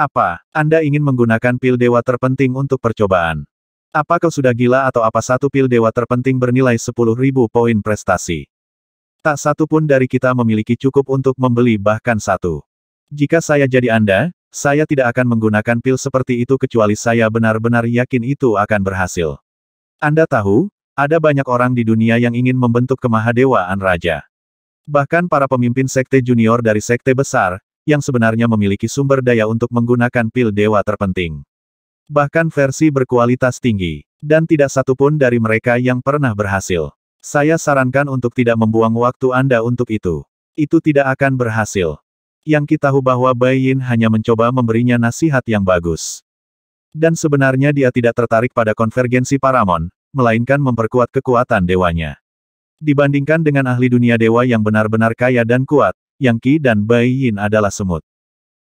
Apa, Anda ingin menggunakan pil dewa terpenting untuk percobaan? Apa kau sudah gila atau apa satu pil dewa terpenting bernilai 10.000 poin prestasi? Tak satu pun dari kita memiliki cukup untuk membeli bahkan satu. Jika saya jadi Anda, saya tidak akan menggunakan pil seperti itu kecuali saya benar-benar yakin itu akan berhasil. Anda tahu, ada banyak orang di dunia yang ingin membentuk kemahadewaan raja. Bahkan para pemimpin sekte junior dari sekte besar, yang sebenarnya memiliki sumber daya untuk menggunakan pil dewa terpenting. Bahkan versi berkualitas tinggi, dan tidak satu pun dari mereka yang pernah berhasil. Saya sarankan untuk tidak membuang waktu Anda untuk itu. Itu tidak akan berhasil. Yang kita tahu bahwa Bai Yin hanya mencoba memberinya nasihat yang bagus. Dan sebenarnya dia tidak tertarik pada konvergensi Paramon, melainkan memperkuat kekuatan dewanya. Dibandingkan dengan ahli dunia dewa yang benar-benar kaya dan kuat, yang Qi dan Bai Yin adalah semut.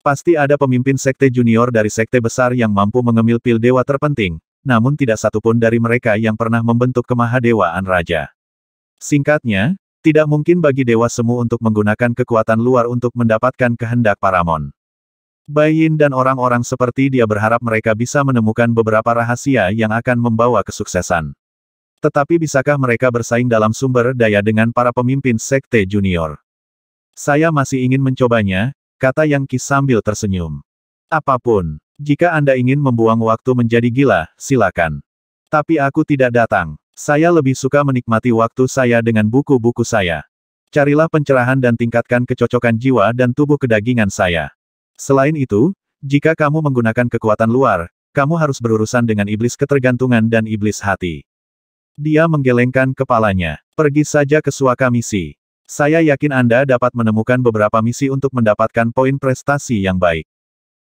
Pasti ada pemimpin sekte junior dari sekte besar yang mampu mengemil pil dewa terpenting, namun tidak satupun dari mereka yang pernah membentuk kemahadewaan raja. Singkatnya, tidak mungkin bagi Dewa Semu untuk menggunakan kekuatan luar untuk mendapatkan kehendak Paramon. Yin dan orang-orang seperti dia berharap mereka bisa menemukan beberapa rahasia yang akan membawa kesuksesan. Tetapi bisakah mereka bersaing dalam sumber daya dengan para pemimpin sekte junior? Saya masih ingin mencobanya, kata Yang Qi sambil tersenyum. Apapun, jika Anda ingin membuang waktu menjadi gila, silakan. Tapi aku tidak datang. Saya lebih suka menikmati waktu saya dengan buku-buku saya. Carilah pencerahan dan tingkatkan kecocokan jiwa dan tubuh kedagingan saya. Selain itu, jika kamu menggunakan kekuatan luar, kamu harus berurusan dengan iblis ketergantungan dan iblis hati. Dia menggelengkan kepalanya. Pergi saja ke suaka misi. Saya yakin Anda dapat menemukan beberapa misi untuk mendapatkan poin prestasi yang baik.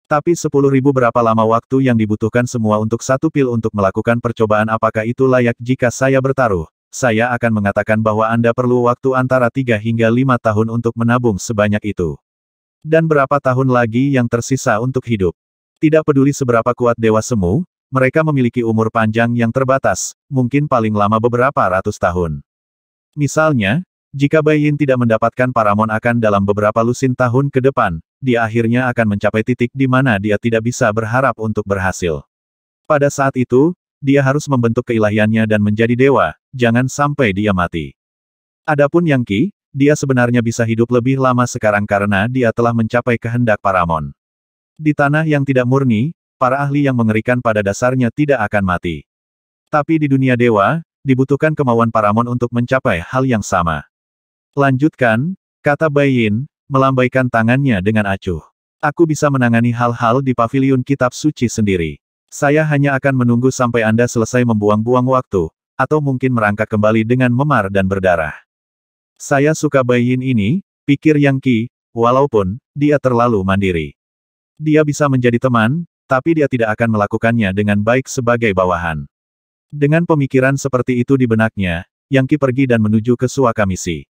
Tapi 10.000 berapa lama waktu yang dibutuhkan semua untuk satu pil untuk melakukan percobaan apakah itu layak jika saya bertaruh? Saya akan mengatakan bahwa Anda perlu waktu antara 3 hingga 5 tahun untuk menabung sebanyak itu. Dan berapa tahun lagi yang tersisa untuk hidup? Tidak peduli seberapa kuat Dewa Semu, mereka memiliki umur panjang yang terbatas, mungkin paling lama beberapa ratus tahun. Misalnya, jika Bai Yin tidak mendapatkan Paramon akan dalam beberapa lusin tahun ke depan, dia akhirnya akan mencapai titik di mana dia tidak bisa berharap untuk berhasil. Pada saat itu, dia harus membentuk keilahiannya dan menjadi dewa, jangan sampai dia mati. Adapun Yang Qi, dia sebenarnya bisa hidup lebih lama sekarang karena dia telah mencapai kehendak Paramon. Di tanah yang tidak murni, para ahli yang mengerikan pada dasarnya tidak akan mati. Tapi di dunia dewa, dibutuhkan kemauan Paramon untuk mencapai hal yang sama. Lanjutkan, kata Bayin, melambaikan tangannya dengan acuh. Aku bisa menangani hal-hal di paviliun kitab suci sendiri. Saya hanya akan menunggu sampai Anda selesai membuang-buang waktu, atau mungkin merangkak kembali dengan memar dan berdarah. Saya suka Bayin ini, pikir Yang Qi, walaupun dia terlalu mandiri. Dia bisa menjadi teman, tapi dia tidak akan melakukannya dengan baik sebagai bawahan. Dengan pemikiran seperti itu di benaknya, Yang Qi pergi dan menuju ke Suakamisi.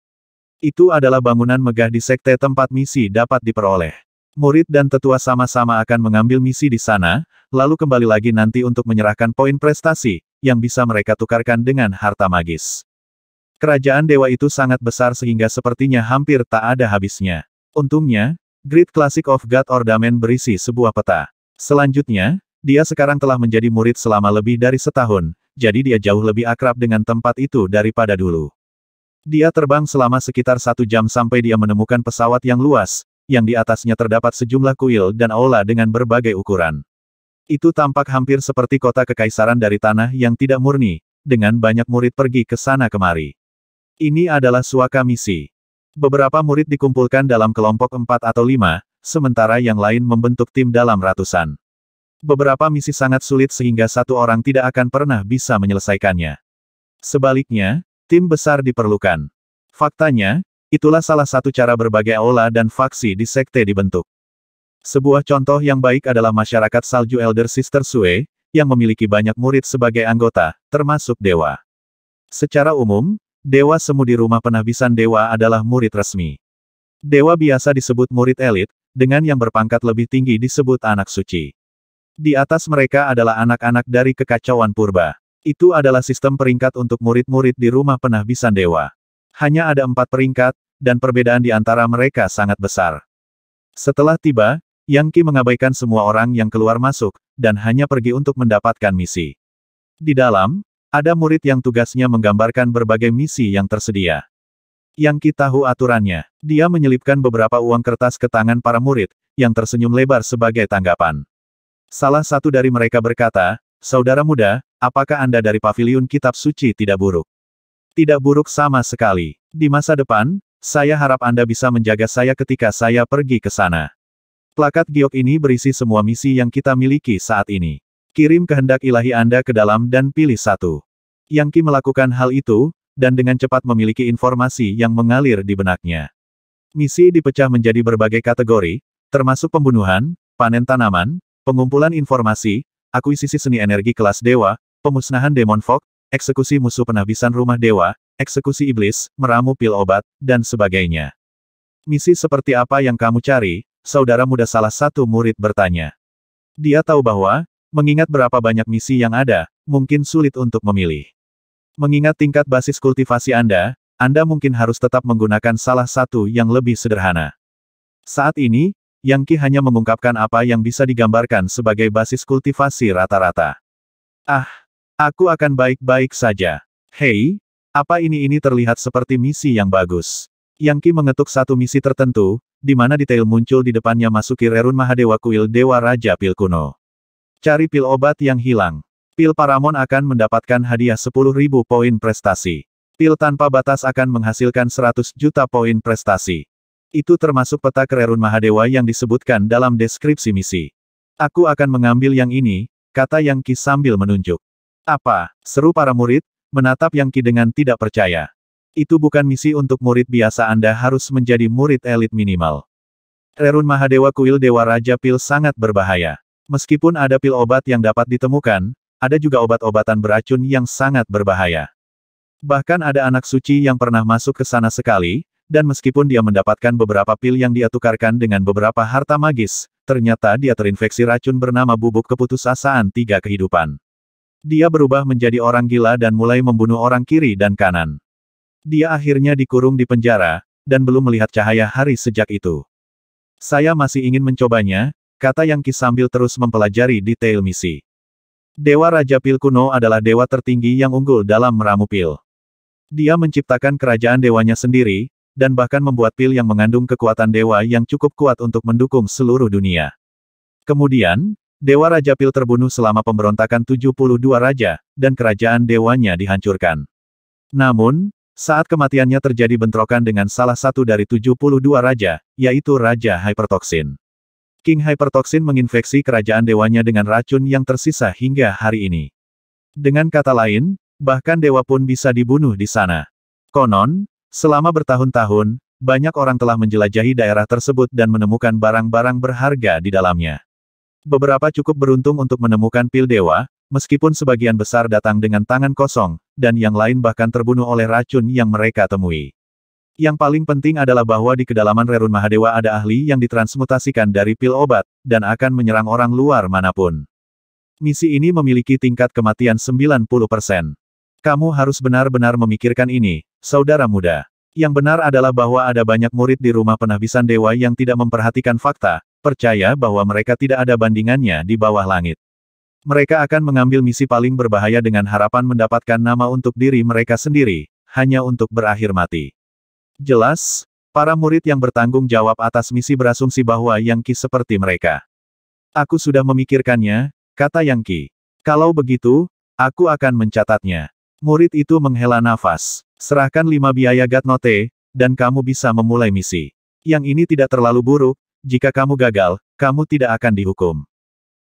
Itu adalah bangunan megah di sekte tempat misi dapat diperoleh. Murid dan tetua sama-sama akan mengambil misi di sana, lalu kembali lagi nanti untuk menyerahkan poin prestasi, yang bisa mereka tukarkan dengan harta magis. Kerajaan dewa itu sangat besar sehingga sepertinya hampir tak ada habisnya. Untungnya, Grid Classic of God Ordamen berisi sebuah peta. Selanjutnya, dia sekarang telah menjadi murid selama lebih dari setahun, jadi dia jauh lebih akrab dengan tempat itu daripada dulu. Dia terbang selama sekitar satu jam sampai dia menemukan pesawat yang luas, yang di atasnya terdapat sejumlah kuil dan aula dengan berbagai ukuran. Itu tampak hampir seperti kota kekaisaran dari tanah yang tidak murni, dengan banyak murid pergi ke sana kemari. Ini adalah suaka misi. Beberapa murid dikumpulkan dalam kelompok empat atau lima, sementara yang lain membentuk tim dalam ratusan. Beberapa misi sangat sulit sehingga satu orang tidak akan pernah bisa menyelesaikannya. Sebaliknya, Tim besar diperlukan. Faktanya, itulah salah satu cara berbagai aula dan faksi di sekte dibentuk. Sebuah contoh yang baik adalah masyarakat salju Elder Sister Sue, yang memiliki banyak murid sebagai anggota, termasuk dewa. Secara umum, dewa semu di rumah penahbisan dewa adalah murid resmi. Dewa biasa disebut murid elit, dengan yang berpangkat lebih tinggi disebut anak suci. Di atas mereka adalah anak-anak dari kekacauan purba. Itu adalah sistem peringkat untuk murid-murid di rumah penahbisan dewa. Hanya ada empat peringkat, dan perbedaan di antara mereka sangat besar. Setelah tiba, Yang Qi mengabaikan semua orang yang keluar masuk, dan hanya pergi untuk mendapatkan misi. Di dalam, ada murid yang tugasnya menggambarkan berbagai misi yang tersedia. Yang Qi tahu aturannya, dia menyelipkan beberapa uang kertas ke tangan para murid, yang tersenyum lebar sebagai tanggapan. Salah satu dari mereka berkata, Saudara muda, apakah Anda dari paviliun kitab suci tidak buruk? Tidak buruk sama sekali. Di masa depan, saya harap Anda bisa menjaga saya ketika saya pergi ke sana. Plakat giok ini berisi semua misi yang kita miliki saat ini. Kirim kehendak ilahi Anda ke dalam dan pilih satu. Yang Yangki melakukan hal itu, dan dengan cepat memiliki informasi yang mengalir di benaknya. Misi dipecah menjadi berbagai kategori, termasuk pembunuhan, panen tanaman, pengumpulan informasi, akuisisi seni energi kelas dewa, pemusnahan demon fog, eksekusi musuh penabisan rumah dewa, eksekusi iblis, meramu pil obat, dan sebagainya. Misi seperti apa yang kamu cari? Saudara muda salah satu murid bertanya. Dia tahu bahwa, mengingat berapa banyak misi yang ada, mungkin sulit untuk memilih. Mengingat tingkat basis kultivasi Anda, Anda mungkin harus tetap menggunakan salah satu yang lebih sederhana. Saat ini, yang Qi hanya mengungkapkan apa yang bisa digambarkan sebagai basis kultivasi rata-rata. Ah, aku akan baik-baik saja. Hei, apa ini ini terlihat seperti misi yang bagus. Yang Qi mengetuk satu misi tertentu, di mana detail muncul di depannya masuki Rerun Mahadewa Kuil Dewa Raja Pil Kuno. Cari pil obat yang hilang. Pil Paramon akan mendapatkan hadiah 10.000 poin prestasi. Pil tanpa batas akan menghasilkan 100 juta poin prestasi. Itu termasuk peta kererun Mahadewa yang disebutkan dalam deskripsi misi. Aku akan mengambil yang ini, kata Yang Ki sambil menunjuk. Apa? Seru para murid, menatap Yang Ki dengan tidak percaya. Itu bukan misi untuk murid biasa Anda harus menjadi murid elit minimal. Rerun Mahadewa Kuil Dewa Raja Pil sangat berbahaya. Meskipun ada pil obat yang dapat ditemukan, ada juga obat-obatan beracun yang sangat berbahaya. Bahkan ada anak suci yang pernah masuk ke sana sekali, dan meskipun dia mendapatkan beberapa pil yang dia tukarkan dengan beberapa harta magis, ternyata dia terinfeksi racun bernama bubuk keputusasaan tiga kehidupan. Dia berubah menjadi orang gila dan mulai membunuh orang kiri dan kanan. Dia akhirnya dikurung di penjara, dan belum melihat cahaya hari sejak itu. Saya masih ingin mencobanya, kata Yang Ki sambil terus mempelajari detail misi. Dewa Raja Pil kuno adalah dewa tertinggi yang unggul dalam meramu pil. Dia menciptakan kerajaan dewanya sendiri, dan bahkan membuat pil yang mengandung kekuatan dewa yang cukup kuat untuk mendukung seluruh dunia. Kemudian, Dewa Raja Pil terbunuh selama pemberontakan 72 raja, dan kerajaan dewanya dihancurkan. Namun, saat kematiannya terjadi bentrokan dengan salah satu dari 72 raja, yaitu Raja Hypertoxin. King Hypertoxin menginfeksi kerajaan dewanya dengan racun yang tersisa hingga hari ini. Dengan kata lain, bahkan dewa pun bisa dibunuh di sana. Konon, Selama bertahun-tahun, banyak orang telah menjelajahi daerah tersebut dan menemukan barang-barang berharga di dalamnya. Beberapa cukup beruntung untuk menemukan pil dewa, meskipun sebagian besar datang dengan tangan kosong, dan yang lain bahkan terbunuh oleh racun yang mereka temui. Yang paling penting adalah bahwa di kedalaman Rerun Mahadewa ada ahli yang ditransmutasikan dari pil obat, dan akan menyerang orang luar manapun. Misi ini memiliki tingkat kematian 90%. Kamu harus benar-benar memikirkan ini, Saudara muda, yang benar adalah bahwa ada banyak murid di rumah penahbisan dewa yang tidak memperhatikan fakta, percaya bahwa mereka tidak ada bandingannya di bawah langit. Mereka akan mengambil misi paling berbahaya dengan harapan mendapatkan nama untuk diri mereka sendiri, hanya untuk berakhir mati. Jelas, para murid yang bertanggung jawab atas misi berasumsi bahwa Yang Ki seperti mereka. Aku sudah memikirkannya, kata Yang Ki. Kalau begitu, aku akan mencatatnya. Murid itu menghela nafas. Serahkan lima biaya note, dan kamu bisa memulai misi. Yang ini tidak terlalu buruk, jika kamu gagal, kamu tidak akan dihukum.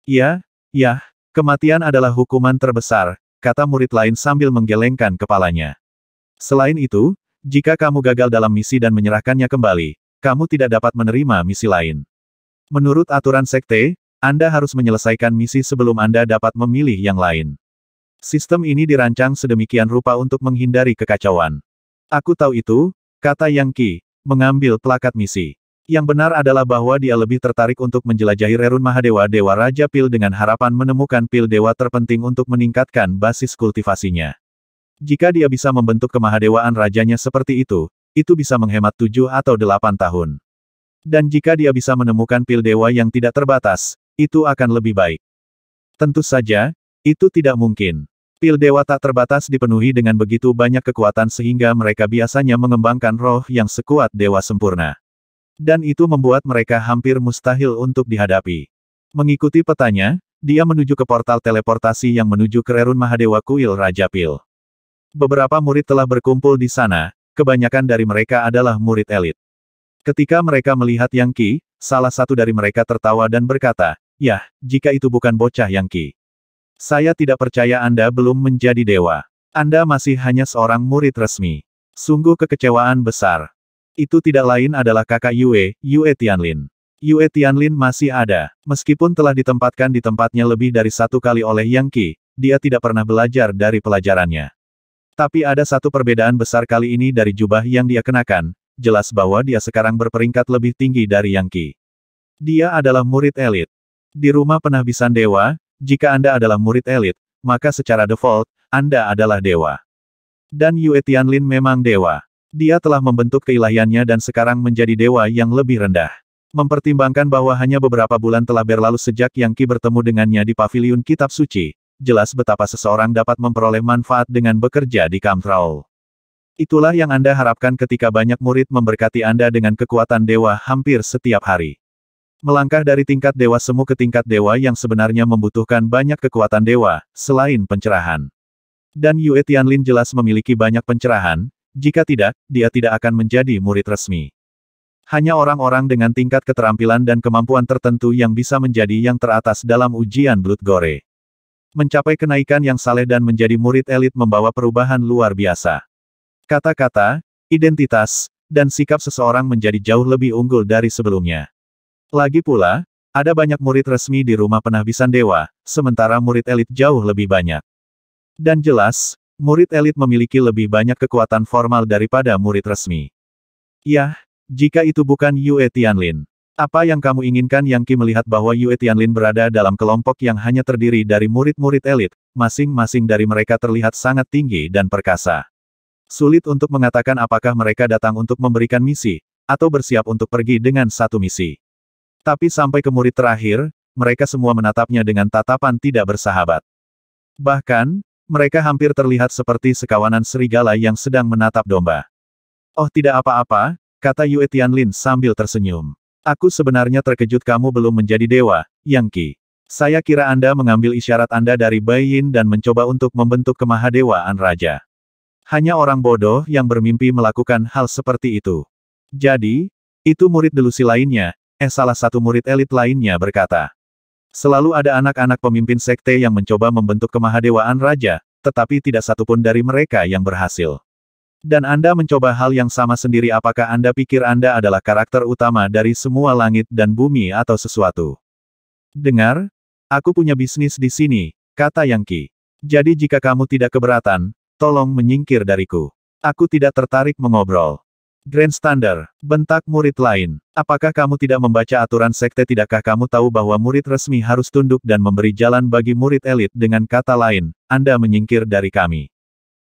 Ya, ya, kematian adalah hukuman terbesar, kata murid lain sambil menggelengkan kepalanya. Selain itu, jika kamu gagal dalam misi dan menyerahkannya kembali, kamu tidak dapat menerima misi lain. Menurut aturan sekte, Anda harus menyelesaikan misi sebelum Anda dapat memilih yang lain. Sistem ini dirancang sedemikian rupa untuk menghindari kekacauan. Aku tahu itu, kata Yang Qi, mengambil plakat misi. Yang benar adalah bahwa dia lebih tertarik untuk menjelajahi Rerun Mahadewa Dewa Raja Pil dengan harapan menemukan pil dewa terpenting untuk meningkatkan basis kultivasinya. Jika dia bisa membentuk kemahadewaan rajanya seperti itu, itu bisa menghemat tujuh atau delapan tahun. Dan jika dia bisa menemukan pil dewa yang tidak terbatas, itu akan lebih baik. Tentu saja, itu tidak mungkin. Pil dewa tak terbatas dipenuhi dengan begitu banyak kekuatan sehingga mereka biasanya mengembangkan roh yang sekuat dewa sempurna. Dan itu membuat mereka hampir mustahil untuk dihadapi. Mengikuti petanya, dia menuju ke portal teleportasi yang menuju ke Rerun Mahadewa Kuil Raja Pil. Beberapa murid telah berkumpul di sana, kebanyakan dari mereka adalah murid elit. Ketika mereka melihat Yang Ki, salah satu dari mereka tertawa dan berkata, Yah, jika itu bukan bocah Yang Ki." Saya tidak percaya Anda belum menjadi dewa. Anda masih hanya seorang murid resmi. Sungguh kekecewaan besar. Itu tidak lain adalah kakak Yue, Yue Tianlin. Yue Tianlin masih ada. Meskipun telah ditempatkan di tempatnya lebih dari satu kali oleh Yang Qi, dia tidak pernah belajar dari pelajarannya. Tapi ada satu perbedaan besar kali ini dari jubah yang dia kenakan, jelas bahwa dia sekarang berperingkat lebih tinggi dari Yang Qi. Dia adalah murid elit. Di rumah penahbisan dewa, jika Anda adalah murid elit, maka secara default, Anda adalah dewa. Dan Yue Tianlin memang dewa. Dia telah membentuk keilahiannya dan sekarang menjadi dewa yang lebih rendah. Mempertimbangkan bahwa hanya beberapa bulan telah berlalu sejak Yang Qi bertemu dengannya di paviliun Kitab Suci, jelas betapa seseorang dapat memperoleh manfaat dengan bekerja di Kamtraul. Itulah yang Anda harapkan ketika banyak murid memberkati Anda dengan kekuatan dewa hampir setiap hari. Melangkah dari tingkat dewa semu ke tingkat dewa yang sebenarnya membutuhkan banyak kekuatan dewa, selain pencerahan. Dan Yue Tianlin jelas memiliki banyak pencerahan, jika tidak, dia tidak akan menjadi murid resmi. Hanya orang-orang dengan tingkat keterampilan dan kemampuan tertentu yang bisa menjadi yang teratas dalam ujian Blood Gore. Mencapai kenaikan yang saleh dan menjadi murid elit membawa perubahan luar biasa. Kata-kata, identitas, dan sikap seseorang menjadi jauh lebih unggul dari sebelumnya. Lagi pula, ada banyak murid resmi di rumah penahbisan dewa, sementara murid elit jauh lebih banyak. Dan jelas, murid elit memiliki lebih banyak kekuatan formal daripada murid resmi. Yah, jika itu bukan Yue Tianlin. Apa yang kamu inginkan Yang Ki melihat bahwa Yue Tianlin berada dalam kelompok yang hanya terdiri dari murid-murid elit, masing-masing dari mereka terlihat sangat tinggi dan perkasa. Sulit untuk mengatakan apakah mereka datang untuk memberikan misi, atau bersiap untuk pergi dengan satu misi. Tapi sampai ke murid terakhir, mereka semua menatapnya dengan tatapan tidak bersahabat. Bahkan, mereka hampir terlihat seperti sekawanan serigala yang sedang menatap domba. Oh tidak apa-apa, kata Yue Tianlin sambil tersenyum. Aku sebenarnya terkejut kamu belum menjadi dewa, Yang Qi. Saya kira Anda mengambil isyarat Anda dari Bai Yin dan mencoba untuk membentuk kemahadewaan raja. Hanya orang bodoh yang bermimpi melakukan hal seperti itu. Jadi, itu murid delusi lainnya, Eh salah satu murid elit lainnya berkata. Selalu ada anak-anak pemimpin sekte yang mencoba membentuk kemahadewaan raja, tetapi tidak satupun dari mereka yang berhasil. Dan Anda mencoba hal yang sama sendiri apakah Anda pikir Anda adalah karakter utama dari semua langit dan bumi atau sesuatu? Dengar, aku punya bisnis di sini, kata Yang Ki. Jadi jika kamu tidak keberatan, tolong menyingkir dariku. Aku tidak tertarik mengobrol. Grand Standard, bentak murid lain. Apakah kamu tidak membaca aturan sekte tidakkah kamu tahu bahwa murid resmi harus tunduk dan memberi jalan bagi murid elit dengan kata lain, Anda menyingkir dari kami.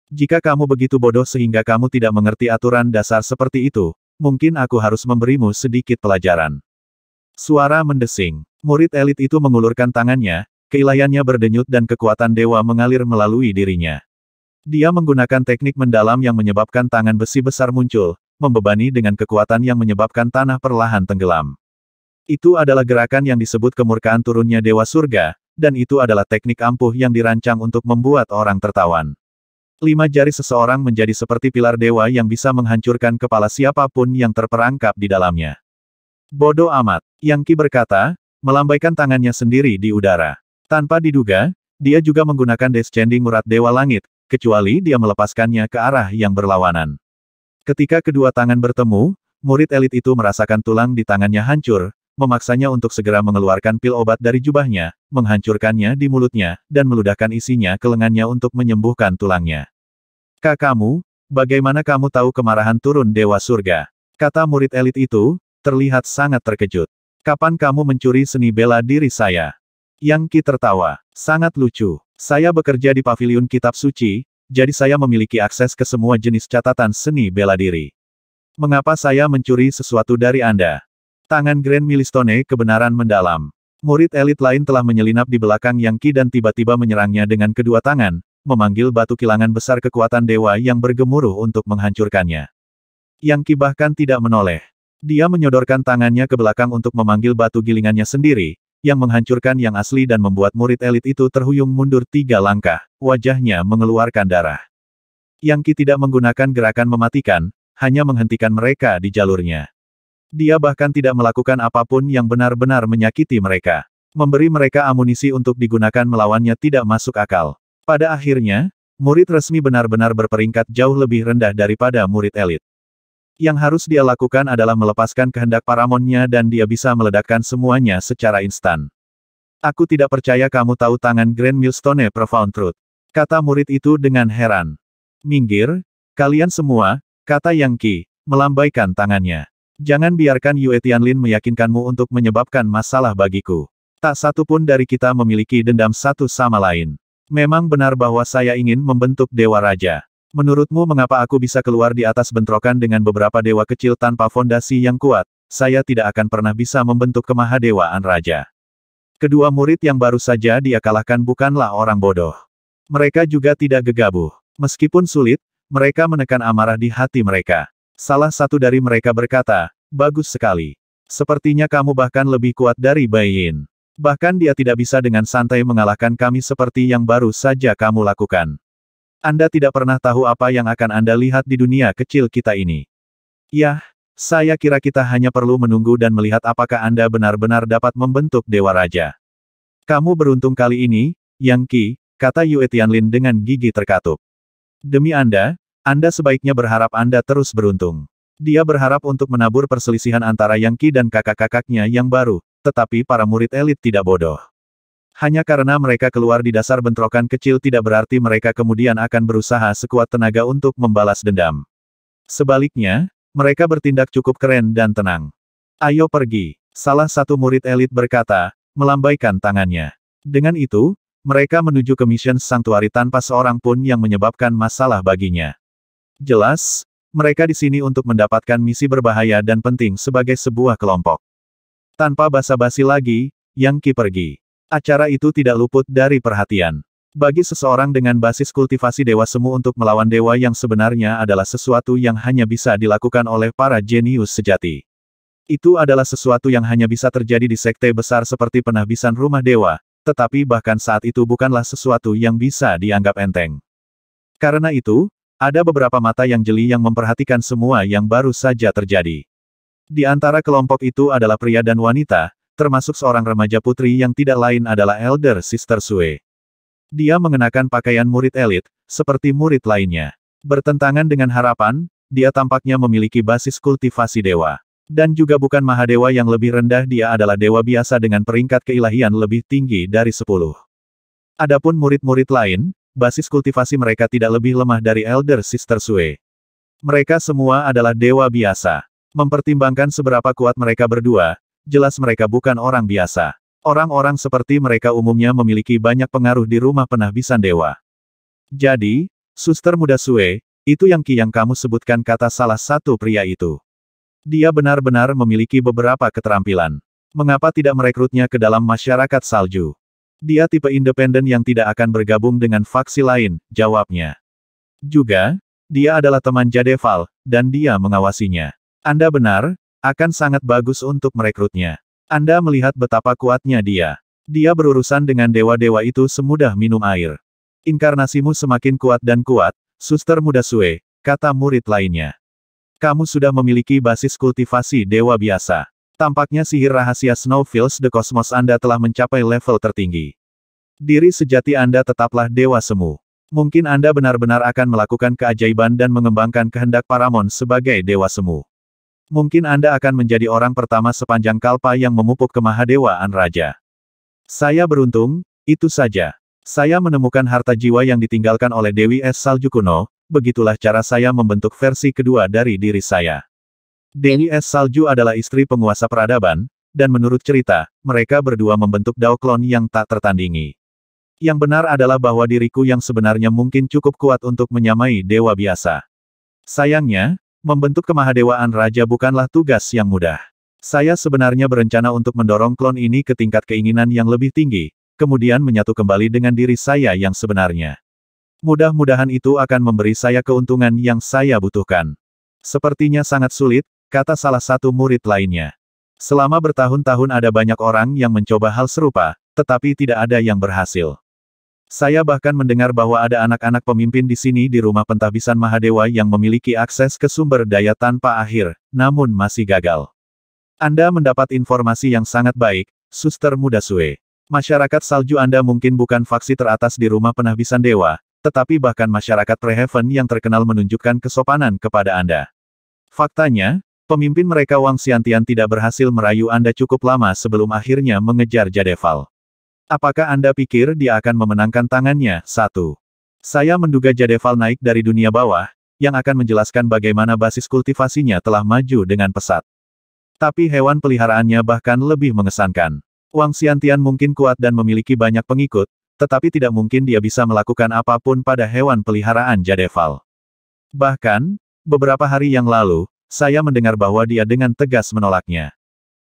Jika kamu begitu bodoh sehingga kamu tidak mengerti aturan dasar seperti itu, mungkin aku harus memberimu sedikit pelajaran. Suara mendesing. Murid elit itu mengulurkan tangannya, keilayannya berdenyut dan kekuatan dewa mengalir melalui dirinya. Dia menggunakan teknik mendalam yang menyebabkan tangan besi besar muncul, membebani dengan kekuatan yang menyebabkan tanah perlahan tenggelam. Itu adalah gerakan yang disebut kemurkaan turunnya Dewa Surga, dan itu adalah teknik ampuh yang dirancang untuk membuat orang tertawan. Lima jari seseorang menjadi seperti pilar dewa yang bisa menghancurkan kepala siapapun yang terperangkap di dalamnya. Bodoh amat, Yang Ki berkata, melambaikan tangannya sendiri di udara. Tanpa diduga, dia juga menggunakan descending urat dewa langit, kecuali dia melepaskannya ke arah yang berlawanan. Ketika kedua tangan bertemu, murid elit itu merasakan tulang di tangannya hancur, memaksanya untuk segera mengeluarkan pil obat dari jubahnya, menghancurkannya di mulutnya, dan meludahkan isinya ke lengannya untuk menyembuhkan tulangnya. Kakamu, bagaimana kamu tahu kemarahan turun dewa surga? Kata murid elit itu, terlihat sangat terkejut. Kapan kamu mencuri seni bela diri saya? Yang Ki tertawa. Sangat lucu. Saya bekerja di paviliun kitab suci, jadi saya memiliki akses ke semua jenis catatan seni bela diri. Mengapa saya mencuri sesuatu dari Anda? Tangan Grand Milistone kebenaran mendalam. Murid elit lain telah menyelinap di belakang Yang Qi dan tiba-tiba menyerangnya dengan kedua tangan, memanggil batu kilangan besar kekuatan dewa yang bergemuruh untuk menghancurkannya. Yang Qi bahkan tidak menoleh. Dia menyodorkan tangannya ke belakang untuk memanggil batu gilingannya sendiri, yang menghancurkan yang asli dan membuat murid elit itu terhuyung mundur tiga langkah, wajahnya mengeluarkan darah. Yang Ki tidak menggunakan gerakan mematikan, hanya menghentikan mereka di jalurnya. Dia bahkan tidak melakukan apapun yang benar-benar menyakiti mereka. Memberi mereka amunisi untuk digunakan melawannya tidak masuk akal. Pada akhirnya, murid resmi benar-benar berperingkat jauh lebih rendah daripada murid elit. Yang harus dia lakukan adalah melepaskan kehendak paramonnya dan dia bisa meledakkan semuanya secara instan. Aku tidak percaya kamu tahu tangan Grand Milstone Profound Truth. Kata murid itu dengan heran. Minggir, kalian semua, kata Yang Qi, melambaikan tangannya. Jangan biarkan Yue Tianlin meyakinkanmu untuk menyebabkan masalah bagiku. Tak satu pun dari kita memiliki dendam satu sama lain. Memang benar bahwa saya ingin membentuk Dewa Raja. Menurutmu mengapa aku bisa keluar di atas bentrokan dengan beberapa dewa kecil tanpa fondasi yang kuat? Saya tidak akan pernah bisa membentuk kemahadewaan raja. Kedua murid yang baru saja dia kalahkan bukanlah orang bodoh. Mereka juga tidak gegabah. Meskipun sulit, mereka menekan amarah di hati mereka. Salah satu dari mereka berkata, Bagus sekali. Sepertinya kamu bahkan lebih kuat dari Bai Yin. Bahkan dia tidak bisa dengan santai mengalahkan kami seperti yang baru saja kamu lakukan. Anda tidak pernah tahu apa yang akan Anda lihat di dunia kecil kita ini. Yah, saya kira kita hanya perlu menunggu dan melihat apakah Anda benar-benar dapat membentuk Dewa Raja. Kamu beruntung kali ini, Yang Qi, kata Yue Tianlin dengan gigi terkatup. Demi Anda, Anda sebaiknya berharap Anda terus beruntung. Dia berharap untuk menabur perselisihan antara Yang Qi dan kakak-kakaknya yang baru, tetapi para murid elit tidak bodoh. Hanya karena mereka keluar di dasar bentrokan kecil tidak berarti mereka kemudian akan berusaha sekuat tenaga untuk membalas dendam. Sebaliknya, mereka bertindak cukup keren dan tenang. Ayo pergi, salah satu murid elit berkata, melambaikan tangannya. Dengan itu, mereka menuju ke Mission Sanctuary tanpa seorang pun yang menyebabkan masalah baginya. Jelas, mereka di sini untuk mendapatkan misi berbahaya dan penting sebagai sebuah kelompok. Tanpa basa-basi lagi, Yang Ki pergi. Acara itu tidak luput dari perhatian. Bagi seseorang dengan basis kultivasi Dewa Semu untuk melawan Dewa yang sebenarnya adalah sesuatu yang hanya bisa dilakukan oleh para jenius sejati. Itu adalah sesuatu yang hanya bisa terjadi di sekte besar seperti penahbisan rumah Dewa, tetapi bahkan saat itu bukanlah sesuatu yang bisa dianggap enteng. Karena itu, ada beberapa mata yang jeli yang memperhatikan semua yang baru saja terjadi. Di antara kelompok itu adalah pria dan wanita, termasuk seorang remaja putri yang tidak lain adalah Elder Sister Sue. Dia mengenakan pakaian murid elit, seperti murid lainnya. Bertentangan dengan harapan, dia tampaknya memiliki basis kultivasi dewa. Dan juga bukan Mahadewa yang lebih rendah dia adalah dewa biasa dengan peringkat keilahian lebih tinggi dari sepuluh. Adapun murid-murid lain, basis kultivasi mereka tidak lebih lemah dari Elder Sister Sue. Mereka semua adalah dewa biasa. Mempertimbangkan seberapa kuat mereka berdua, jelas mereka bukan orang biasa. Orang-orang seperti mereka umumnya memiliki banyak pengaruh di rumah penahbisan dewa. Jadi, suster muda Sue, itu yang Ki yang kamu sebutkan kata salah satu pria itu. Dia benar-benar memiliki beberapa keterampilan. Mengapa tidak merekrutnya ke dalam masyarakat salju? Dia tipe independen yang tidak akan bergabung dengan faksi lain, jawabnya. Juga, dia adalah teman Jadeval, dan dia mengawasinya. Anda benar, akan sangat bagus untuk merekrutnya. Anda melihat betapa kuatnya dia. Dia berurusan dengan dewa-dewa itu semudah minum air. Inkarnasimu semakin kuat dan kuat, suster muda Sue, kata murid lainnya. Kamu sudah memiliki basis kultivasi dewa biasa. Tampaknya sihir rahasia Snowfields the Cosmos Anda telah mencapai level tertinggi. Diri sejati Anda tetaplah dewa semu. Mungkin Anda benar-benar akan melakukan keajaiban dan mengembangkan kehendak Paramon sebagai dewa semu. Mungkin Anda akan menjadi orang pertama sepanjang kalpa yang memupuk kemahadewaan raja. Saya beruntung, itu saja. Saya menemukan harta jiwa yang ditinggalkan oleh Dewi Es Salju kuno, begitulah cara saya membentuk versi kedua dari diri saya. Dewi Es Salju adalah istri penguasa peradaban, dan menurut cerita, mereka berdua membentuk Dao Klon yang tak tertandingi. Yang benar adalah bahwa diriku yang sebenarnya mungkin cukup kuat untuk menyamai dewa biasa. Sayangnya, Membentuk kemahadewaan raja bukanlah tugas yang mudah. Saya sebenarnya berencana untuk mendorong klon ini ke tingkat keinginan yang lebih tinggi, kemudian menyatu kembali dengan diri saya yang sebenarnya. Mudah-mudahan itu akan memberi saya keuntungan yang saya butuhkan. Sepertinya sangat sulit, kata salah satu murid lainnya. Selama bertahun-tahun ada banyak orang yang mencoba hal serupa, tetapi tidak ada yang berhasil. Saya bahkan mendengar bahwa ada anak-anak pemimpin di sini di rumah pentabisan Mahadewa yang memiliki akses ke sumber daya tanpa akhir, namun masih gagal. Anda mendapat informasi yang sangat baik, Suster Muda Sue. Masyarakat salju Anda mungkin bukan faksi teratas di rumah penahbisan dewa, tetapi bahkan masyarakat Preheaven yang terkenal menunjukkan kesopanan kepada Anda. Faktanya, pemimpin mereka Wang Xiantian tidak berhasil merayu Anda cukup lama sebelum akhirnya mengejar Jadeval. Apakah Anda pikir dia akan memenangkan tangannya? Satu. Saya menduga Jadeval naik dari dunia bawah, yang akan menjelaskan bagaimana basis kultivasinya telah maju dengan pesat. Tapi hewan peliharaannya bahkan lebih mengesankan. Wang Xiantian mungkin kuat dan memiliki banyak pengikut, tetapi tidak mungkin dia bisa melakukan apapun pada hewan peliharaan Jadeval. Bahkan, beberapa hari yang lalu, saya mendengar bahwa dia dengan tegas menolaknya.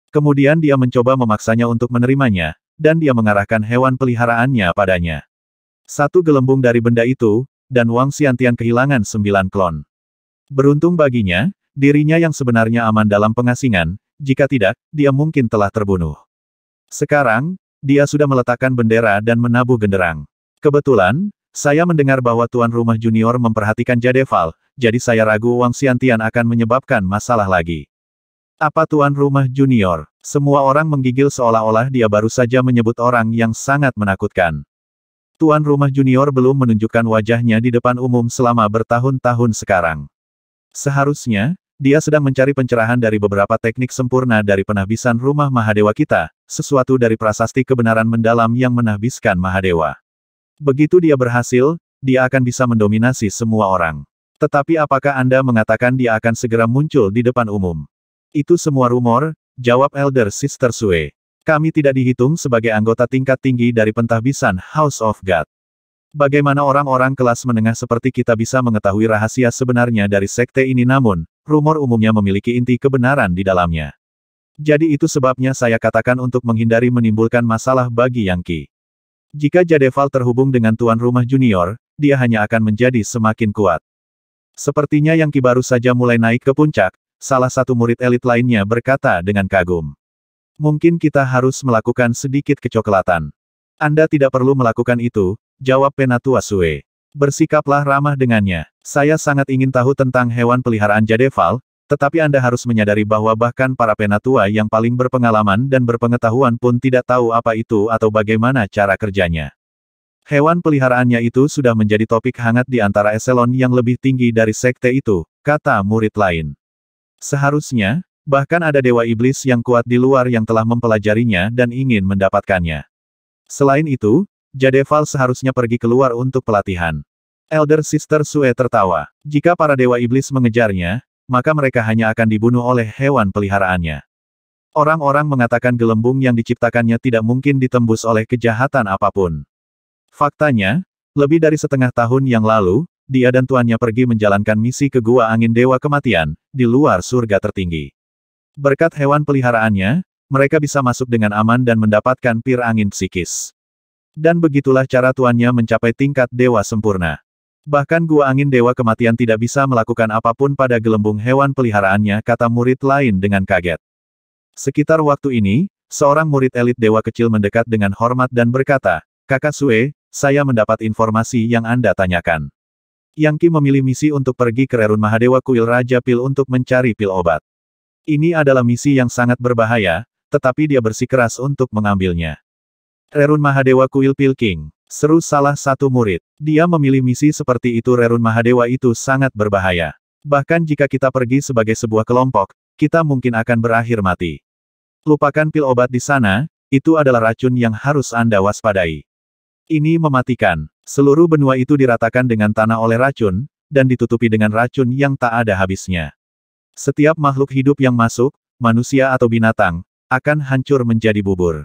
Kemudian dia mencoba memaksanya untuk menerimanya, dan dia mengarahkan hewan peliharaannya padanya. Satu gelembung dari benda itu, dan Wang Siantian kehilangan sembilan klon. Beruntung baginya, dirinya yang sebenarnya aman dalam pengasingan, jika tidak, dia mungkin telah terbunuh. Sekarang, dia sudah meletakkan bendera dan menabuh genderang. Kebetulan, saya mendengar bahwa tuan rumah junior memperhatikan Jadeval, jadi saya ragu Wang Siantian akan menyebabkan masalah lagi. Apa tuan rumah junior? Semua orang menggigil seolah-olah dia baru saja menyebut orang yang sangat menakutkan. Tuan rumah junior belum menunjukkan wajahnya di depan umum selama bertahun-tahun sekarang. Seharusnya, dia sedang mencari pencerahan dari beberapa teknik sempurna dari penahbisan rumah Mahadewa kita, sesuatu dari prasasti kebenaran mendalam yang menahbiskan Mahadewa. Begitu dia berhasil, dia akan bisa mendominasi semua orang. Tetapi apakah Anda mengatakan dia akan segera muncul di depan umum? Itu semua rumor, jawab Elder Sister Sue. Kami tidak dihitung sebagai anggota tingkat tinggi dari pentahbisan House of God. Bagaimana orang-orang kelas menengah seperti kita bisa mengetahui rahasia sebenarnya dari sekte ini namun, rumor umumnya memiliki inti kebenaran di dalamnya. Jadi itu sebabnya saya katakan untuk menghindari menimbulkan masalah bagi Yangki. Jika Jadeval terhubung dengan tuan rumah junior, dia hanya akan menjadi semakin kuat. Sepertinya Yangki baru saja mulai naik ke puncak, salah satu murid elit lainnya berkata dengan kagum. Mungkin kita harus melakukan sedikit kecoklatan. Anda tidak perlu melakukan itu, jawab Penatua Sue. Bersikaplah ramah dengannya. Saya sangat ingin tahu tentang hewan peliharaan Jadeval, tetapi Anda harus menyadari bahwa bahkan para penatua yang paling berpengalaman dan berpengetahuan pun tidak tahu apa itu atau bagaimana cara kerjanya. Hewan peliharaannya itu sudah menjadi topik hangat di antara eselon yang lebih tinggi dari sekte itu, kata murid lain. Seharusnya, bahkan ada dewa iblis yang kuat di luar yang telah mempelajarinya dan ingin mendapatkannya. Selain itu, Jadeval seharusnya pergi keluar untuk pelatihan. Elder Sister Sue tertawa. Jika para dewa iblis mengejarnya, maka mereka hanya akan dibunuh oleh hewan peliharaannya. Orang-orang mengatakan gelembung yang diciptakannya tidak mungkin ditembus oleh kejahatan apapun. Faktanya, lebih dari setengah tahun yang lalu, dia dan tuannya pergi menjalankan misi ke Gua Angin Dewa Kematian, di luar surga tertinggi. Berkat hewan peliharaannya, mereka bisa masuk dengan aman dan mendapatkan pir angin psikis. Dan begitulah cara tuannya mencapai tingkat dewa sempurna. Bahkan Gua Angin Dewa Kematian tidak bisa melakukan apapun pada gelembung hewan peliharaannya kata murid lain dengan kaget. Sekitar waktu ini, seorang murid elit dewa kecil mendekat dengan hormat dan berkata, Kakak Sue, saya mendapat informasi yang Anda tanyakan. Yang Qi memilih misi untuk pergi ke Rerun Mahadewa Kuil Raja Pil untuk mencari pil obat. Ini adalah misi yang sangat berbahaya, tetapi dia bersikeras untuk mengambilnya. Rerun Mahadewa Kuil Pil King, seru salah satu murid. Dia memilih misi seperti itu Rerun Mahadewa itu sangat berbahaya. Bahkan jika kita pergi sebagai sebuah kelompok, kita mungkin akan berakhir mati. Lupakan pil obat di sana, itu adalah racun yang harus Anda waspadai. Ini mematikan. Seluruh benua itu diratakan dengan tanah oleh racun, dan ditutupi dengan racun yang tak ada habisnya. Setiap makhluk hidup yang masuk, manusia atau binatang, akan hancur menjadi bubur.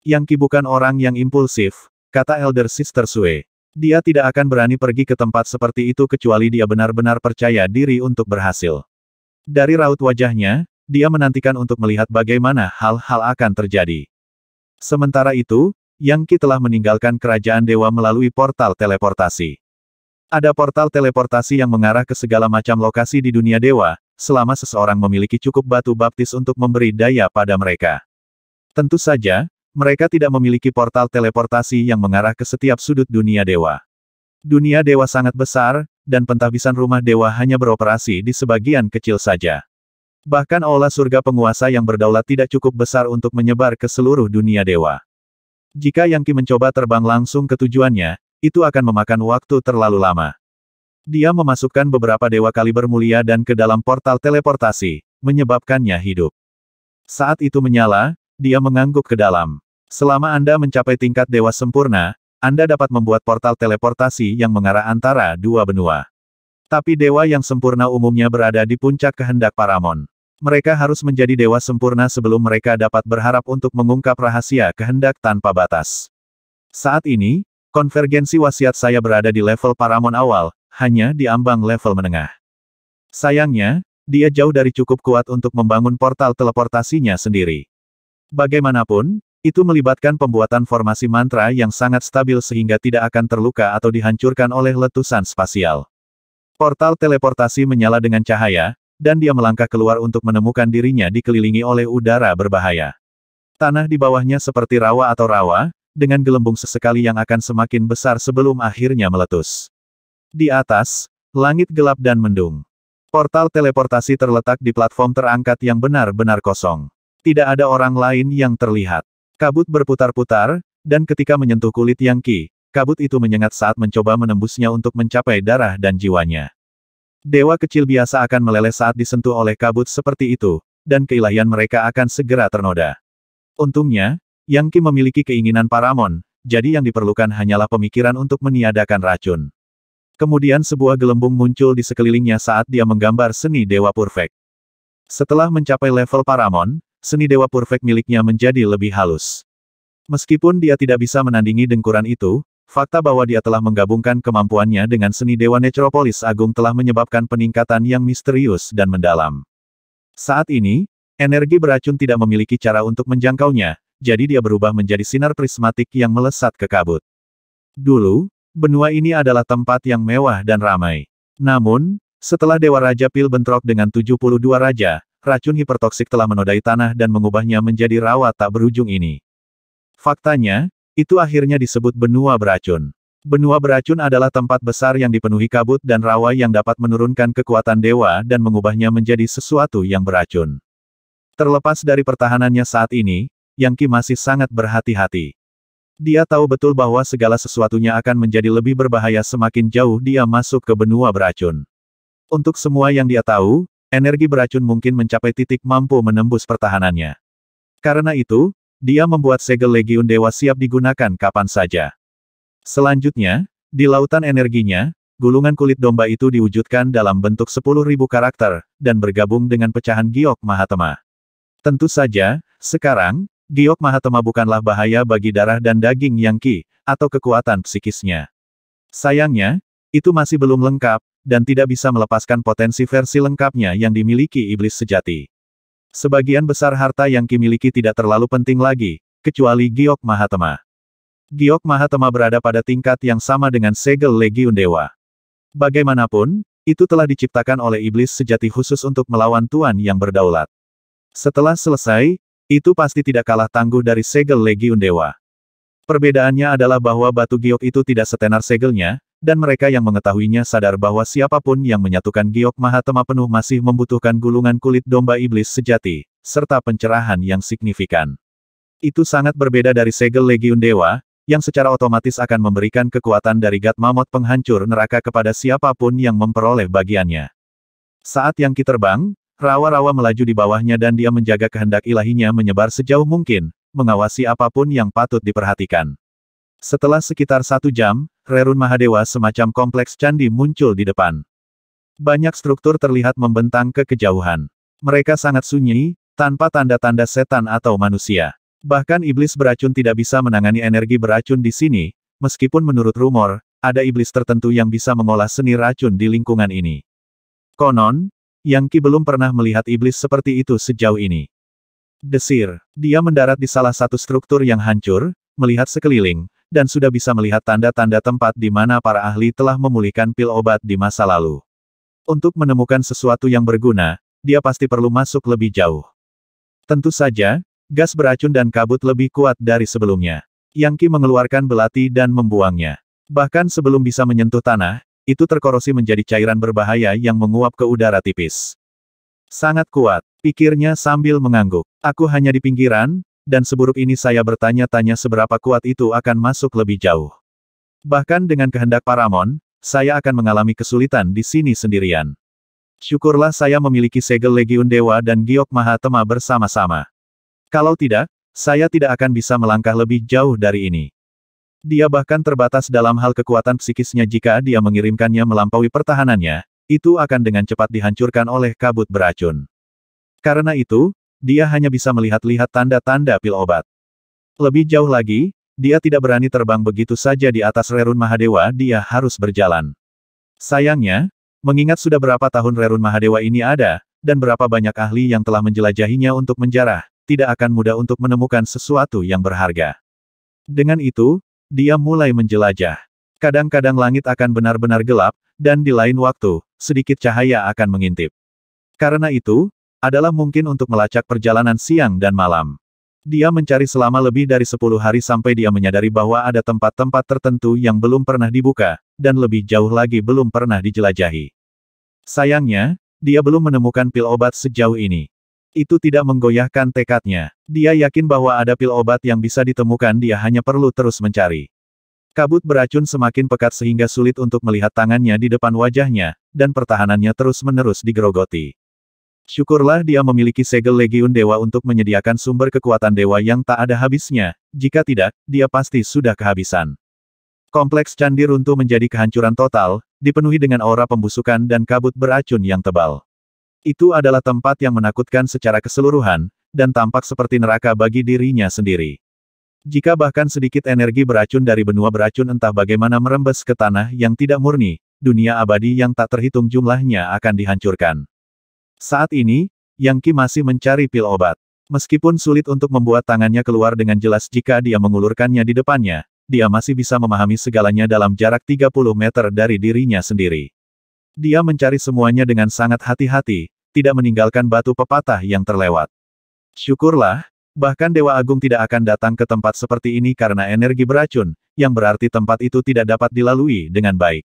Yang kibukan orang yang impulsif, kata Elder Sister Sue. Dia tidak akan berani pergi ke tempat seperti itu kecuali dia benar-benar percaya diri untuk berhasil. Dari raut wajahnya, dia menantikan untuk melihat bagaimana hal-hal akan terjadi. Sementara itu, yang Qi telah meninggalkan kerajaan dewa melalui portal teleportasi. Ada portal teleportasi yang mengarah ke segala macam lokasi di dunia dewa, selama seseorang memiliki cukup batu baptis untuk memberi daya pada mereka. Tentu saja, mereka tidak memiliki portal teleportasi yang mengarah ke setiap sudut dunia dewa. Dunia dewa sangat besar, dan pentahbisan rumah dewa hanya beroperasi di sebagian kecil saja. Bahkan olah surga penguasa yang berdaulat tidak cukup besar untuk menyebar ke seluruh dunia dewa. Jika Yang Qi mencoba terbang langsung ke tujuannya, itu akan memakan waktu terlalu lama. Dia memasukkan beberapa dewa kaliber mulia dan ke dalam portal teleportasi, menyebabkannya hidup. Saat itu menyala, dia mengangguk ke dalam. Selama Anda mencapai tingkat dewa sempurna, Anda dapat membuat portal teleportasi yang mengarah antara dua benua. Tapi dewa yang sempurna umumnya berada di puncak kehendak Paramon. Mereka harus menjadi dewa sempurna sebelum mereka dapat berharap untuk mengungkap rahasia kehendak tanpa batas. Saat ini, konvergensi wasiat saya berada di level paramon awal, hanya di ambang level menengah. Sayangnya, dia jauh dari cukup kuat untuk membangun portal teleportasinya sendiri. Bagaimanapun, itu melibatkan pembuatan formasi mantra yang sangat stabil sehingga tidak akan terluka atau dihancurkan oleh letusan spasial. Portal teleportasi menyala dengan cahaya, dan dia melangkah keluar untuk menemukan dirinya dikelilingi oleh udara berbahaya. Tanah di bawahnya seperti rawa atau rawa, dengan gelembung sesekali yang akan semakin besar sebelum akhirnya meletus. Di atas, langit gelap dan mendung. Portal teleportasi terletak di platform terangkat yang benar-benar kosong. Tidak ada orang lain yang terlihat. Kabut berputar-putar, dan ketika menyentuh kulit Yang Ki, kabut itu menyengat saat mencoba menembusnya untuk mencapai darah dan jiwanya. Dewa kecil biasa akan meleleh saat disentuh oleh kabut seperti itu, dan keilahian mereka akan segera ternoda. Untungnya, Yang Qi memiliki keinginan paramon, jadi yang diperlukan hanyalah pemikiran untuk meniadakan racun. Kemudian sebuah gelembung muncul di sekelilingnya saat dia menggambar seni Dewa perfect. Setelah mencapai level paramon, seni Dewa perfect miliknya menjadi lebih halus. Meskipun dia tidak bisa menandingi dengkuran itu, Fakta bahwa dia telah menggabungkan kemampuannya dengan seni Dewa Necropolis Agung telah menyebabkan peningkatan yang misterius dan mendalam. Saat ini, energi beracun tidak memiliki cara untuk menjangkaunya, jadi dia berubah menjadi sinar prismatik yang melesat ke kabut. Dulu, benua ini adalah tempat yang mewah dan ramai. Namun, setelah Dewa Raja Pil bentrok dengan 72 raja, racun hipertoksik telah menodai tanah dan mengubahnya menjadi rawa tak berujung ini. Faktanya, itu akhirnya disebut benua beracun. Benua beracun adalah tempat besar yang dipenuhi kabut dan rawa yang dapat menurunkan kekuatan dewa dan mengubahnya menjadi sesuatu yang beracun. Terlepas dari pertahanannya saat ini, Yang Qi masih sangat berhati-hati. Dia tahu betul bahwa segala sesuatunya akan menjadi lebih berbahaya semakin jauh dia masuk ke benua beracun. Untuk semua yang dia tahu, energi beracun mungkin mencapai titik mampu menembus pertahanannya. Karena itu, dia membuat segel Legiun Dewa siap digunakan kapan saja. Selanjutnya, di lautan energinya, gulungan kulit domba itu diwujudkan dalam bentuk 10.000 karakter, dan bergabung dengan pecahan Giok Mahatma. Tentu saja, sekarang, Giok Mahatma bukanlah bahaya bagi darah dan daging yang Ki, atau kekuatan psikisnya. Sayangnya, itu masih belum lengkap, dan tidak bisa melepaskan potensi versi lengkapnya yang dimiliki iblis sejati. Sebagian besar harta yang Ki miliki tidak terlalu penting lagi, kecuali Giok Mahatma. Giok Mahatma berada pada tingkat yang sama dengan segel Legiun Dewa. Bagaimanapun, itu telah diciptakan oleh iblis sejati khusus untuk melawan Tuan yang berdaulat. Setelah selesai, itu pasti tidak kalah tangguh dari segel Legiun Dewa. Perbedaannya adalah bahwa batu giok itu tidak setenar segelnya, dan mereka yang mengetahuinya sadar bahwa siapapun yang menyatukan giok Mahatma penuh masih membutuhkan gulungan kulit domba iblis sejati, serta pencerahan yang signifikan. Itu sangat berbeda dari segel Legiun Dewa, yang secara otomatis akan memberikan kekuatan dari Gat Mamot penghancur neraka kepada siapapun yang memperoleh bagiannya. Saat yang terbang, rawa-rawa melaju di bawahnya dan dia menjaga kehendak ilahinya menyebar sejauh mungkin, mengawasi apapun yang patut diperhatikan. Setelah sekitar satu jam, Rerun Mahadewa semacam kompleks candi muncul di depan. Banyak struktur terlihat membentang ke kejauhan. Mereka sangat sunyi, tanpa tanda-tanda setan atau manusia. Bahkan iblis beracun tidak bisa menangani energi beracun di sini, meskipun menurut rumor, ada iblis tertentu yang bisa mengolah seni racun di lingkungan ini. Konon, Yang Ki belum pernah melihat iblis seperti itu sejauh ini. Desir, dia mendarat di salah satu struktur yang hancur, melihat sekeliling, dan sudah bisa melihat tanda-tanda tempat di mana para ahli telah memulihkan pil obat di masa lalu. Untuk menemukan sesuatu yang berguna, dia pasti perlu masuk lebih jauh. Tentu saja, gas beracun dan kabut lebih kuat dari sebelumnya. Yangki mengeluarkan belati dan membuangnya. Bahkan sebelum bisa menyentuh tanah, itu terkorosi menjadi cairan berbahaya yang menguap ke udara tipis. Sangat kuat, pikirnya sambil mengangguk. Aku hanya di pinggiran, dan seburuk ini saya bertanya-tanya seberapa kuat itu akan masuk lebih jauh. Bahkan dengan kehendak Paramon, saya akan mengalami kesulitan di sini sendirian. Syukurlah saya memiliki segel Legiun Dewa dan Giok Mahatema bersama-sama. Kalau tidak, saya tidak akan bisa melangkah lebih jauh dari ini. Dia bahkan terbatas dalam hal kekuatan psikisnya jika dia mengirimkannya melampaui pertahanannya, itu akan dengan cepat dihancurkan oleh kabut beracun. Karena itu, dia hanya bisa melihat-lihat tanda-tanda pil obat. Lebih jauh lagi, dia tidak berani terbang begitu saja di atas Rerun Mahadewa dia harus berjalan. Sayangnya, mengingat sudah berapa tahun Rerun Mahadewa ini ada, dan berapa banyak ahli yang telah menjelajahinya untuk menjarah, tidak akan mudah untuk menemukan sesuatu yang berharga. Dengan itu, dia mulai menjelajah. Kadang-kadang langit akan benar-benar gelap, dan di lain waktu, sedikit cahaya akan mengintip. Karena itu, adalah mungkin untuk melacak perjalanan siang dan malam. Dia mencari selama lebih dari 10 hari sampai dia menyadari bahwa ada tempat-tempat tertentu yang belum pernah dibuka, dan lebih jauh lagi belum pernah dijelajahi. Sayangnya, dia belum menemukan pil obat sejauh ini. Itu tidak menggoyahkan tekadnya. Dia yakin bahwa ada pil obat yang bisa ditemukan dia hanya perlu terus mencari. Kabut beracun semakin pekat sehingga sulit untuk melihat tangannya di depan wajahnya, dan pertahanannya terus-menerus digerogoti. Syukurlah dia memiliki segel legiun dewa untuk menyediakan sumber kekuatan dewa yang tak ada habisnya, jika tidak, dia pasti sudah kehabisan. Kompleks candi runtuh menjadi kehancuran total, dipenuhi dengan aura pembusukan dan kabut beracun yang tebal. Itu adalah tempat yang menakutkan secara keseluruhan, dan tampak seperti neraka bagi dirinya sendiri. Jika bahkan sedikit energi beracun dari benua beracun entah bagaimana merembes ke tanah yang tidak murni, dunia abadi yang tak terhitung jumlahnya akan dihancurkan. Saat ini, Yang Qi masih mencari pil obat. Meskipun sulit untuk membuat tangannya keluar dengan jelas jika dia mengulurkannya di depannya, dia masih bisa memahami segalanya dalam jarak 30 meter dari dirinya sendiri. Dia mencari semuanya dengan sangat hati-hati, tidak meninggalkan batu pepatah yang terlewat. Syukurlah, bahkan Dewa Agung tidak akan datang ke tempat seperti ini karena energi beracun, yang berarti tempat itu tidak dapat dilalui dengan baik.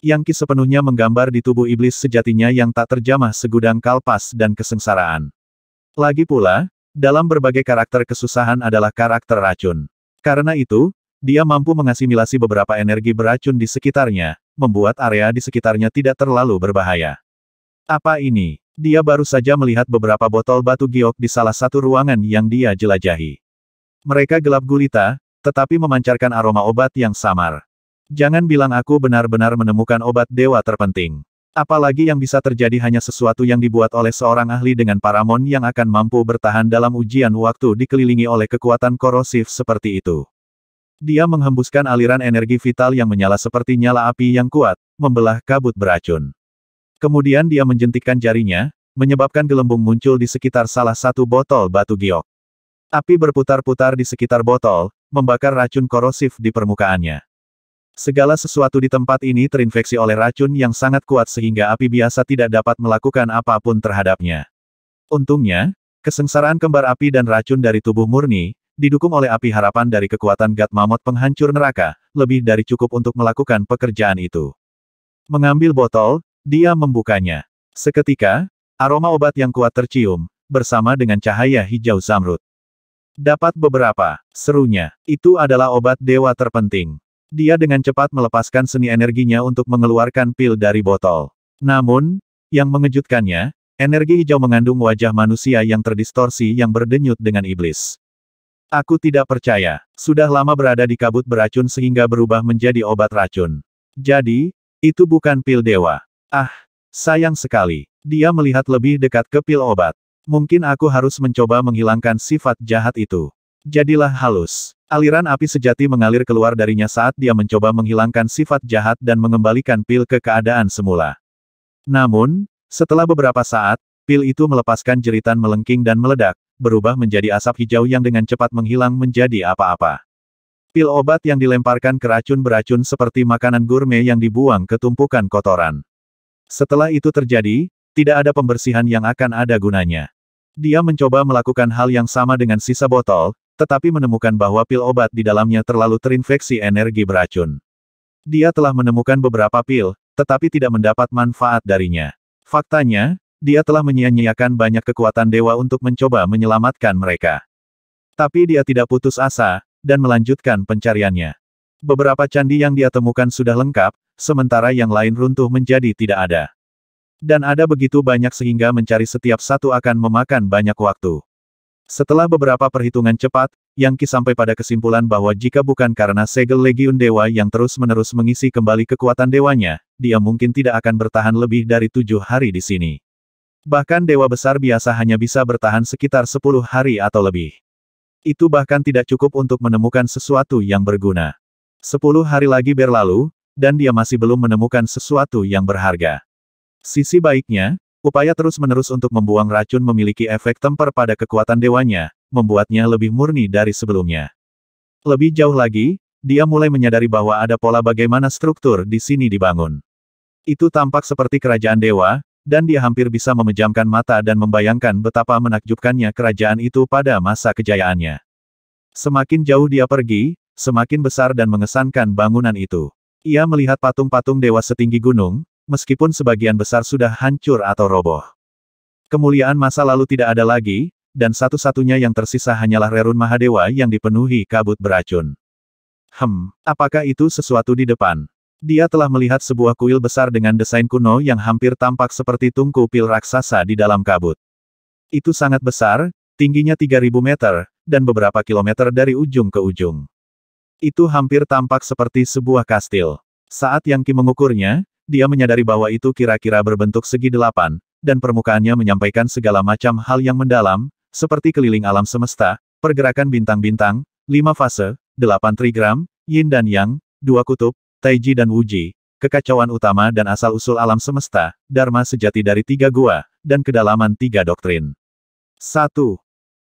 Yang ki sepenuhnya menggambar di tubuh iblis sejatinya yang tak terjamah segudang kalpas dan kesengsaraan. Lagi pula, dalam berbagai karakter kesusahan adalah karakter racun. Karena itu, dia mampu mengasimilasi beberapa energi beracun di sekitarnya, membuat area di sekitarnya tidak terlalu berbahaya. Apa ini? Dia baru saja melihat beberapa botol batu giok di salah satu ruangan yang dia jelajahi. Mereka gelap gulita, tetapi memancarkan aroma obat yang samar. Jangan bilang aku benar-benar menemukan obat dewa terpenting. Apalagi yang bisa terjadi hanya sesuatu yang dibuat oleh seorang ahli dengan paramon yang akan mampu bertahan dalam ujian waktu dikelilingi oleh kekuatan korosif seperti itu. Dia menghembuskan aliran energi vital yang menyala seperti nyala api yang kuat, membelah kabut beracun. Kemudian dia menjentikkan jarinya, menyebabkan gelembung muncul di sekitar salah satu botol batu giok. Api berputar-putar di sekitar botol, membakar racun korosif di permukaannya. Segala sesuatu di tempat ini terinfeksi oleh racun yang sangat kuat sehingga api biasa tidak dapat melakukan apapun terhadapnya. Untungnya, kesengsaraan kembar api dan racun dari tubuh murni, didukung oleh api harapan dari kekuatan Gat Mamot penghancur neraka, lebih dari cukup untuk melakukan pekerjaan itu. Mengambil botol, dia membukanya. Seketika, aroma obat yang kuat tercium, bersama dengan cahaya hijau zamrud. Dapat beberapa, serunya, itu adalah obat dewa terpenting. Dia dengan cepat melepaskan seni energinya untuk mengeluarkan pil dari botol. Namun, yang mengejutkannya, energi hijau mengandung wajah manusia yang terdistorsi yang berdenyut dengan iblis. Aku tidak percaya. Sudah lama berada di kabut beracun sehingga berubah menjadi obat racun. Jadi, itu bukan pil dewa. Ah, sayang sekali. Dia melihat lebih dekat ke pil obat. Mungkin aku harus mencoba menghilangkan sifat jahat itu. Jadilah halus. Aliran api sejati mengalir keluar darinya saat dia mencoba menghilangkan sifat jahat dan mengembalikan pil ke keadaan semula. Namun, setelah beberapa saat, pil itu melepaskan jeritan melengking dan meledak, berubah menjadi asap hijau yang dengan cepat menghilang menjadi apa-apa. Pil obat yang dilemparkan ke racun beracun seperti makanan gourmet yang dibuang ke tumpukan kotoran. Setelah itu terjadi, tidak ada pembersihan yang akan ada gunanya. Dia mencoba melakukan hal yang sama dengan sisa botol, tetapi menemukan bahwa pil obat di dalamnya terlalu terinfeksi energi beracun. Dia telah menemukan beberapa pil, tetapi tidak mendapat manfaat darinya. Faktanya, dia telah menyia-nyiakan banyak kekuatan dewa untuk mencoba menyelamatkan mereka. Tapi dia tidak putus asa, dan melanjutkan pencariannya. Beberapa candi yang dia temukan sudah lengkap, sementara yang lain runtuh menjadi tidak ada. Dan ada begitu banyak sehingga mencari setiap satu akan memakan banyak waktu. Setelah beberapa perhitungan cepat, Yang Qi sampai pada kesimpulan bahwa jika bukan karena segel Legiun Dewa yang terus-menerus mengisi kembali kekuatan dewanya, dia mungkin tidak akan bertahan lebih dari tujuh hari di sini. Bahkan dewa besar biasa hanya bisa bertahan sekitar sepuluh hari atau lebih. Itu bahkan tidak cukup untuk menemukan sesuatu yang berguna. Sepuluh hari lagi berlalu, dan dia masih belum menemukan sesuatu yang berharga. Sisi baiknya, Upaya terus-menerus untuk membuang racun memiliki efek temper pada kekuatan dewanya, membuatnya lebih murni dari sebelumnya. Lebih jauh lagi, dia mulai menyadari bahwa ada pola bagaimana struktur di sini dibangun. Itu tampak seperti kerajaan dewa, dan dia hampir bisa memejamkan mata dan membayangkan betapa menakjubkannya kerajaan itu pada masa kejayaannya. Semakin jauh dia pergi, semakin besar dan mengesankan bangunan itu. Ia melihat patung-patung dewa setinggi gunung, meskipun sebagian besar sudah hancur atau roboh. Kemuliaan masa lalu tidak ada lagi, dan satu-satunya yang tersisa hanyalah Rerun Mahadewa yang dipenuhi kabut beracun. Hmm, apakah itu sesuatu di depan? Dia telah melihat sebuah kuil besar dengan desain kuno yang hampir tampak seperti tungku pil raksasa di dalam kabut. Itu sangat besar, tingginya 3000 meter, dan beberapa kilometer dari ujung ke ujung. Itu hampir tampak seperti sebuah kastil. Saat Yang Ki mengukurnya, dia menyadari bahwa itu kira-kira berbentuk segi delapan, dan permukaannya menyampaikan segala macam hal yang mendalam, seperti keliling alam semesta, pergerakan bintang-bintang, lima fase, delapan trigram, yin dan yang, dua kutub, taiji dan wuji, kekacauan utama dan asal-usul alam semesta, dharma sejati dari tiga gua, dan kedalaman tiga doktrin. 1.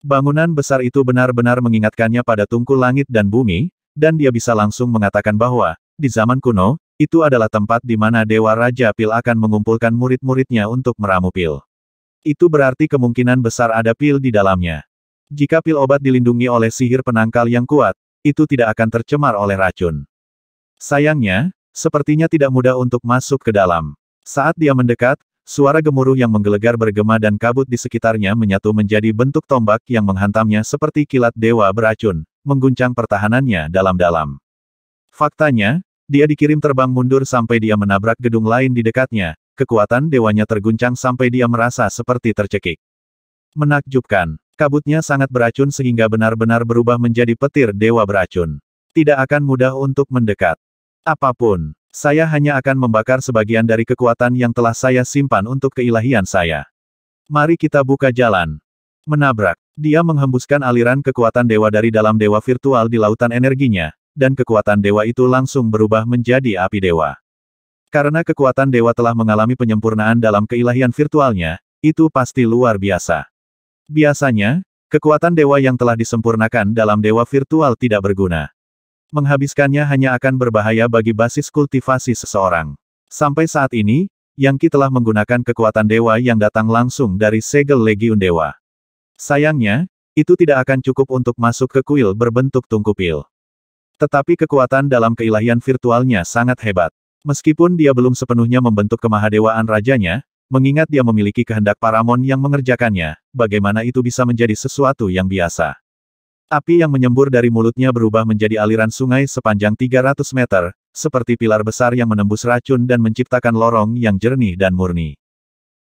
Bangunan besar itu benar-benar mengingatkannya pada tungku langit dan bumi, dan dia bisa langsung mengatakan bahwa, di zaman kuno, itu adalah tempat di mana Dewa Raja Pil akan mengumpulkan murid-muridnya untuk meramu pil. Itu berarti kemungkinan besar ada pil di dalamnya. Jika pil obat dilindungi oleh sihir penangkal yang kuat, itu tidak akan tercemar oleh racun. Sayangnya, sepertinya tidak mudah untuk masuk ke dalam. Saat dia mendekat, suara gemuruh yang menggelegar bergema dan kabut di sekitarnya menyatu menjadi bentuk tombak yang menghantamnya seperti kilat dewa beracun, mengguncang pertahanannya dalam-dalam. Faktanya, dia dikirim terbang mundur sampai dia menabrak gedung lain di dekatnya, kekuatan dewanya terguncang sampai dia merasa seperti tercekik. Menakjubkan, kabutnya sangat beracun sehingga benar-benar berubah menjadi petir dewa beracun. Tidak akan mudah untuk mendekat. Apapun, saya hanya akan membakar sebagian dari kekuatan yang telah saya simpan untuk keilahian saya. Mari kita buka jalan. Menabrak, dia menghembuskan aliran kekuatan dewa dari dalam dewa virtual di lautan energinya, dan kekuatan dewa itu langsung berubah menjadi api dewa. Karena kekuatan dewa telah mengalami penyempurnaan dalam keilahian virtualnya, itu pasti luar biasa. Biasanya, kekuatan dewa yang telah disempurnakan dalam dewa virtual tidak berguna. Menghabiskannya hanya akan berbahaya bagi basis kultivasi seseorang. Sampai saat ini, Yang Ki telah menggunakan kekuatan dewa yang datang langsung dari segel legiun dewa. Sayangnya, itu tidak akan cukup untuk masuk ke kuil berbentuk tungku pil. Tetapi kekuatan dalam keilahian virtualnya sangat hebat. Meskipun dia belum sepenuhnya membentuk kemahadewaan rajanya, mengingat dia memiliki kehendak Paramon yang mengerjakannya, bagaimana itu bisa menjadi sesuatu yang biasa. Api yang menyembur dari mulutnya berubah menjadi aliran sungai sepanjang 300 meter, seperti pilar besar yang menembus racun dan menciptakan lorong yang jernih dan murni.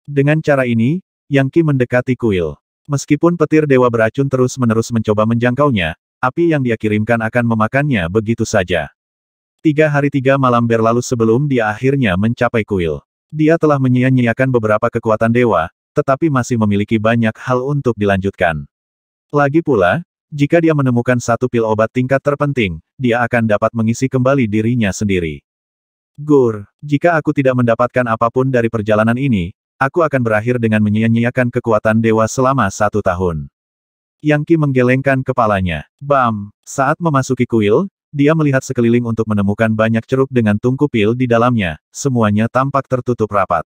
Dengan cara ini, Yang Ki mendekati kuil. Meskipun petir dewa beracun terus-menerus mencoba menjangkaunya, Api yang dia kirimkan akan memakannya begitu saja. Tiga hari tiga malam berlalu sebelum dia akhirnya mencapai kuil. Dia telah menyia-nyiakan beberapa kekuatan dewa, tetapi masih memiliki banyak hal untuk dilanjutkan. Lagi pula, jika dia menemukan satu pil obat tingkat terpenting, dia akan dapat mengisi kembali dirinya sendiri. Gur, jika aku tidak mendapatkan apapun dari perjalanan ini, aku akan berakhir dengan menyia-nyiakan kekuatan dewa selama satu tahun. Yang Qi menggelengkan kepalanya. Bam! Saat memasuki kuil, dia melihat sekeliling untuk menemukan banyak ceruk dengan tungku pil di dalamnya, semuanya tampak tertutup rapat.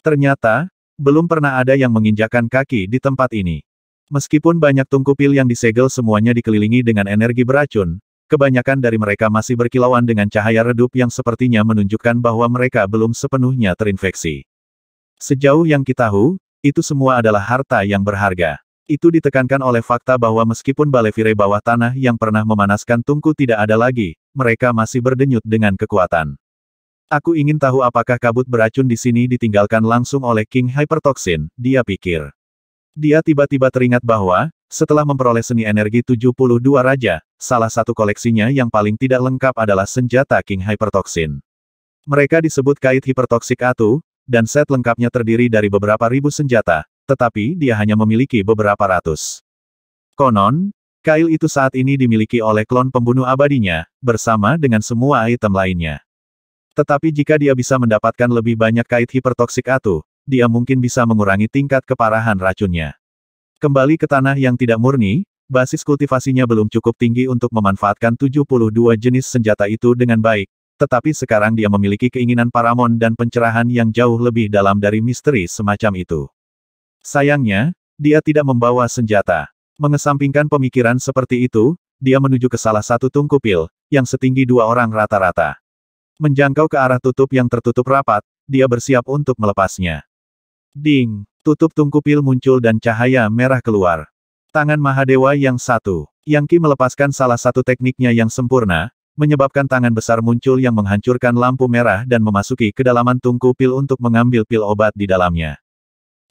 Ternyata, belum pernah ada yang menginjakan kaki di tempat ini. Meskipun banyak tungku pil yang disegel semuanya dikelilingi dengan energi beracun, kebanyakan dari mereka masih berkilauan dengan cahaya redup yang sepertinya menunjukkan bahwa mereka belum sepenuhnya terinfeksi. Sejauh yang kita tahu, itu semua adalah harta yang berharga. Itu ditekankan oleh fakta bahwa meskipun Balefire bawah tanah yang pernah memanaskan tungku tidak ada lagi, mereka masih berdenyut dengan kekuatan. Aku ingin tahu apakah kabut beracun di sini ditinggalkan langsung oleh King Hypertoxin, dia pikir. Dia tiba-tiba teringat bahwa, setelah memperoleh seni energi 72 Raja, salah satu koleksinya yang paling tidak lengkap adalah senjata King Hypertoxin. Mereka disebut kait hipertoksik atu, dan set lengkapnya terdiri dari beberapa ribu senjata, tetapi dia hanya memiliki beberapa ratus. Konon, kail itu saat ini dimiliki oleh klon pembunuh abadinya, bersama dengan semua item lainnya. Tetapi jika dia bisa mendapatkan lebih banyak kait hipertoksik atu, dia mungkin bisa mengurangi tingkat keparahan racunnya. Kembali ke tanah yang tidak murni, basis kultivasinya belum cukup tinggi untuk memanfaatkan 72 jenis senjata itu dengan baik, tetapi sekarang dia memiliki keinginan paramon dan pencerahan yang jauh lebih dalam dari misteri semacam itu. Sayangnya, dia tidak membawa senjata. Mengesampingkan pemikiran seperti itu, dia menuju ke salah satu tungku pil, yang setinggi dua orang rata-rata. Menjangkau ke arah tutup yang tertutup rapat, dia bersiap untuk melepasnya. Ding! Tutup tungku pil muncul dan cahaya merah keluar. Tangan Mahadewa yang satu, Yang Ki melepaskan salah satu tekniknya yang sempurna, menyebabkan tangan besar muncul yang menghancurkan lampu merah dan memasuki kedalaman tungku pil untuk mengambil pil obat di dalamnya.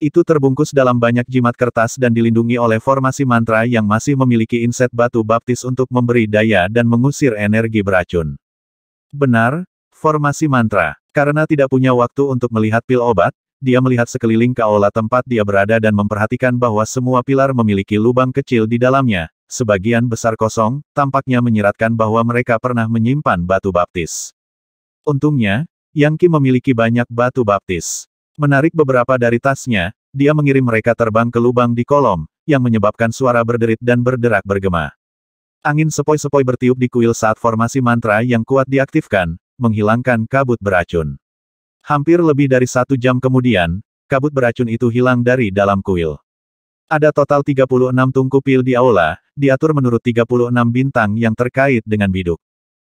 Itu terbungkus dalam banyak jimat kertas dan dilindungi oleh formasi mantra yang masih memiliki inset batu baptis untuk memberi daya dan mengusir energi beracun. Benar, formasi mantra. Karena tidak punya waktu untuk melihat pil obat, dia melihat sekeliling kaola tempat dia berada dan memperhatikan bahwa semua pilar memiliki lubang kecil di dalamnya. Sebagian besar kosong, tampaknya menyiratkan bahwa mereka pernah menyimpan batu baptis. Untungnya, Yangki memiliki banyak batu baptis. Menarik beberapa dari tasnya, dia mengirim mereka terbang ke lubang di kolom, yang menyebabkan suara berderit dan berderak bergema. Angin sepoi-sepoi bertiup di kuil saat formasi mantra yang kuat diaktifkan, menghilangkan kabut beracun. Hampir lebih dari satu jam kemudian, kabut beracun itu hilang dari dalam kuil. Ada total 36 tungku pil di aula, diatur menurut 36 bintang yang terkait dengan biduk.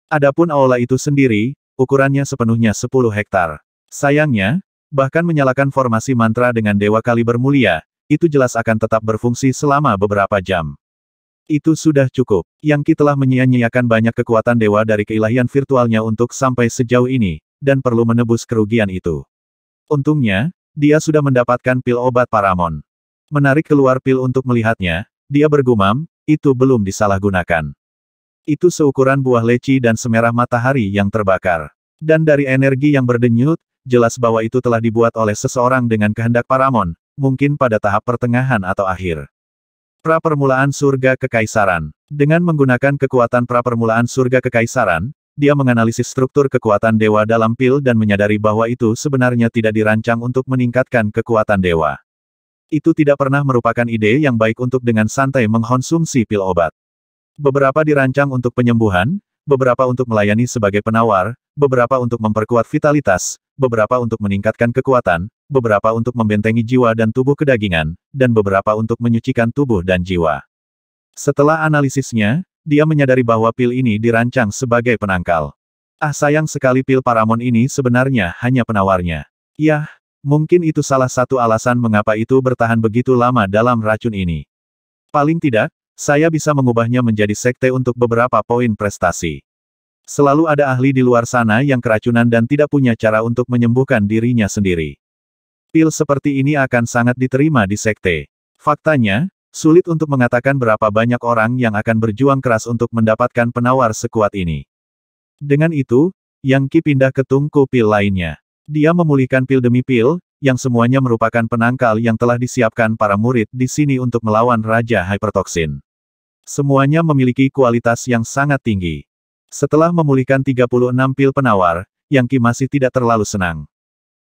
Adapun aula itu sendiri, ukurannya sepenuhnya 10 hektar. Sayangnya, Bahkan menyalakan formasi mantra dengan Dewa Kaliber Mulia, itu jelas akan tetap berfungsi selama beberapa jam. Itu sudah cukup. Yang telah menyia-nyiakan banyak kekuatan dewa dari keilahian virtualnya untuk sampai sejauh ini, dan perlu menebus kerugian itu. Untungnya, dia sudah mendapatkan pil obat Paramon. Menarik keluar pil untuk melihatnya, dia bergumam, itu belum disalahgunakan. Itu seukuran buah leci dan semerah matahari yang terbakar. Dan dari energi yang berdenyut, jelas bahwa itu telah dibuat oleh seseorang dengan kehendak Paramon, mungkin pada tahap pertengahan atau akhir. Prapermulaan Surga Kekaisaran Dengan menggunakan kekuatan prapermulaan Surga Kekaisaran, dia menganalisis struktur kekuatan dewa dalam pil dan menyadari bahwa itu sebenarnya tidak dirancang untuk meningkatkan kekuatan dewa. Itu tidak pernah merupakan ide yang baik untuk dengan santai mengkonsumsi pil obat. Beberapa dirancang untuk penyembuhan, beberapa untuk melayani sebagai penawar, beberapa untuk memperkuat vitalitas, beberapa untuk meningkatkan kekuatan, beberapa untuk membentengi jiwa dan tubuh kedagingan, dan beberapa untuk menyucikan tubuh dan jiwa. Setelah analisisnya, dia menyadari bahwa pil ini dirancang sebagai penangkal. Ah sayang sekali pil paramon ini sebenarnya hanya penawarnya. Yah, mungkin itu salah satu alasan mengapa itu bertahan begitu lama dalam racun ini. Paling tidak, saya bisa mengubahnya menjadi sekte untuk beberapa poin prestasi. Selalu ada ahli di luar sana yang keracunan dan tidak punya cara untuk menyembuhkan dirinya sendiri. Pil seperti ini akan sangat diterima di sekte. Faktanya, sulit untuk mengatakan berapa banyak orang yang akan berjuang keras untuk mendapatkan penawar sekuat ini. Dengan itu, Yang Ki pindah ke tungku pil lainnya. Dia memulihkan pil demi pil, yang semuanya merupakan penangkal yang telah disiapkan para murid di sini untuk melawan Raja Hypertoxin. Semuanya memiliki kualitas yang sangat tinggi. Setelah memulihkan 36 pil penawar, Yang Qi masih tidak terlalu senang.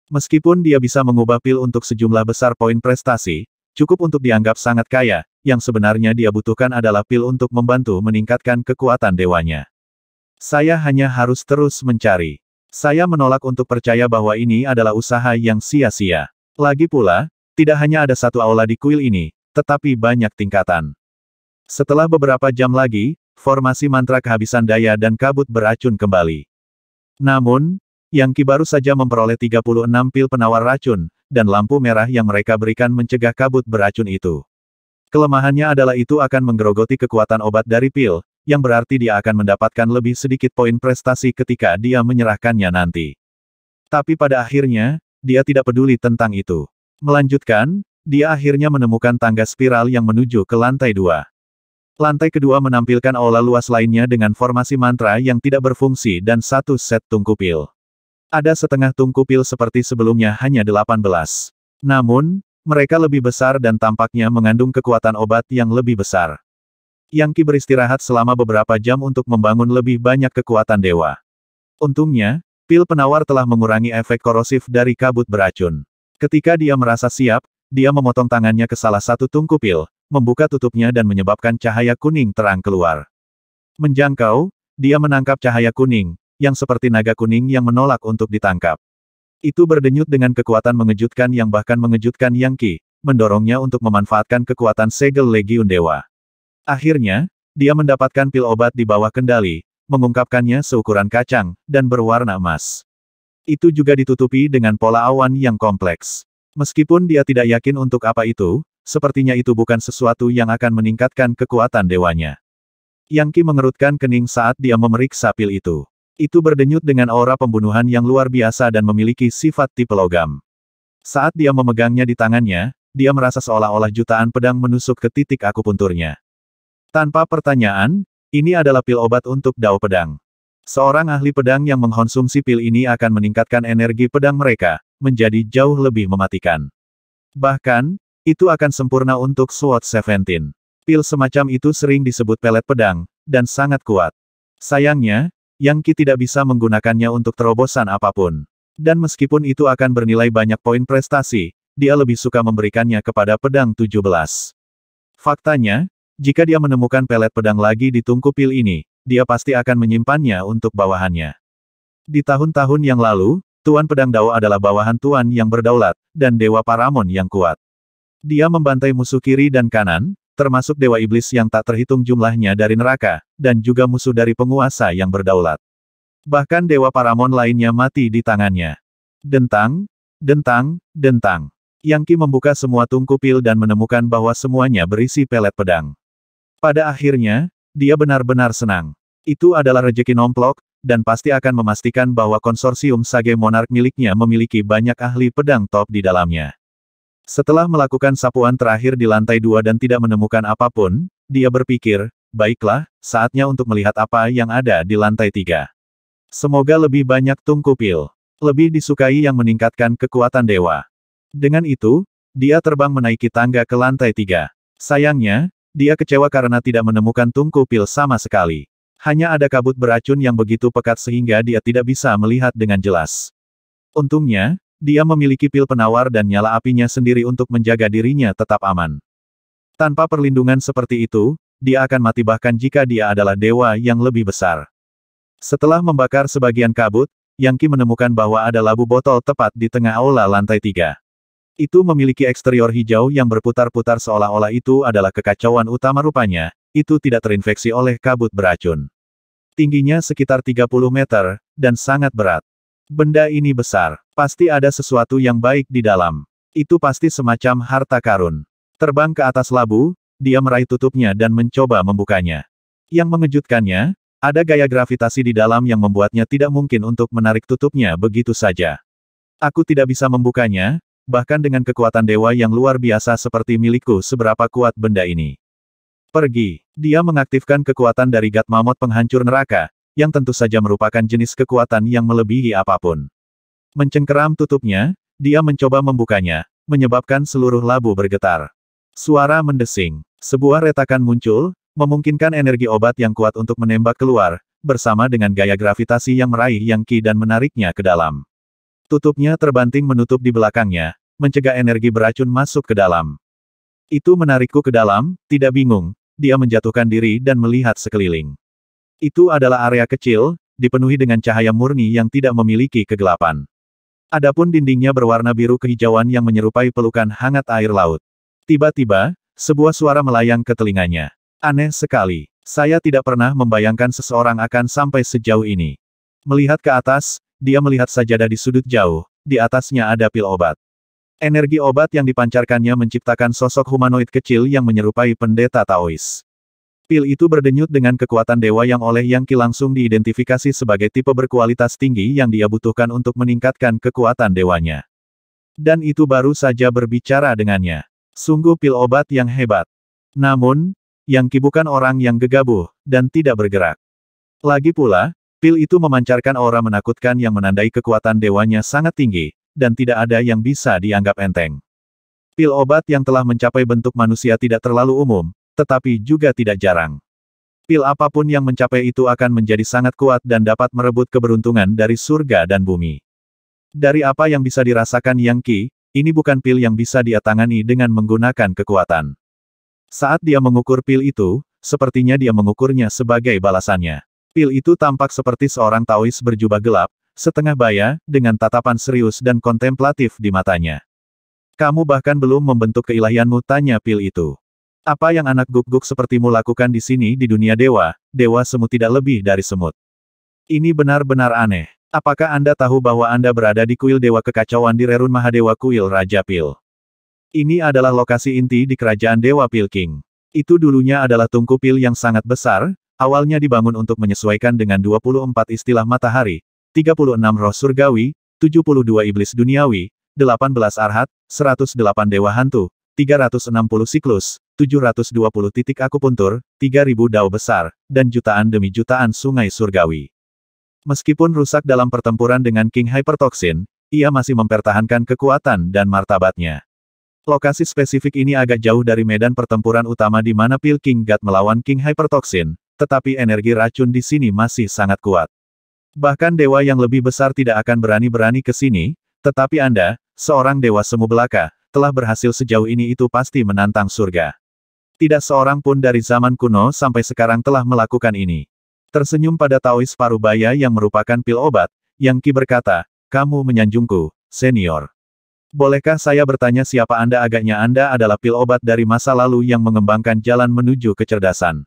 Meskipun dia bisa mengubah pil untuk sejumlah besar poin prestasi, cukup untuk dianggap sangat kaya, yang sebenarnya dia butuhkan adalah pil untuk membantu meningkatkan kekuatan dewanya. Saya hanya harus terus mencari. Saya menolak untuk percaya bahwa ini adalah usaha yang sia-sia. Lagi pula, tidak hanya ada satu aula di kuil ini, tetapi banyak tingkatan. Setelah beberapa jam lagi, formasi mantra kehabisan daya dan kabut beracun kembali. Namun, yang baru saja memperoleh 36 pil penawar racun, dan lampu merah yang mereka berikan mencegah kabut beracun itu. Kelemahannya adalah itu akan menggerogoti kekuatan obat dari pil, yang berarti dia akan mendapatkan lebih sedikit poin prestasi ketika dia menyerahkannya nanti. Tapi pada akhirnya, dia tidak peduli tentang itu. Melanjutkan, dia akhirnya menemukan tangga spiral yang menuju ke lantai dua. Lantai kedua menampilkan aula luas lainnya dengan formasi mantra yang tidak berfungsi dan satu set tungku pil. Ada setengah tungku pil seperti sebelumnya hanya 18. Namun, mereka lebih besar dan tampaknya mengandung kekuatan obat yang lebih besar. Yang Ki beristirahat selama beberapa jam untuk membangun lebih banyak kekuatan dewa. Untungnya, pil penawar telah mengurangi efek korosif dari kabut beracun. Ketika dia merasa siap, dia memotong tangannya ke salah satu tungku pil, membuka tutupnya dan menyebabkan cahaya kuning terang keluar. Menjangkau, dia menangkap cahaya kuning, yang seperti naga kuning yang menolak untuk ditangkap. Itu berdenyut dengan kekuatan mengejutkan yang bahkan mengejutkan Yang Qi, mendorongnya untuk memanfaatkan kekuatan segel Legiun Dewa. Akhirnya, dia mendapatkan pil obat di bawah kendali, mengungkapkannya seukuran kacang, dan berwarna emas. Itu juga ditutupi dengan pola awan yang kompleks. Meskipun dia tidak yakin untuk apa itu, sepertinya itu bukan sesuatu yang akan meningkatkan kekuatan dewanya. Yang Ki mengerutkan kening saat dia memeriksa pil itu. Itu berdenyut dengan aura pembunuhan yang luar biasa dan memiliki sifat tipe logam. Saat dia memegangnya di tangannya, dia merasa seolah-olah jutaan pedang menusuk ke titik akupunturnya. Tanpa pertanyaan, ini adalah pil obat untuk dao pedang. Seorang ahli pedang yang mengkonsumsi pil ini akan meningkatkan energi pedang mereka, menjadi jauh lebih mematikan. Bahkan, itu akan sempurna untuk SWOT 17. Pil semacam itu sering disebut pelet pedang, dan sangat kuat. Sayangnya, Yang Qi tidak bisa menggunakannya untuk terobosan apapun. Dan meskipun itu akan bernilai banyak poin prestasi, dia lebih suka memberikannya kepada pedang 17. Faktanya, jika dia menemukan pelet pedang lagi di tungku pil ini, dia pasti akan menyimpannya untuk bawahannya. Di tahun-tahun yang lalu, Tuan Pedang Dao adalah bawahan Tuan yang berdaulat, dan Dewa Paramon yang kuat. Dia membantai musuh kiri dan kanan, termasuk dewa iblis yang tak terhitung jumlahnya dari neraka, dan juga musuh dari penguasa yang berdaulat. Bahkan dewa paramon lainnya mati di tangannya. Dentang, dentang, dentang. Yang Ki membuka semua tungku pil dan menemukan bahwa semuanya berisi pelet pedang. Pada akhirnya, dia benar-benar senang. Itu adalah rejeki nomplok, dan pasti akan memastikan bahwa konsorsium Sage monark miliknya memiliki banyak ahli pedang top di dalamnya. Setelah melakukan sapuan terakhir di lantai dua dan tidak menemukan apapun, dia berpikir, baiklah, saatnya untuk melihat apa yang ada di lantai tiga. Semoga lebih banyak tungku pil. Lebih disukai yang meningkatkan kekuatan dewa. Dengan itu, dia terbang menaiki tangga ke lantai tiga. Sayangnya, dia kecewa karena tidak menemukan tungku pil sama sekali. Hanya ada kabut beracun yang begitu pekat sehingga dia tidak bisa melihat dengan jelas. Untungnya, dia memiliki pil penawar dan nyala apinya sendiri untuk menjaga dirinya tetap aman. Tanpa perlindungan seperti itu, dia akan mati bahkan jika dia adalah dewa yang lebih besar. Setelah membakar sebagian kabut, Yang Qi menemukan bahwa ada labu botol tepat di tengah aula lantai tiga. Itu memiliki eksterior hijau yang berputar-putar seolah-olah itu adalah kekacauan utama rupanya, itu tidak terinfeksi oleh kabut beracun. Tingginya sekitar 30 meter, dan sangat berat. Benda ini besar. Pasti ada sesuatu yang baik di dalam. Itu pasti semacam harta karun. Terbang ke atas labu, dia meraih tutupnya dan mencoba membukanya. Yang mengejutkannya, ada gaya gravitasi di dalam yang membuatnya tidak mungkin untuk menarik tutupnya begitu saja. Aku tidak bisa membukanya, bahkan dengan kekuatan dewa yang luar biasa seperti milikku seberapa kuat benda ini. Pergi. Dia mengaktifkan kekuatan dari Gat Mamot penghancur neraka, yang tentu saja merupakan jenis kekuatan yang melebihi apapun. Mencengkeram tutupnya, dia mencoba membukanya, menyebabkan seluruh labu bergetar. Suara mendesing, sebuah retakan muncul, memungkinkan energi obat yang kuat untuk menembak keluar, bersama dengan gaya gravitasi yang meraih yang ki dan menariknya ke dalam. Tutupnya terbanting menutup di belakangnya, mencegah energi beracun masuk ke dalam. Itu menarikku ke dalam, tidak bingung, dia menjatuhkan diri dan melihat sekeliling. Itu adalah area kecil, dipenuhi dengan cahaya murni yang tidak memiliki kegelapan. Adapun dindingnya berwarna biru kehijauan yang menyerupai pelukan hangat air laut. Tiba-tiba, sebuah suara melayang ke telinganya. Aneh sekali, saya tidak pernah membayangkan seseorang akan sampai sejauh ini. Melihat ke atas, dia melihat sajadah di sudut jauh, di atasnya ada pil obat. Energi obat yang dipancarkannya menciptakan sosok humanoid kecil yang menyerupai pendeta Taois. Pil itu berdenyut dengan kekuatan dewa yang oleh Yang Qi langsung diidentifikasi sebagai tipe berkualitas tinggi yang dia butuhkan untuk meningkatkan kekuatan dewanya. Dan itu baru saja berbicara dengannya. Sungguh pil obat yang hebat. Namun, Yang Qi bukan orang yang gegabah, dan tidak bergerak. Lagi pula, pil itu memancarkan aura menakutkan yang menandai kekuatan dewanya sangat tinggi, dan tidak ada yang bisa dianggap enteng. Pil obat yang telah mencapai bentuk manusia tidak terlalu umum, tetapi juga tidak jarang. Pil apapun yang mencapai itu akan menjadi sangat kuat dan dapat merebut keberuntungan dari surga dan bumi. Dari apa yang bisa dirasakan Yang Qi, ini bukan pil yang bisa dia tangani dengan menggunakan kekuatan. Saat dia mengukur pil itu, sepertinya dia mengukurnya sebagai balasannya. Pil itu tampak seperti seorang Taois berjubah gelap, setengah baya, dengan tatapan serius dan kontemplatif di matanya. Kamu bahkan belum membentuk keilahianmu tanya pil itu. Apa yang anak guk-guk sepertimu lakukan di sini di dunia dewa, dewa semut tidak lebih dari semut. Ini benar-benar aneh. Apakah Anda tahu bahwa Anda berada di kuil dewa kekacauan di Rerun Mahadewa Kuil Raja Pil? Ini adalah lokasi inti di kerajaan Dewa Pil King. Itu dulunya adalah tungku pil yang sangat besar, awalnya dibangun untuk menyesuaikan dengan 24 istilah matahari, 36 roh surgawi, 72 iblis duniawi, 18 arhat, 108 dewa hantu, 360 siklus, 720 titik akupuntur, 3000 dao besar, dan jutaan demi jutaan sungai surgawi. Meskipun rusak dalam pertempuran dengan King Hypertoxin, ia masih mempertahankan kekuatan dan martabatnya. Lokasi spesifik ini agak jauh dari medan pertempuran utama di mana Pil King God melawan King Hypertoxin, tetapi energi racun di sini masih sangat kuat. Bahkan dewa yang lebih besar tidak akan berani-berani ke sini, tetapi Anda, seorang dewa semu belaka, telah berhasil sejauh ini itu pasti menantang surga. Tidak seorang pun dari zaman kuno sampai sekarang telah melakukan ini. Tersenyum pada Taois Parubaya yang merupakan pil obat, yang Ki berkata, kamu menyanjungku, senior. Bolehkah saya bertanya siapa Anda agaknya Anda adalah pil obat dari masa lalu yang mengembangkan jalan menuju kecerdasan.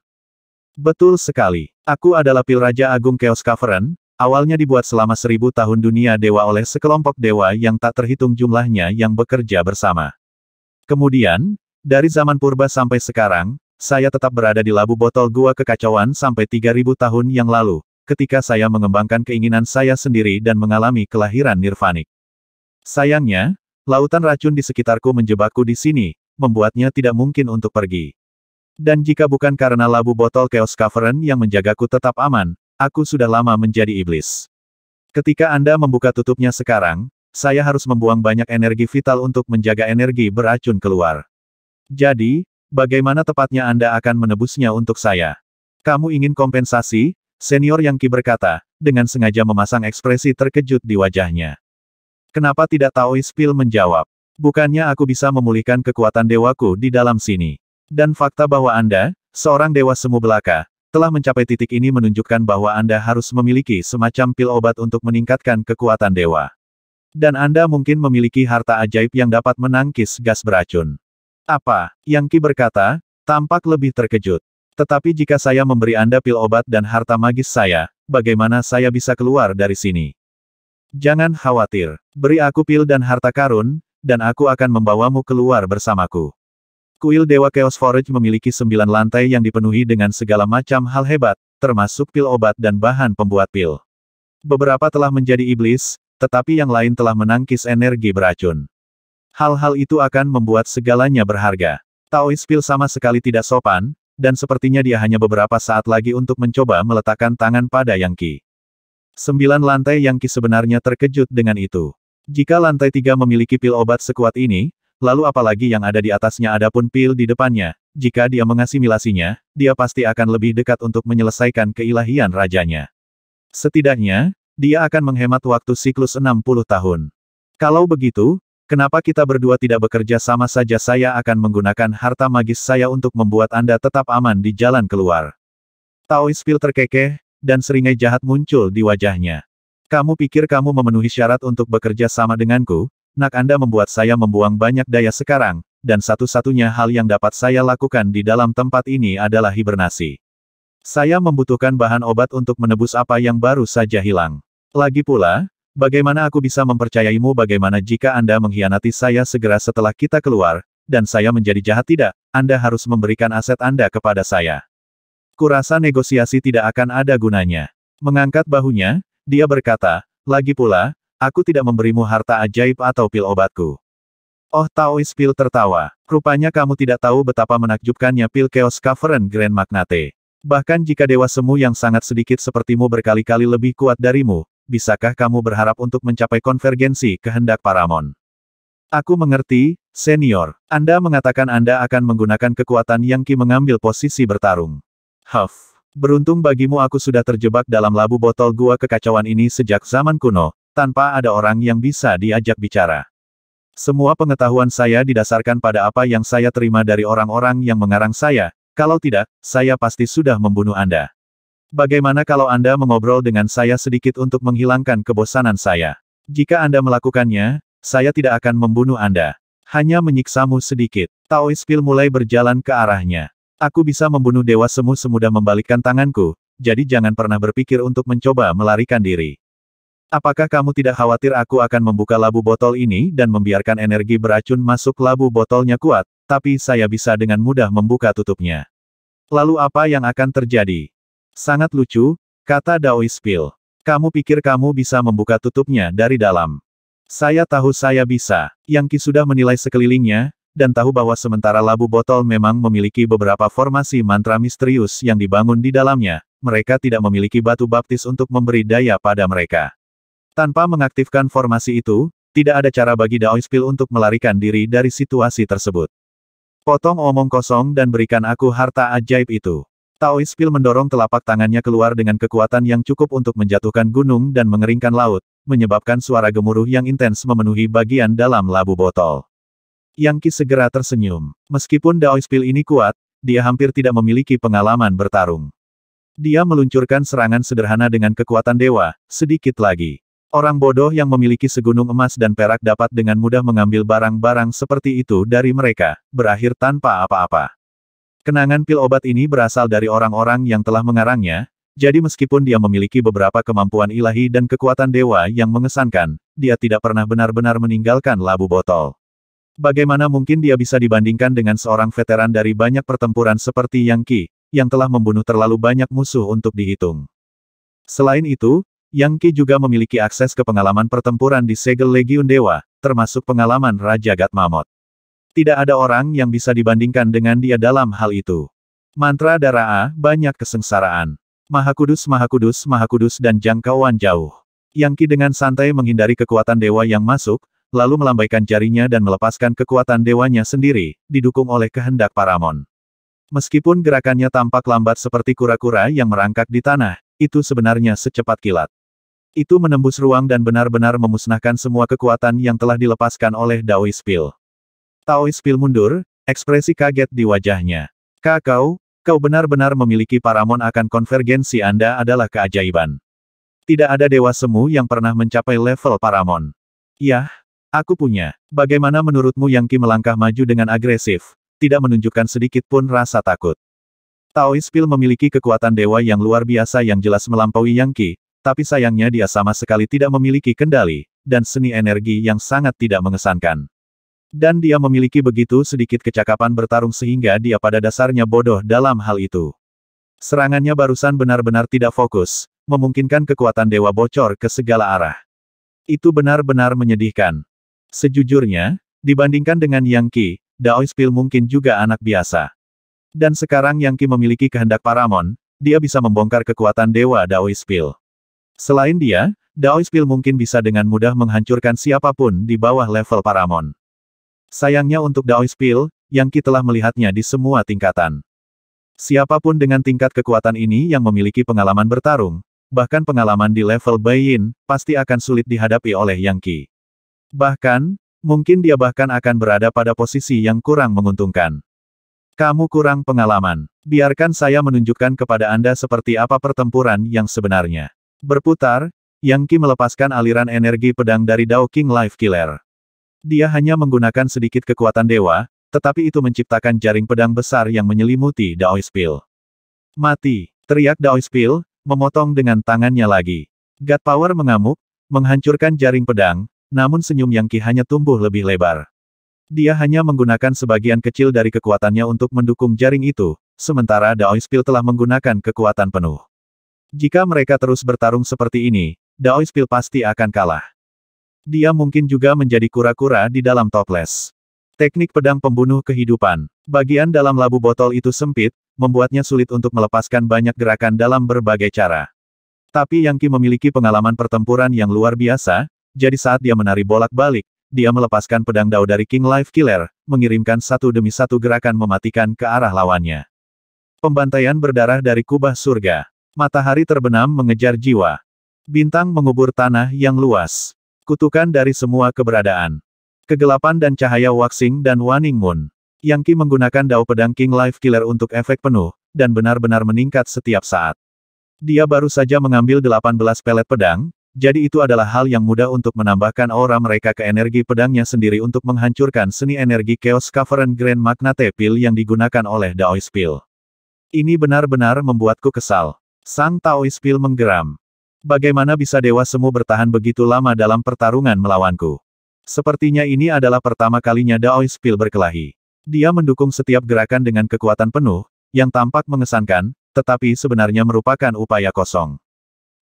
Betul sekali. Aku adalah pil Raja Agung Chaos Cavern, Awalnya dibuat selama seribu tahun dunia dewa oleh sekelompok dewa yang tak terhitung jumlahnya yang bekerja bersama. Kemudian, dari zaman purba sampai sekarang, saya tetap berada di labu botol gua kekacauan sampai 3000 tahun yang lalu, ketika saya mengembangkan keinginan saya sendiri dan mengalami kelahiran nirvanik. Sayangnya, lautan racun di sekitarku menjebakku di sini, membuatnya tidak mungkin untuk pergi. Dan jika bukan karena labu botol Chaos Cavern yang menjagaku tetap aman, Aku sudah lama menjadi iblis. Ketika Anda membuka tutupnya sekarang, saya harus membuang banyak energi vital untuk menjaga energi beracun keluar. Jadi, bagaimana tepatnya Anda akan menebusnya untuk saya? Kamu ingin kompensasi? Senior Yangki berkata, dengan sengaja memasang ekspresi terkejut di wajahnya. Kenapa tidak tahu? Ispil menjawab? Bukannya aku bisa memulihkan kekuatan dewaku di dalam sini. Dan fakta bahwa Anda, seorang dewa semu belaka, telah mencapai titik ini menunjukkan bahwa Anda harus memiliki semacam pil obat untuk meningkatkan kekuatan dewa. Dan Anda mungkin memiliki harta ajaib yang dapat menangkis gas beracun. Apa? Yang Ki berkata, tampak lebih terkejut. Tetapi jika saya memberi Anda pil obat dan harta magis saya, bagaimana saya bisa keluar dari sini? Jangan khawatir. Beri aku pil dan harta karun, dan aku akan membawamu keluar bersamaku. Kuil Dewa Chaos Forge memiliki sembilan lantai yang dipenuhi dengan segala macam hal hebat, termasuk pil obat dan bahan pembuat pil. Beberapa telah menjadi iblis, tetapi yang lain telah menangkis energi beracun. Hal-hal itu akan membuat segalanya berharga. Taois pil sama sekali tidak sopan, dan sepertinya dia hanya beberapa saat lagi untuk mencoba meletakkan tangan pada Yang Ki. Sembilan lantai Yang Ki sebenarnya terkejut dengan itu. Jika lantai tiga memiliki pil obat sekuat ini, lalu apalagi yang ada di atasnya adapun pil di depannya, jika dia mengasimilasinya, dia pasti akan lebih dekat untuk menyelesaikan keilahian rajanya. Setidaknya, dia akan menghemat waktu siklus 60 tahun. Kalau begitu, kenapa kita berdua tidak bekerja sama saja saya akan menggunakan harta magis saya untuk membuat Anda tetap aman di jalan keluar. Taois pil terkekeh, dan seringai jahat muncul di wajahnya. Kamu pikir kamu memenuhi syarat untuk bekerja sama denganku, Nak Anda membuat saya membuang banyak daya sekarang, dan satu-satunya hal yang dapat saya lakukan di dalam tempat ini adalah hibernasi. Saya membutuhkan bahan obat untuk menebus apa yang baru saja hilang. Lagi pula, bagaimana aku bisa mempercayaimu bagaimana jika Anda mengkhianati saya segera setelah kita keluar, dan saya menjadi jahat tidak, Anda harus memberikan aset Anda kepada saya. Kurasa negosiasi tidak akan ada gunanya. Mengangkat bahunya, dia berkata, lagi pula, Aku tidak memberimu harta ajaib atau pil obatku. Oh Taois Pil tertawa. Rupanya kamu tidak tahu betapa menakjubkannya pil Chaos Cavern Grand Magnate. Bahkan jika dewa semu yang sangat sedikit sepertimu berkali-kali lebih kuat darimu, bisakah kamu berharap untuk mencapai konvergensi kehendak Paramon? Aku mengerti, senior. Anda mengatakan Anda akan menggunakan kekuatan yang Ki mengambil posisi bertarung. Huff. Beruntung bagimu aku sudah terjebak dalam labu botol gua kekacauan ini sejak zaman kuno, tanpa ada orang yang bisa diajak bicara. Semua pengetahuan saya didasarkan pada apa yang saya terima dari orang-orang yang mengarang saya, kalau tidak, saya pasti sudah membunuh Anda. Bagaimana kalau Anda mengobrol dengan saya sedikit untuk menghilangkan kebosanan saya? Jika Anda melakukannya, saya tidak akan membunuh Anda. Hanya menyiksamu sedikit. Taois Pil mulai berjalan ke arahnya. Aku bisa membunuh Dewa Semu semudah membalikkan tanganku, jadi jangan pernah berpikir untuk mencoba melarikan diri. Apakah kamu tidak khawatir aku akan membuka labu botol ini dan membiarkan energi beracun masuk labu botolnya kuat, tapi saya bisa dengan mudah membuka tutupnya. Lalu apa yang akan terjadi? Sangat lucu, kata Daoist Pil. Kamu pikir kamu bisa membuka tutupnya dari dalam. Saya tahu saya bisa. Yang Ki sudah menilai sekelilingnya, dan tahu bahwa sementara labu botol memang memiliki beberapa formasi mantra misterius yang dibangun di dalamnya, mereka tidak memiliki batu baptis untuk memberi daya pada mereka. Tanpa mengaktifkan formasi itu, tidak ada cara bagi Daoispil untuk melarikan diri dari situasi tersebut. Potong omong kosong dan berikan aku harta ajaib itu. Taoispil mendorong telapak tangannya keluar dengan kekuatan yang cukup untuk menjatuhkan gunung dan mengeringkan laut, menyebabkan suara gemuruh yang intens memenuhi bagian dalam labu botol. Yangki segera tersenyum. Meskipun Daoispil ini kuat, dia hampir tidak memiliki pengalaman bertarung. Dia meluncurkan serangan sederhana dengan kekuatan dewa, sedikit lagi. Orang bodoh yang memiliki segunung emas dan perak dapat dengan mudah mengambil barang-barang seperti itu dari mereka, berakhir tanpa apa-apa. Kenangan pil obat ini berasal dari orang-orang yang telah mengarangnya, jadi meskipun dia memiliki beberapa kemampuan ilahi dan kekuatan dewa yang mengesankan, dia tidak pernah benar-benar meninggalkan labu botol. Bagaimana mungkin dia bisa dibandingkan dengan seorang veteran dari banyak pertempuran seperti Yang Qi, yang telah membunuh terlalu banyak musuh untuk dihitung. Selain itu, yang Qi juga memiliki akses ke pengalaman pertempuran di segel Legiun Dewa, termasuk pengalaman Raja Gatmamot. Tidak ada orang yang bisa dibandingkan dengan dia dalam hal itu. Mantra darah, banyak kesengsaraan. Maha Kudus Maha Kudus Maha Kudus dan jangkauan jauh. Yang Qi dengan santai menghindari kekuatan dewa yang masuk, lalu melambaikan jarinya dan melepaskan kekuatan dewanya sendiri, didukung oleh kehendak Paramon. Meskipun gerakannya tampak lambat seperti kura-kura yang merangkak di tanah, itu sebenarnya secepat kilat. Itu menembus ruang dan benar-benar memusnahkan semua kekuatan yang telah dilepaskan oleh Daois Pil. Taois Pil mundur, ekspresi kaget di wajahnya. Kakau, kau benar-benar memiliki paramon akan konvergensi Anda adalah keajaiban. Tidak ada dewa semu yang pernah mencapai level paramon. Yah, aku punya. Bagaimana menurutmu Yang Ki melangkah maju dengan agresif, tidak menunjukkan sedikit pun rasa takut. Taois memiliki kekuatan dewa yang luar biasa yang jelas melampaui Yang Ki, tapi sayangnya dia sama sekali tidak memiliki kendali, dan seni energi yang sangat tidak mengesankan. Dan dia memiliki begitu sedikit kecakapan bertarung sehingga dia pada dasarnya bodoh dalam hal itu. Serangannya barusan benar-benar tidak fokus, memungkinkan kekuatan dewa bocor ke segala arah. Itu benar-benar menyedihkan. Sejujurnya, dibandingkan dengan Yang Qi, Daoispil mungkin juga anak biasa. Dan sekarang Yang Qi memiliki kehendak Paramon, dia bisa membongkar kekuatan Dewa Daoispil. Selain dia, Daoispil mungkin bisa dengan mudah menghancurkan siapapun di bawah level Paramon. Sayangnya untuk Daoispil, yang kita telah melihatnya di semua tingkatan. Siapapun dengan tingkat kekuatan ini yang memiliki pengalaman bertarung, bahkan pengalaman di level Bayin, pasti akan sulit dihadapi oleh Yang Qi. Bahkan, mungkin dia bahkan akan berada pada posisi yang kurang menguntungkan. Kamu kurang pengalaman. Biarkan saya menunjukkan kepada Anda seperti apa pertempuran yang sebenarnya. Berputar, Yang Qi melepaskan aliran energi pedang dari Dao King Life Killer. Dia hanya menggunakan sedikit kekuatan dewa, tetapi itu menciptakan jaring pedang besar yang menyelimuti Dao Spill. Mati, teriak Dao Spill, memotong dengan tangannya lagi. God Power mengamuk, menghancurkan jaring pedang, namun senyum Yang Qi hanya tumbuh lebih lebar. Dia hanya menggunakan sebagian kecil dari kekuatannya untuk mendukung jaring itu, sementara Daoispil telah menggunakan kekuatan penuh. Jika mereka terus bertarung seperti ini, Daoispil pasti akan kalah. Dia mungkin juga menjadi kura-kura di dalam toples. Teknik pedang pembunuh kehidupan. Bagian dalam labu botol itu sempit, membuatnya sulit untuk melepaskan banyak gerakan dalam berbagai cara. Tapi Yang Qi memiliki pengalaman pertempuran yang luar biasa, jadi saat dia menari bolak-balik, dia melepaskan pedang dao dari King Life Killer, mengirimkan satu demi satu gerakan mematikan ke arah lawannya. Pembantaian berdarah dari kubah surga. Matahari terbenam mengejar jiwa. Bintang mengubur tanah yang luas. Kutukan dari semua keberadaan. Kegelapan dan cahaya waxing dan waning moon. Yang Ki menggunakan dao pedang King Life Killer untuk efek penuh, dan benar-benar meningkat setiap saat. Dia baru saja mengambil 18 pelet pedang, jadi itu adalah hal yang mudah untuk menambahkan aura mereka ke energi pedangnya sendiri untuk menghancurkan seni energi Chaos Cavern Grand Magnate pill yang digunakan oleh Daoist pill. Ini benar-benar membuatku kesal. Sang Taoist Pil menggeram. Bagaimana bisa Dewa Semu bertahan begitu lama dalam pertarungan melawanku? Sepertinya ini adalah pertama kalinya Daoist Pil berkelahi. Dia mendukung setiap gerakan dengan kekuatan penuh, yang tampak mengesankan, tetapi sebenarnya merupakan upaya kosong.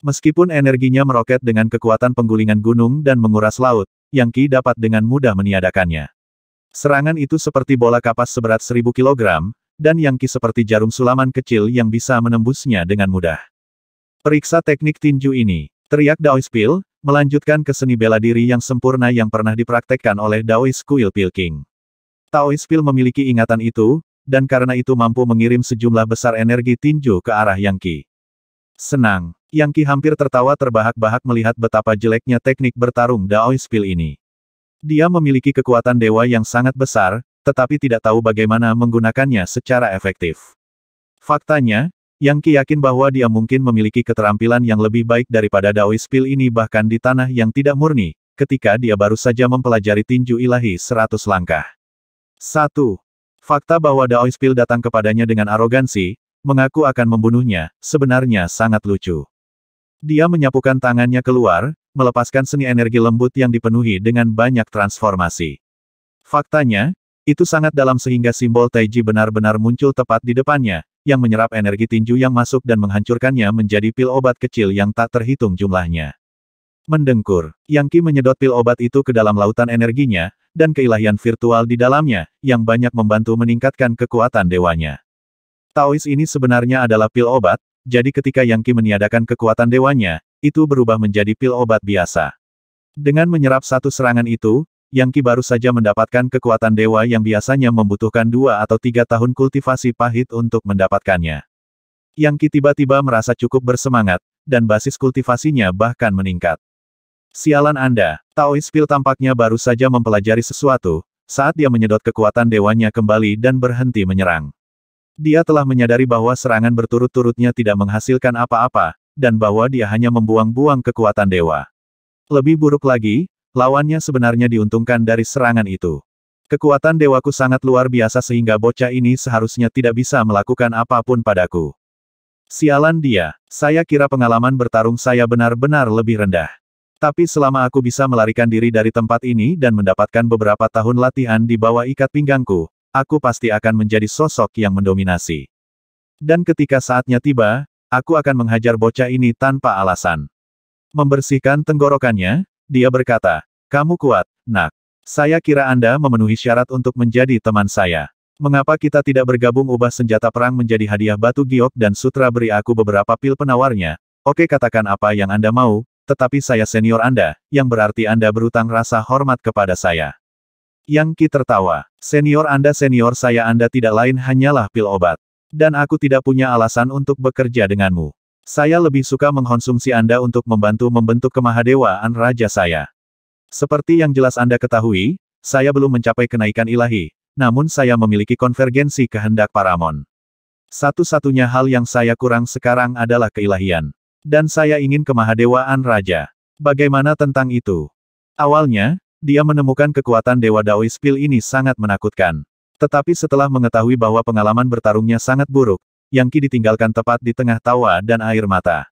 Meskipun energinya meroket dengan kekuatan penggulingan gunung dan menguras laut, Yang Qi dapat dengan mudah meniadakannya. Serangan itu seperti bola kapas seberat 1000 kilogram dan Yang Qi seperti jarum sulaman kecil yang bisa menembusnya dengan mudah. Periksa teknik tinju ini. Teriak Pil, melanjutkan ke seni bela diri yang sempurna yang pernah dipraktekkan oleh Daois Kuil Pilking. Pil memiliki ingatan itu, dan karena itu mampu mengirim sejumlah besar energi tinju ke arah Yang Qi. Senang, Yang Qi hampir tertawa terbahak-bahak melihat betapa jeleknya teknik bertarung Pil ini. Dia memiliki kekuatan dewa yang sangat besar, tetapi tidak tahu bagaimana menggunakannya secara efektif. Faktanya, Yang Qi yakin bahwa dia mungkin memiliki keterampilan yang lebih baik daripada Daoist Pil ini bahkan di tanah yang tidak murni, ketika dia baru saja mempelajari tinju ilahi seratus langkah. 1. Fakta bahwa Daoist Pil datang kepadanya dengan arogansi, mengaku akan membunuhnya, sebenarnya sangat lucu. Dia menyapukan tangannya keluar, melepaskan seni energi lembut yang dipenuhi dengan banyak transformasi. Faktanya, itu sangat dalam sehingga simbol Taiji benar-benar muncul tepat di depannya, yang menyerap energi tinju yang masuk dan menghancurkannya menjadi pil obat kecil yang tak terhitung jumlahnya. Mendengkur, Yang Qi menyedot pil obat itu ke dalam lautan energinya, dan keilahian virtual di dalamnya, yang banyak membantu meningkatkan kekuatan dewanya. Taois ini sebenarnya adalah pil obat, jadi ketika Yang Qi meniadakan kekuatan dewanya, itu berubah menjadi pil obat biasa. Dengan menyerap satu serangan itu, yang Qi baru saja mendapatkan kekuatan dewa yang biasanya membutuhkan dua atau tiga tahun kultivasi pahit untuk mendapatkannya. Yang Qi tiba-tiba merasa cukup bersemangat, dan basis kultivasinya bahkan meningkat. Sialan Anda, Taois Pil tampaknya baru saja mempelajari sesuatu, saat dia menyedot kekuatan dewanya kembali dan berhenti menyerang. Dia telah menyadari bahwa serangan berturut-turutnya tidak menghasilkan apa-apa, dan bahwa dia hanya membuang-buang kekuatan dewa. Lebih buruk lagi, Lawannya sebenarnya diuntungkan dari serangan itu. Kekuatan dewaku sangat luar biasa sehingga bocah ini seharusnya tidak bisa melakukan apapun padaku. Sialan dia, saya kira pengalaman bertarung saya benar-benar lebih rendah. Tapi selama aku bisa melarikan diri dari tempat ini dan mendapatkan beberapa tahun latihan di bawah ikat pinggangku, aku pasti akan menjadi sosok yang mendominasi. Dan ketika saatnya tiba, aku akan menghajar bocah ini tanpa alasan. Membersihkan tenggorokannya, dia berkata, kamu kuat, nak. Saya kira Anda memenuhi syarat untuk menjadi teman saya. Mengapa kita tidak bergabung ubah senjata perang menjadi hadiah batu giok dan sutra beri aku beberapa pil penawarnya? Oke katakan apa yang Anda mau, tetapi saya senior Anda, yang berarti Anda berutang rasa hormat kepada saya. Yang Ki tertawa, senior Anda senior saya Anda tidak lain hanyalah pil obat. Dan aku tidak punya alasan untuk bekerja denganmu. Saya lebih suka mengkonsumsi Anda untuk membantu membentuk kemahadewaan raja saya. Seperti yang jelas Anda ketahui, saya belum mencapai kenaikan ilahi, namun saya memiliki konvergensi kehendak Paramon. Satu-satunya hal yang saya kurang sekarang adalah keilahian. Dan saya ingin kemahadewaan raja. Bagaimana tentang itu? Awalnya, dia menemukan kekuatan Dewa Daoispil pil ini sangat menakutkan. Tetapi setelah mengetahui bahwa pengalaman bertarungnya sangat buruk, yang Qi ditinggalkan tepat di tengah tawa dan air mata.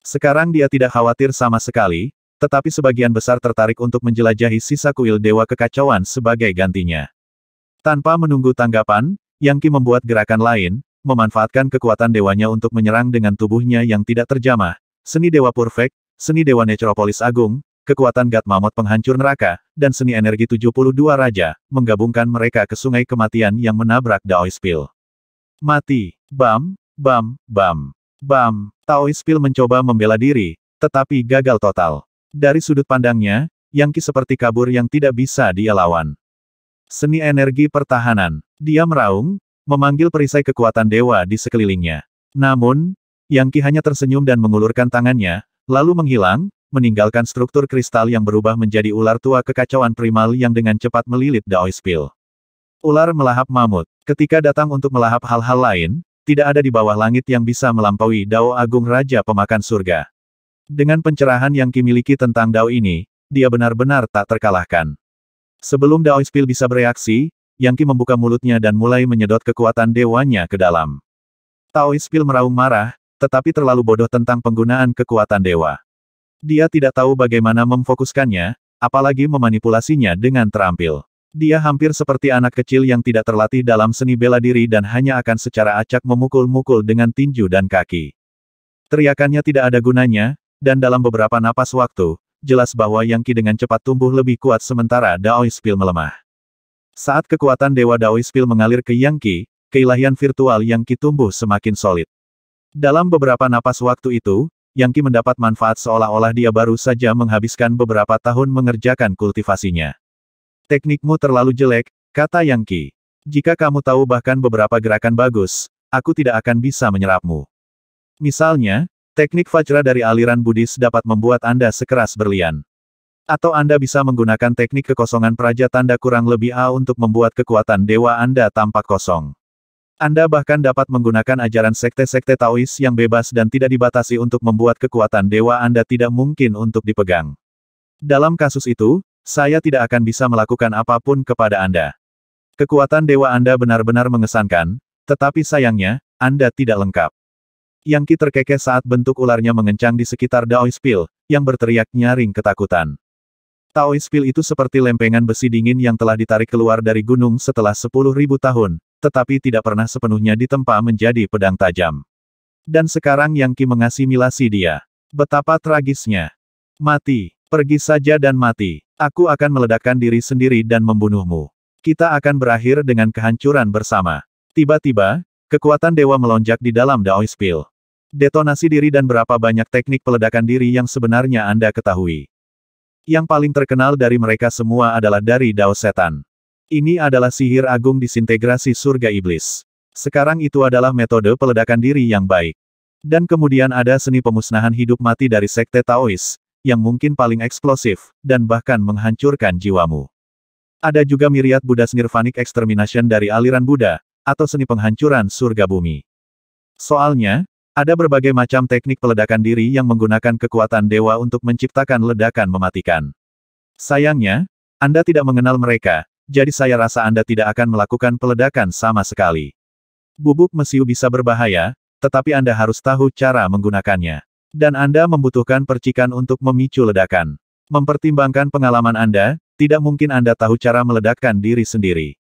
Sekarang dia tidak khawatir sama sekali, tetapi sebagian besar tertarik untuk menjelajahi sisa kuil Dewa Kekacauan sebagai gantinya. Tanpa menunggu tanggapan, Yang Qi membuat gerakan lain, memanfaatkan kekuatan dewanya untuk menyerang dengan tubuhnya yang tidak terjamah, seni Dewa perfect, seni Dewa Necropolis Agung, kekuatan Gat Mamot penghancur neraka, dan seni energi 72 Raja, menggabungkan mereka ke sungai kematian yang menabrak Daoispil. Mati. Bam, bam, bam. Bam, Ispil mencoba membela diri, tetapi gagal total. Dari sudut pandangnya, Yangki seperti kabur yang tidak bisa dia lawan. Seni energi pertahanan. Dia meraung, memanggil perisai kekuatan dewa di sekelilingnya. Namun, Yangki hanya tersenyum dan mengulurkan tangannya, lalu menghilang, meninggalkan struktur kristal yang berubah menjadi ular tua kekacauan primal yang dengan cepat melilit Daoispil. Ular melahap mamut. Ketika datang untuk melahap hal-hal lain, tidak ada di bawah langit yang bisa melampaui Dao Agung Raja Pemakan Surga. Dengan pencerahan yang kimiliki tentang Dao ini, dia benar-benar tak terkalahkan. Sebelum Dao Ispil bisa bereaksi, Yang Qi membuka mulutnya dan mulai menyedot kekuatan dewanya ke dalam. Dao Ispil meraung marah, tetapi terlalu bodoh tentang penggunaan kekuatan dewa. Dia tidak tahu bagaimana memfokuskannya, apalagi memanipulasinya dengan terampil. Dia hampir seperti anak kecil yang tidak terlatih dalam seni bela diri dan hanya akan secara acak memukul-mukul dengan tinju dan kaki. Teriakannya tidak ada gunanya, dan dalam beberapa napas waktu, jelas bahwa Yang Qi dengan cepat tumbuh lebih kuat sementara Daoispil melemah. Saat kekuatan Dewa Daoispil mengalir ke Yang Qi, keilahian virtual Yang Qi tumbuh semakin solid. Dalam beberapa napas waktu itu, Yang Qi mendapat manfaat seolah-olah dia baru saja menghabiskan beberapa tahun mengerjakan kultivasinya. Teknikmu terlalu jelek, kata Yang Qi. Jika kamu tahu bahkan beberapa gerakan bagus, aku tidak akan bisa menyerapmu. Misalnya, teknik Vajra dari aliran Buddhis dapat membuat Anda sekeras berlian. Atau Anda bisa menggunakan teknik kekosongan praja tanda kurang lebih A untuk membuat kekuatan dewa Anda tampak kosong. Anda bahkan dapat menggunakan ajaran sekte-sekte Taois yang bebas dan tidak dibatasi untuk membuat kekuatan dewa Anda tidak mungkin untuk dipegang. Dalam kasus itu, saya tidak akan bisa melakukan apapun kepada Anda. Kekuatan dewa Anda benar-benar mengesankan, tetapi sayangnya, Anda tidak lengkap. Yang Ki terkekeh saat bentuk ularnya mengencang di sekitar Daoispil, yang berteriak nyaring ketakutan. Taoispil itu seperti lempengan besi dingin yang telah ditarik keluar dari gunung setelah sepuluh ribu tahun, tetapi tidak pernah sepenuhnya ditempa menjadi pedang tajam. Dan sekarang Yang Ki mengasimilasi dia. Betapa tragisnya. Mati. Pergi saja dan mati. Aku akan meledakkan diri sendiri dan membunuhmu. Kita akan berakhir dengan kehancuran bersama. Tiba-tiba, kekuatan dewa melonjak di dalam Daoist Pill. Detonasi diri dan berapa banyak teknik peledakan diri yang sebenarnya Anda ketahui. Yang paling terkenal dari mereka semua adalah dari Dao Setan. Ini adalah sihir agung disintegrasi surga iblis. Sekarang itu adalah metode peledakan diri yang baik. Dan kemudian ada seni pemusnahan hidup mati dari sekte Taois, yang mungkin paling eksplosif, dan bahkan menghancurkan jiwamu. Ada juga miriat Buddhas Nirvanic Extermination dari aliran Buddha, atau seni penghancuran surga bumi. Soalnya, ada berbagai macam teknik peledakan diri yang menggunakan kekuatan dewa untuk menciptakan ledakan mematikan. Sayangnya, Anda tidak mengenal mereka, jadi saya rasa Anda tidak akan melakukan peledakan sama sekali. Bubuk mesiu bisa berbahaya, tetapi Anda harus tahu cara menggunakannya. Dan Anda membutuhkan percikan untuk memicu ledakan. Mempertimbangkan pengalaman Anda, tidak mungkin Anda tahu cara meledakkan diri sendiri.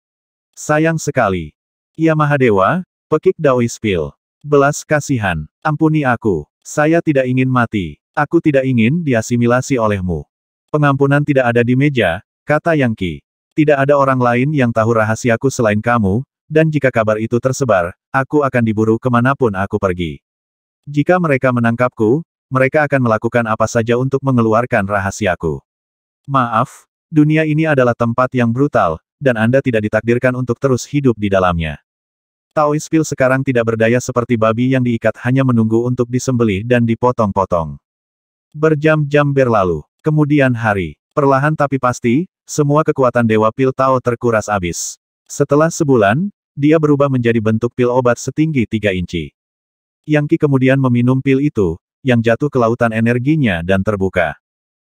Sayang sekali. Ya Mahadewa, pekik Daoi Spil. Belas kasihan. Ampuni aku. Saya tidak ingin mati. Aku tidak ingin diasimilasi olehmu. Pengampunan tidak ada di meja, kata Yang Ki. Tidak ada orang lain yang tahu rahasiaku selain kamu, dan jika kabar itu tersebar, aku akan diburu kemanapun aku pergi. Jika mereka menangkapku, mereka akan melakukan apa saja untuk mengeluarkan rahasiaku. Maaf, dunia ini adalah tempat yang brutal, dan Anda tidak ditakdirkan untuk terus hidup di dalamnya. Pil sekarang tidak berdaya seperti babi yang diikat hanya menunggu untuk disembelih dan dipotong-potong. Berjam-jam berlalu. Kemudian hari, perlahan tapi pasti, semua kekuatan Dewa Pil Tao terkuras abis. Setelah sebulan, dia berubah menjadi bentuk pil obat setinggi 3 inci. Yang Qi kemudian meminum pil itu, yang jatuh ke lautan energinya dan terbuka.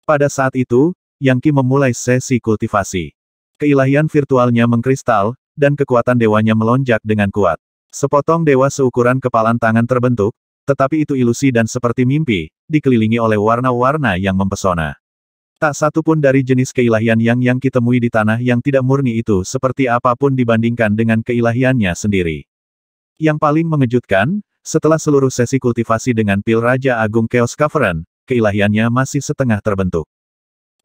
Pada saat itu, Yang Qi memulai sesi kultivasi. Keilahian virtualnya mengkristal, dan kekuatan dewanya melonjak dengan kuat. Sepotong dewa seukuran kepalan tangan terbentuk, tetapi itu ilusi dan seperti mimpi, dikelilingi oleh warna-warna yang mempesona. Tak satu pun dari jenis keilahian yang yang kita temui di tanah yang tidak murni itu seperti apapun dibandingkan dengan keilahiannya sendiri. Yang paling mengejutkan, setelah seluruh sesi kultivasi dengan pil Raja Agung Chaos Cavern, keilahiannya masih setengah terbentuk.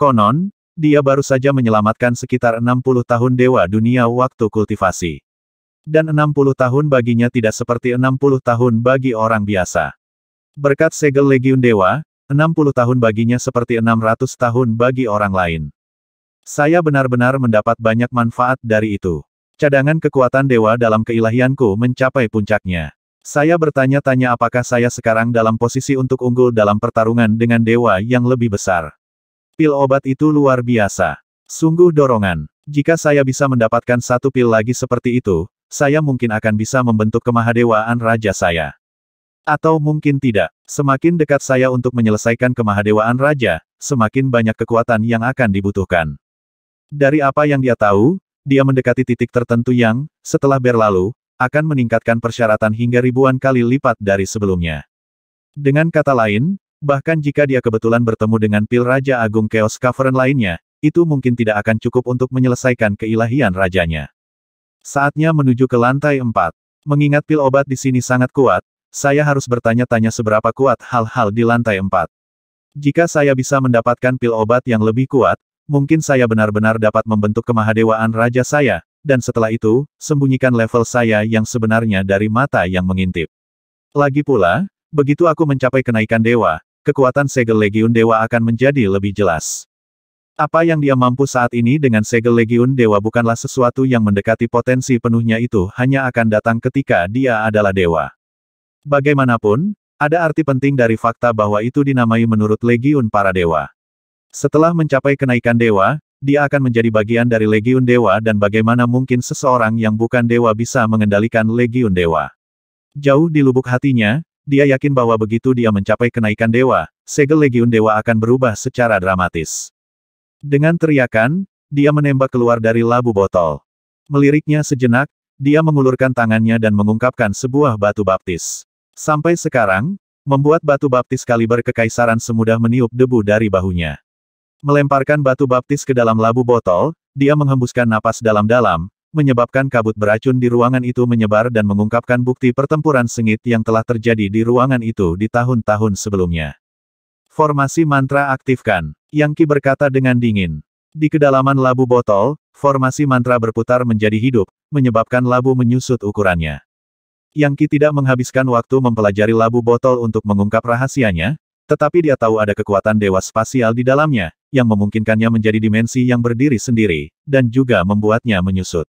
Konon, dia baru saja menyelamatkan sekitar 60 tahun Dewa Dunia waktu kultivasi. Dan 60 tahun baginya tidak seperti 60 tahun bagi orang biasa. Berkat segel Legiun Dewa, 60 tahun baginya seperti 600 tahun bagi orang lain. Saya benar-benar mendapat banyak manfaat dari itu. Cadangan kekuatan dewa dalam keilahianku mencapai puncaknya. Saya bertanya-tanya apakah saya sekarang dalam posisi untuk unggul dalam pertarungan dengan dewa yang lebih besar. Pil obat itu luar biasa. Sungguh dorongan. Jika saya bisa mendapatkan satu pil lagi seperti itu, saya mungkin akan bisa membentuk kemahadewaan raja saya. Atau mungkin tidak. Semakin dekat saya untuk menyelesaikan kemahadewaan raja, semakin banyak kekuatan yang akan dibutuhkan. Dari apa yang dia tahu, dia mendekati titik tertentu yang, setelah berlalu, akan meningkatkan persyaratan hingga ribuan kali lipat dari sebelumnya. Dengan kata lain, bahkan jika dia kebetulan bertemu dengan pil Raja Agung Chaos Cavern lainnya, itu mungkin tidak akan cukup untuk menyelesaikan keilahian rajanya. Saatnya menuju ke lantai 4. Mengingat pil obat di sini sangat kuat, saya harus bertanya-tanya seberapa kuat hal-hal di lantai 4. Jika saya bisa mendapatkan pil obat yang lebih kuat, mungkin saya benar-benar dapat membentuk kemahadewaan raja saya, dan setelah itu, sembunyikan level saya yang sebenarnya dari mata yang mengintip. Lagi pula, begitu aku mencapai kenaikan dewa, kekuatan segel legiun dewa akan menjadi lebih jelas. Apa yang dia mampu saat ini dengan segel legiun dewa bukanlah sesuatu yang mendekati potensi penuhnya itu hanya akan datang ketika dia adalah dewa. Bagaimanapun, ada arti penting dari fakta bahwa itu dinamai menurut legiun para dewa. Setelah mencapai kenaikan dewa, dia akan menjadi bagian dari Legiun Dewa dan bagaimana mungkin seseorang yang bukan dewa bisa mengendalikan Legiun Dewa. Jauh di lubuk hatinya, dia yakin bahwa begitu dia mencapai kenaikan dewa, segel Legiun Dewa akan berubah secara dramatis. Dengan teriakan, dia menembak keluar dari labu botol. Meliriknya sejenak, dia mengulurkan tangannya dan mengungkapkan sebuah batu baptis. Sampai sekarang, membuat batu baptis kaliber kekaisaran semudah meniup debu dari bahunya. Melemparkan batu baptis ke dalam labu botol, dia menghembuskan napas dalam-dalam, menyebabkan kabut beracun di ruangan itu menyebar dan mengungkapkan bukti pertempuran sengit yang telah terjadi di ruangan itu di tahun-tahun sebelumnya. Formasi mantra aktifkan, Yang Ki berkata dengan dingin. Di kedalaman labu botol, formasi mantra berputar menjadi hidup, menyebabkan labu menyusut ukurannya. Yang Ki tidak menghabiskan waktu mempelajari labu botol untuk mengungkap rahasianya, tetapi dia tahu ada kekuatan dewa spasial di dalamnya, yang memungkinkannya menjadi dimensi yang berdiri sendiri, dan juga membuatnya menyusut.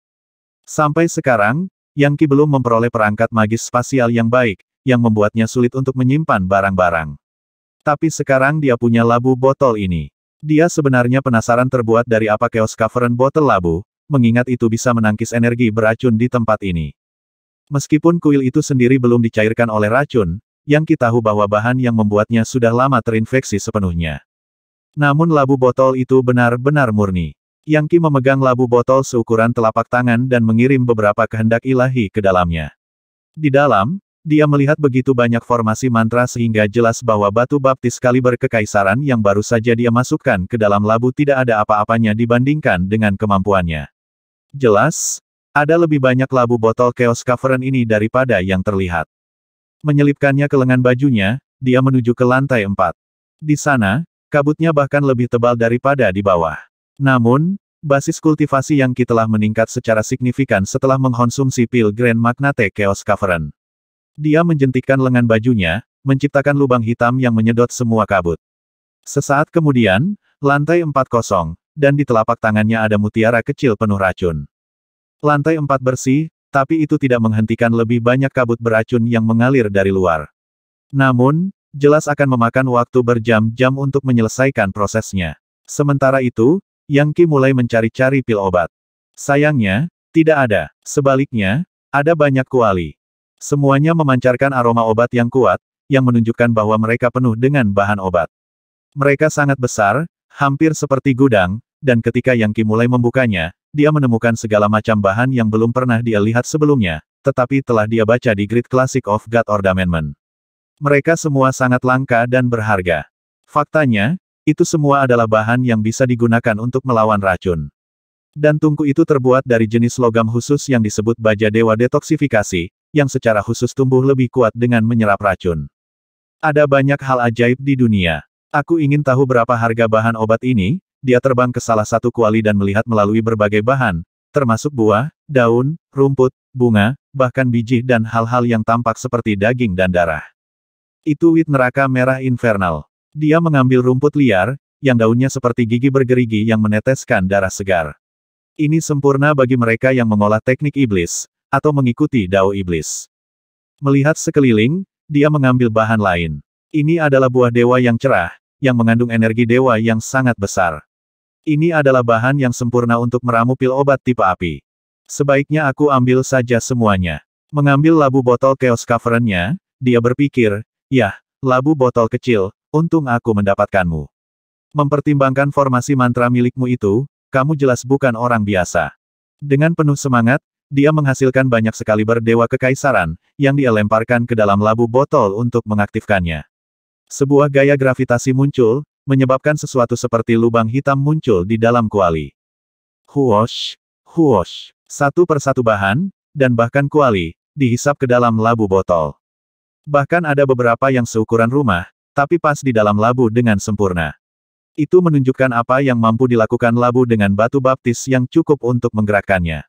Sampai sekarang, Yang Qi belum memperoleh perangkat magis spasial yang baik, yang membuatnya sulit untuk menyimpan barang-barang. Tapi sekarang dia punya labu botol ini. Dia sebenarnya penasaran terbuat dari apa Chaos Cavern Botol Labu, mengingat itu bisa menangkis energi beracun di tempat ini. Meskipun kuil itu sendiri belum dicairkan oleh racun, yang kita tahu bahwa bahan yang membuatnya sudah lama terinfeksi sepenuhnya. Namun labu botol itu benar-benar murni. Yang Ki memegang labu botol seukuran telapak tangan dan mengirim beberapa kehendak ilahi ke dalamnya. Di dalam, dia melihat begitu banyak formasi mantra sehingga jelas bahwa batu baptis kaliber kekaisaran yang baru saja dia masukkan ke dalam labu tidak ada apa-apanya dibandingkan dengan kemampuannya. Jelas, ada lebih banyak labu botol Chaos Cavern ini daripada yang terlihat. Menyelipkannya ke lengan bajunya, dia menuju ke lantai empat. Di sana, Kabutnya bahkan lebih tebal daripada di bawah. Namun, basis kultivasi yang kita telah meningkat secara signifikan setelah mengkonsumsi pil Grand Magnate Chaos Cavern. Dia menjentikkan lengan bajunya, menciptakan lubang hitam yang menyedot semua kabut. Sesaat kemudian, lantai empat kosong, dan di telapak tangannya ada mutiara kecil penuh racun. Lantai empat bersih, tapi itu tidak menghentikan lebih banyak kabut beracun yang mengalir dari luar. Namun, jelas akan memakan waktu berjam-jam untuk menyelesaikan prosesnya. Sementara itu, Yang Qi mulai mencari-cari pil obat. Sayangnya, tidak ada. Sebaliknya, ada banyak kuali. Semuanya memancarkan aroma obat yang kuat, yang menunjukkan bahwa mereka penuh dengan bahan obat. Mereka sangat besar, hampir seperti gudang, dan ketika Yang Qi mulai membukanya, dia menemukan segala macam bahan yang belum pernah dia lihat sebelumnya, tetapi telah dia baca di Great Classic of God Ornament. Mereka semua sangat langka dan berharga. Faktanya, itu semua adalah bahan yang bisa digunakan untuk melawan racun. Dan tungku itu terbuat dari jenis logam khusus yang disebut baja dewa detoksifikasi, yang secara khusus tumbuh lebih kuat dengan menyerap racun. Ada banyak hal ajaib di dunia. Aku ingin tahu berapa harga bahan obat ini, dia terbang ke salah satu kuali dan melihat melalui berbagai bahan, termasuk buah, daun, rumput, bunga, bahkan biji dan hal-hal yang tampak seperti daging dan darah. Itu wit neraka merah infernal. Dia mengambil rumput liar, yang daunnya seperti gigi bergerigi yang meneteskan darah segar. Ini sempurna bagi mereka yang mengolah teknik iblis, atau mengikuti dao iblis. Melihat sekeliling, dia mengambil bahan lain. Ini adalah buah dewa yang cerah, yang mengandung energi dewa yang sangat besar. Ini adalah bahan yang sempurna untuk meramu pil obat tipe api. Sebaiknya aku ambil saja semuanya. Mengambil labu botol chaos cavernnya, dia berpikir, Yah, labu botol kecil, untung aku mendapatkanmu. Mempertimbangkan formasi mantra milikmu itu, kamu jelas bukan orang biasa. Dengan penuh semangat, dia menghasilkan banyak sekali berdewa kekaisaran, yang dia lemparkan ke dalam labu botol untuk mengaktifkannya. Sebuah gaya gravitasi muncul, menyebabkan sesuatu seperti lubang hitam muncul di dalam kuali. Huosh, huosh, satu persatu bahan, dan bahkan kuali, dihisap ke dalam labu botol. Bahkan ada beberapa yang seukuran rumah, tapi pas di dalam labu dengan sempurna. Itu menunjukkan apa yang mampu dilakukan labu dengan batu baptis yang cukup untuk menggerakkannya.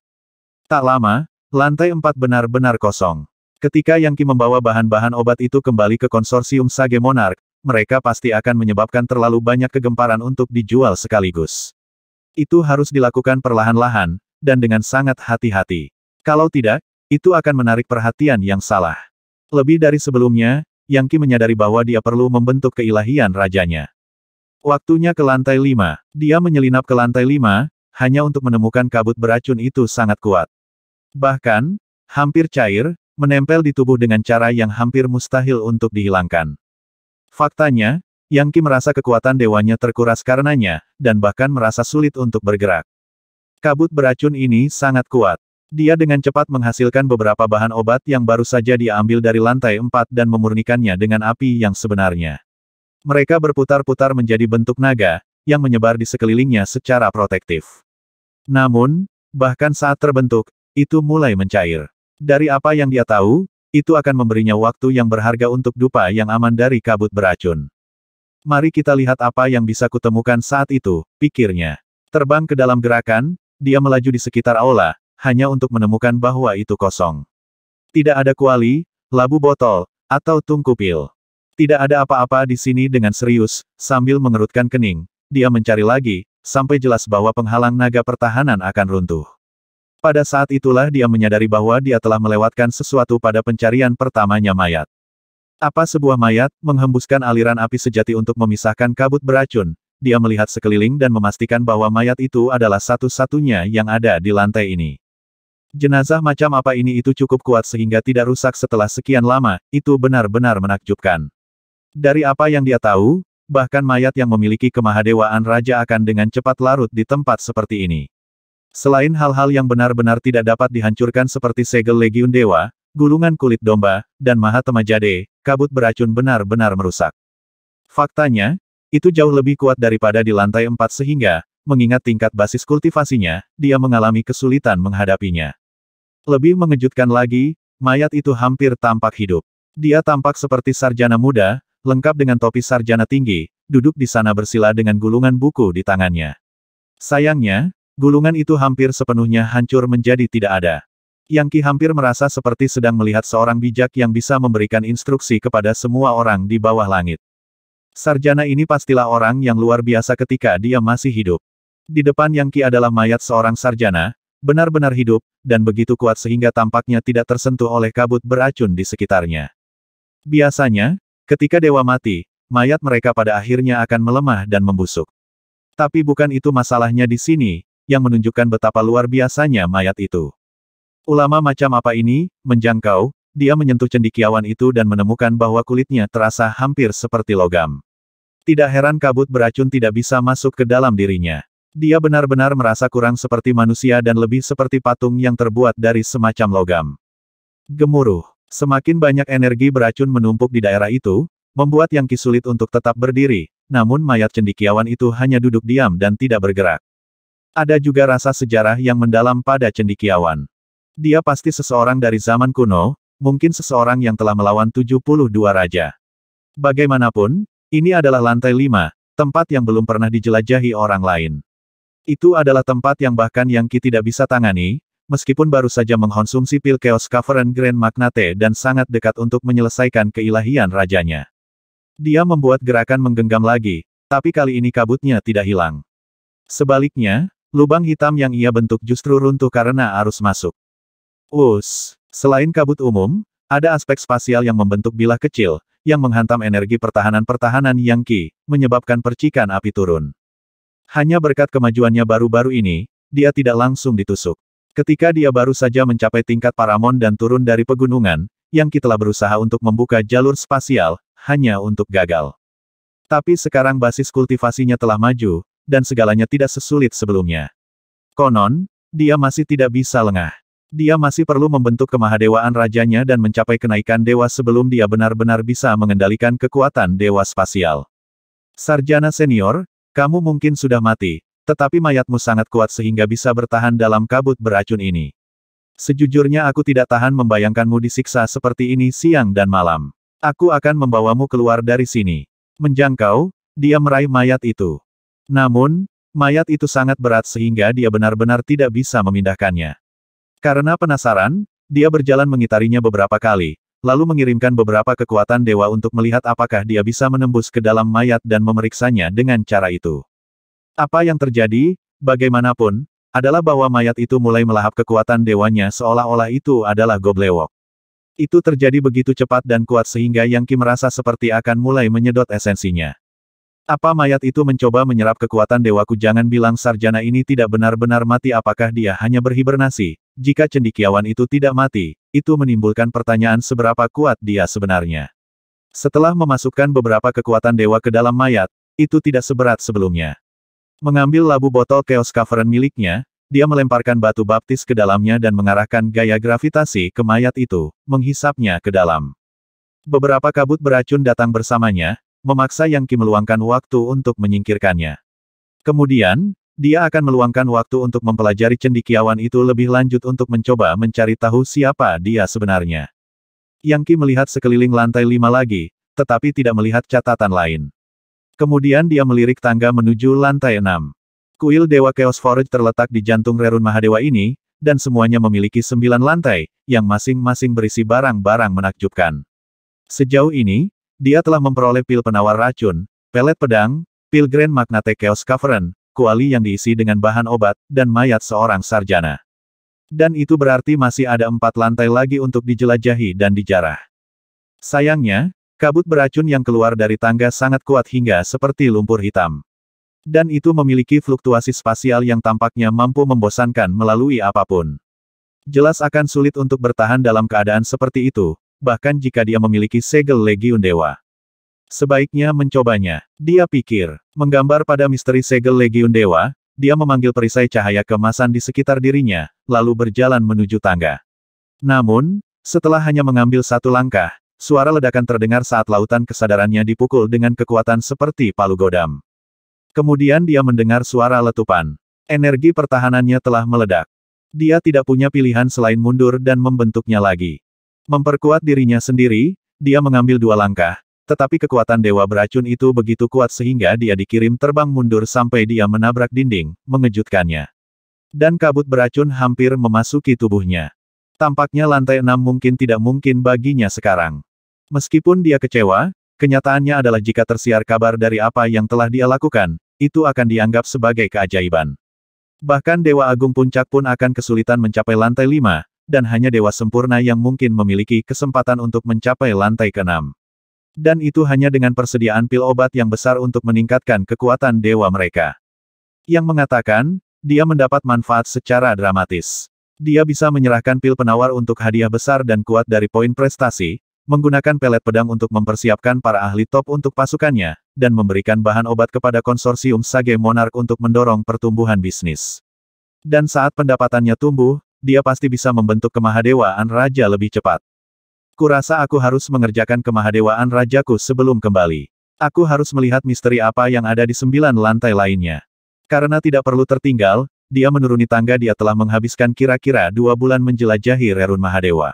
Tak lama, lantai empat benar-benar kosong. Ketika Yang Ki membawa bahan-bahan obat itu kembali ke konsorsium Sage Monarch, mereka pasti akan menyebabkan terlalu banyak kegemparan untuk dijual sekaligus. Itu harus dilakukan perlahan-lahan, dan dengan sangat hati-hati. Kalau tidak, itu akan menarik perhatian yang salah. Lebih dari sebelumnya, Yang Qi menyadari bahwa dia perlu membentuk keilahian rajanya. Waktunya ke lantai lima, Dia menyelinap ke lantai lima, hanya untuk menemukan kabut beracun itu sangat kuat. Bahkan, hampir cair, menempel di tubuh dengan cara yang hampir mustahil untuk dihilangkan. Faktanya, Yang Qi merasa kekuatan dewanya terkuras karenanya, dan bahkan merasa sulit untuk bergerak. Kabut beracun ini sangat kuat. Dia dengan cepat menghasilkan beberapa bahan obat yang baru saja dia ambil dari lantai empat dan memurnikannya dengan api yang sebenarnya. Mereka berputar-putar menjadi bentuk naga, yang menyebar di sekelilingnya secara protektif. Namun, bahkan saat terbentuk, itu mulai mencair. Dari apa yang dia tahu, itu akan memberinya waktu yang berharga untuk dupa yang aman dari kabut beracun. Mari kita lihat apa yang bisa kutemukan saat itu, pikirnya. Terbang ke dalam gerakan, dia melaju di sekitar aula, hanya untuk menemukan bahwa itu kosong. Tidak ada kuali, labu botol, atau tungku pil. Tidak ada apa-apa di sini dengan serius, sambil mengerutkan kening, dia mencari lagi, sampai jelas bahwa penghalang naga pertahanan akan runtuh. Pada saat itulah dia menyadari bahwa dia telah melewatkan sesuatu pada pencarian pertamanya mayat. Apa sebuah mayat, menghembuskan aliran api sejati untuk memisahkan kabut beracun, dia melihat sekeliling dan memastikan bahwa mayat itu adalah satu-satunya yang ada di lantai ini. Jenazah macam apa ini itu cukup kuat sehingga tidak rusak setelah sekian lama, itu benar-benar menakjubkan. Dari apa yang dia tahu, bahkan mayat yang memiliki kemahadewaan raja akan dengan cepat larut di tempat seperti ini. Selain hal-hal yang benar-benar tidak dapat dihancurkan seperti segel legiun dewa, gulungan kulit domba, dan mahatemajade, kabut beracun benar-benar merusak. Faktanya, itu jauh lebih kuat daripada di lantai empat sehingga, mengingat tingkat basis kultivasinya, dia mengalami kesulitan menghadapinya. Lebih mengejutkan lagi, mayat itu hampir tampak hidup. Dia tampak seperti sarjana muda, lengkap dengan topi sarjana tinggi, duduk di sana bersila dengan gulungan buku di tangannya. Sayangnya, gulungan itu hampir sepenuhnya hancur menjadi tidak ada. Yang Ki hampir merasa seperti sedang melihat seorang bijak yang bisa memberikan instruksi kepada semua orang di bawah langit. Sarjana ini pastilah orang yang luar biasa ketika dia masih hidup. Di depan Yang Ki adalah mayat seorang sarjana, benar-benar hidup, dan begitu kuat sehingga tampaknya tidak tersentuh oleh kabut beracun di sekitarnya. Biasanya, ketika dewa mati, mayat mereka pada akhirnya akan melemah dan membusuk. Tapi bukan itu masalahnya di sini, yang menunjukkan betapa luar biasanya mayat itu. Ulama macam apa ini, menjangkau, dia menyentuh cendikiawan itu dan menemukan bahwa kulitnya terasa hampir seperti logam. Tidak heran kabut beracun tidak bisa masuk ke dalam dirinya. Dia benar-benar merasa kurang seperti manusia dan lebih seperti patung yang terbuat dari semacam logam. Gemuruh. Semakin banyak energi beracun menumpuk di daerah itu, membuat Yang Qi untuk tetap berdiri, namun mayat cendikiawan itu hanya duduk diam dan tidak bergerak. Ada juga rasa sejarah yang mendalam pada cendikiawan. Dia pasti seseorang dari zaman kuno, mungkin seseorang yang telah melawan 72 raja. Bagaimanapun, ini adalah lantai lima, tempat yang belum pernah dijelajahi orang lain. Itu adalah tempat yang bahkan yang Ki tidak bisa tangani, meskipun baru saja mengkonsumsi pil Chaos Cavern Grand Magnate dan sangat dekat untuk menyelesaikan keilahian rajanya. Dia membuat gerakan menggenggam lagi, tapi kali ini kabutnya tidak hilang. Sebaliknya, lubang hitam yang ia bentuk justru runtuh karena arus masuk. Us, selain kabut umum, ada aspek spasial yang membentuk bilah kecil, yang menghantam energi pertahanan-pertahanan Yang Ki, menyebabkan percikan api turun. Hanya berkat kemajuannya baru-baru ini, dia tidak langsung ditusuk. Ketika dia baru saja mencapai tingkat paramon dan turun dari pegunungan, yang kita berusaha untuk membuka jalur spasial, hanya untuk gagal. Tapi sekarang basis kultivasinya telah maju, dan segalanya tidak sesulit sebelumnya. Konon, dia masih tidak bisa lengah. Dia masih perlu membentuk kemahadewaan rajanya dan mencapai kenaikan dewa sebelum dia benar-benar bisa mengendalikan kekuatan dewa spasial. Sarjana senior, kamu mungkin sudah mati, tetapi mayatmu sangat kuat sehingga bisa bertahan dalam kabut beracun ini. Sejujurnya aku tidak tahan membayangkanmu disiksa seperti ini siang dan malam. Aku akan membawamu keluar dari sini. Menjangkau, dia meraih mayat itu. Namun, mayat itu sangat berat sehingga dia benar-benar tidak bisa memindahkannya. Karena penasaran, dia berjalan mengitarinya beberapa kali, lalu mengirimkan beberapa kekuatan dewa untuk melihat apakah dia bisa menembus ke dalam mayat dan memeriksanya dengan cara itu. Apa yang terjadi, bagaimanapun, adalah bahwa mayat itu mulai melahap kekuatan dewanya seolah-olah itu adalah goblewok. Itu terjadi begitu cepat dan kuat sehingga Yang merasa seperti akan mulai menyedot esensinya. Apa mayat itu mencoba menyerap kekuatan dewaku jangan bilang sarjana ini tidak benar-benar mati apakah dia hanya berhibernasi, jika cendikiawan itu tidak mati, itu menimbulkan pertanyaan seberapa kuat dia sebenarnya. Setelah memasukkan beberapa kekuatan dewa ke dalam mayat, itu tidak seberat sebelumnya. Mengambil labu botol Chaos Cavern miliknya, dia melemparkan batu baptis ke dalamnya dan mengarahkan gaya gravitasi ke mayat itu, menghisapnya ke dalam. Beberapa kabut beracun datang bersamanya, memaksa Yang Qi meluangkan waktu untuk menyingkirkannya. Kemudian, dia akan meluangkan waktu untuk mempelajari cendikiawan itu lebih lanjut untuk mencoba mencari tahu siapa dia sebenarnya. Yang Ki melihat sekeliling lantai lima lagi, tetapi tidak melihat catatan lain. Kemudian dia melirik tangga menuju lantai enam. Kuil Dewa Chaos Forge terletak di jantung Rerun Mahadewa ini, dan semuanya memiliki sembilan lantai, yang masing-masing berisi barang-barang menakjubkan. Sejauh ini, dia telah memperoleh pil penawar racun, pelet pedang, pil Grand Magnate Chaos Cavern, kuali yang diisi dengan bahan obat, dan mayat seorang sarjana. Dan itu berarti masih ada empat lantai lagi untuk dijelajahi dan dijarah. Sayangnya, kabut beracun yang keluar dari tangga sangat kuat hingga seperti lumpur hitam. Dan itu memiliki fluktuasi spasial yang tampaknya mampu membosankan melalui apapun. Jelas akan sulit untuk bertahan dalam keadaan seperti itu, bahkan jika dia memiliki segel legiun dewa. Sebaiknya mencobanya. Dia pikir, menggambar pada misteri segel Legiun Dewa, dia memanggil perisai cahaya kemasan di sekitar dirinya, lalu berjalan menuju tangga. Namun, setelah hanya mengambil satu langkah, suara ledakan terdengar saat lautan kesadarannya dipukul dengan kekuatan seperti palu godam. Kemudian dia mendengar suara letupan. Energi pertahanannya telah meledak. Dia tidak punya pilihan selain mundur dan membentuknya lagi. Memperkuat dirinya sendiri, dia mengambil dua langkah, tetapi kekuatan dewa beracun itu begitu kuat sehingga dia dikirim terbang mundur sampai dia menabrak dinding, mengejutkannya. Dan kabut beracun hampir memasuki tubuhnya. Tampaknya lantai enam mungkin tidak mungkin baginya sekarang. Meskipun dia kecewa, kenyataannya adalah jika tersiar kabar dari apa yang telah dia lakukan, itu akan dianggap sebagai keajaiban. Bahkan Dewa Agung Puncak pun akan kesulitan mencapai lantai lima, dan hanya Dewa Sempurna yang mungkin memiliki kesempatan untuk mencapai lantai keenam. Dan itu hanya dengan persediaan pil obat yang besar untuk meningkatkan kekuatan dewa mereka. Yang mengatakan, dia mendapat manfaat secara dramatis. Dia bisa menyerahkan pil penawar untuk hadiah besar dan kuat dari poin prestasi, menggunakan pelet pedang untuk mempersiapkan para ahli top untuk pasukannya, dan memberikan bahan obat kepada konsorsium Sage Monarch untuk mendorong pertumbuhan bisnis. Dan saat pendapatannya tumbuh, dia pasti bisa membentuk kemahadewaan raja lebih cepat. Kurasa aku harus mengerjakan kemahadewaan rajaku sebelum kembali. Aku harus melihat misteri apa yang ada di sembilan lantai lainnya. Karena tidak perlu tertinggal, dia menuruni tangga dia telah menghabiskan kira-kira dua bulan menjelajahi Rerun Mahadewa.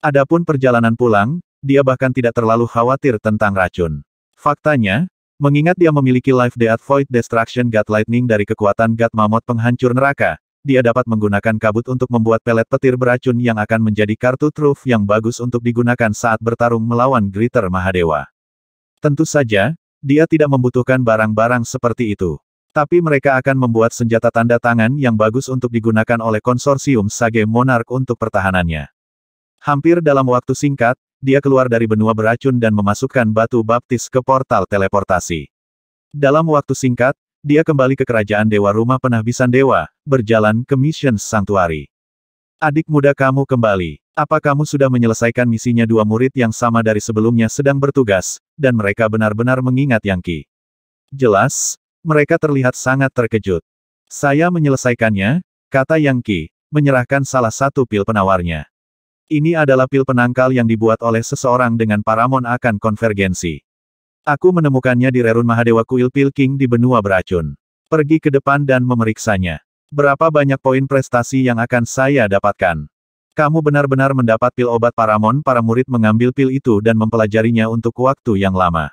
Adapun perjalanan pulang, dia bahkan tidak terlalu khawatir tentang racun. Faktanya, mengingat dia memiliki Life Death Void Destruction God Lightning dari kekuatan God Mammoth penghancur neraka, dia dapat menggunakan kabut untuk membuat pelet petir beracun yang akan menjadi kartu truf yang bagus untuk digunakan saat bertarung melawan Gritter Mahadewa. Tentu saja, dia tidak membutuhkan barang-barang seperti itu. Tapi mereka akan membuat senjata tanda tangan yang bagus untuk digunakan oleh konsorsium Sage Monarch untuk pertahanannya. Hampir dalam waktu singkat, dia keluar dari benua beracun dan memasukkan batu baptis ke portal teleportasi. Dalam waktu singkat, dia kembali ke kerajaan Dewa Rumah Penahbisan Dewa, berjalan ke Mission Sanctuary. Adik muda kamu kembali. Apa kamu sudah menyelesaikan misinya dua murid yang sama dari sebelumnya sedang bertugas, dan mereka benar-benar mengingat Yangki? Jelas, mereka terlihat sangat terkejut. Saya menyelesaikannya, kata Yangki, menyerahkan salah satu pil penawarnya. Ini adalah pil penangkal yang dibuat oleh seseorang dengan paramon akan konvergensi. Aku menemukannya di Rerun Mahadewa Kuil Pilking di benua beracun. Pergi ke depan dan memeriksanya. Berapa banyak poin prestasi yang akan saya dapatkan? Kamu benar-benar mendapat pil obat paramon para murid mengambil pil itu dan mempelajarinya untuk waktu yang lama.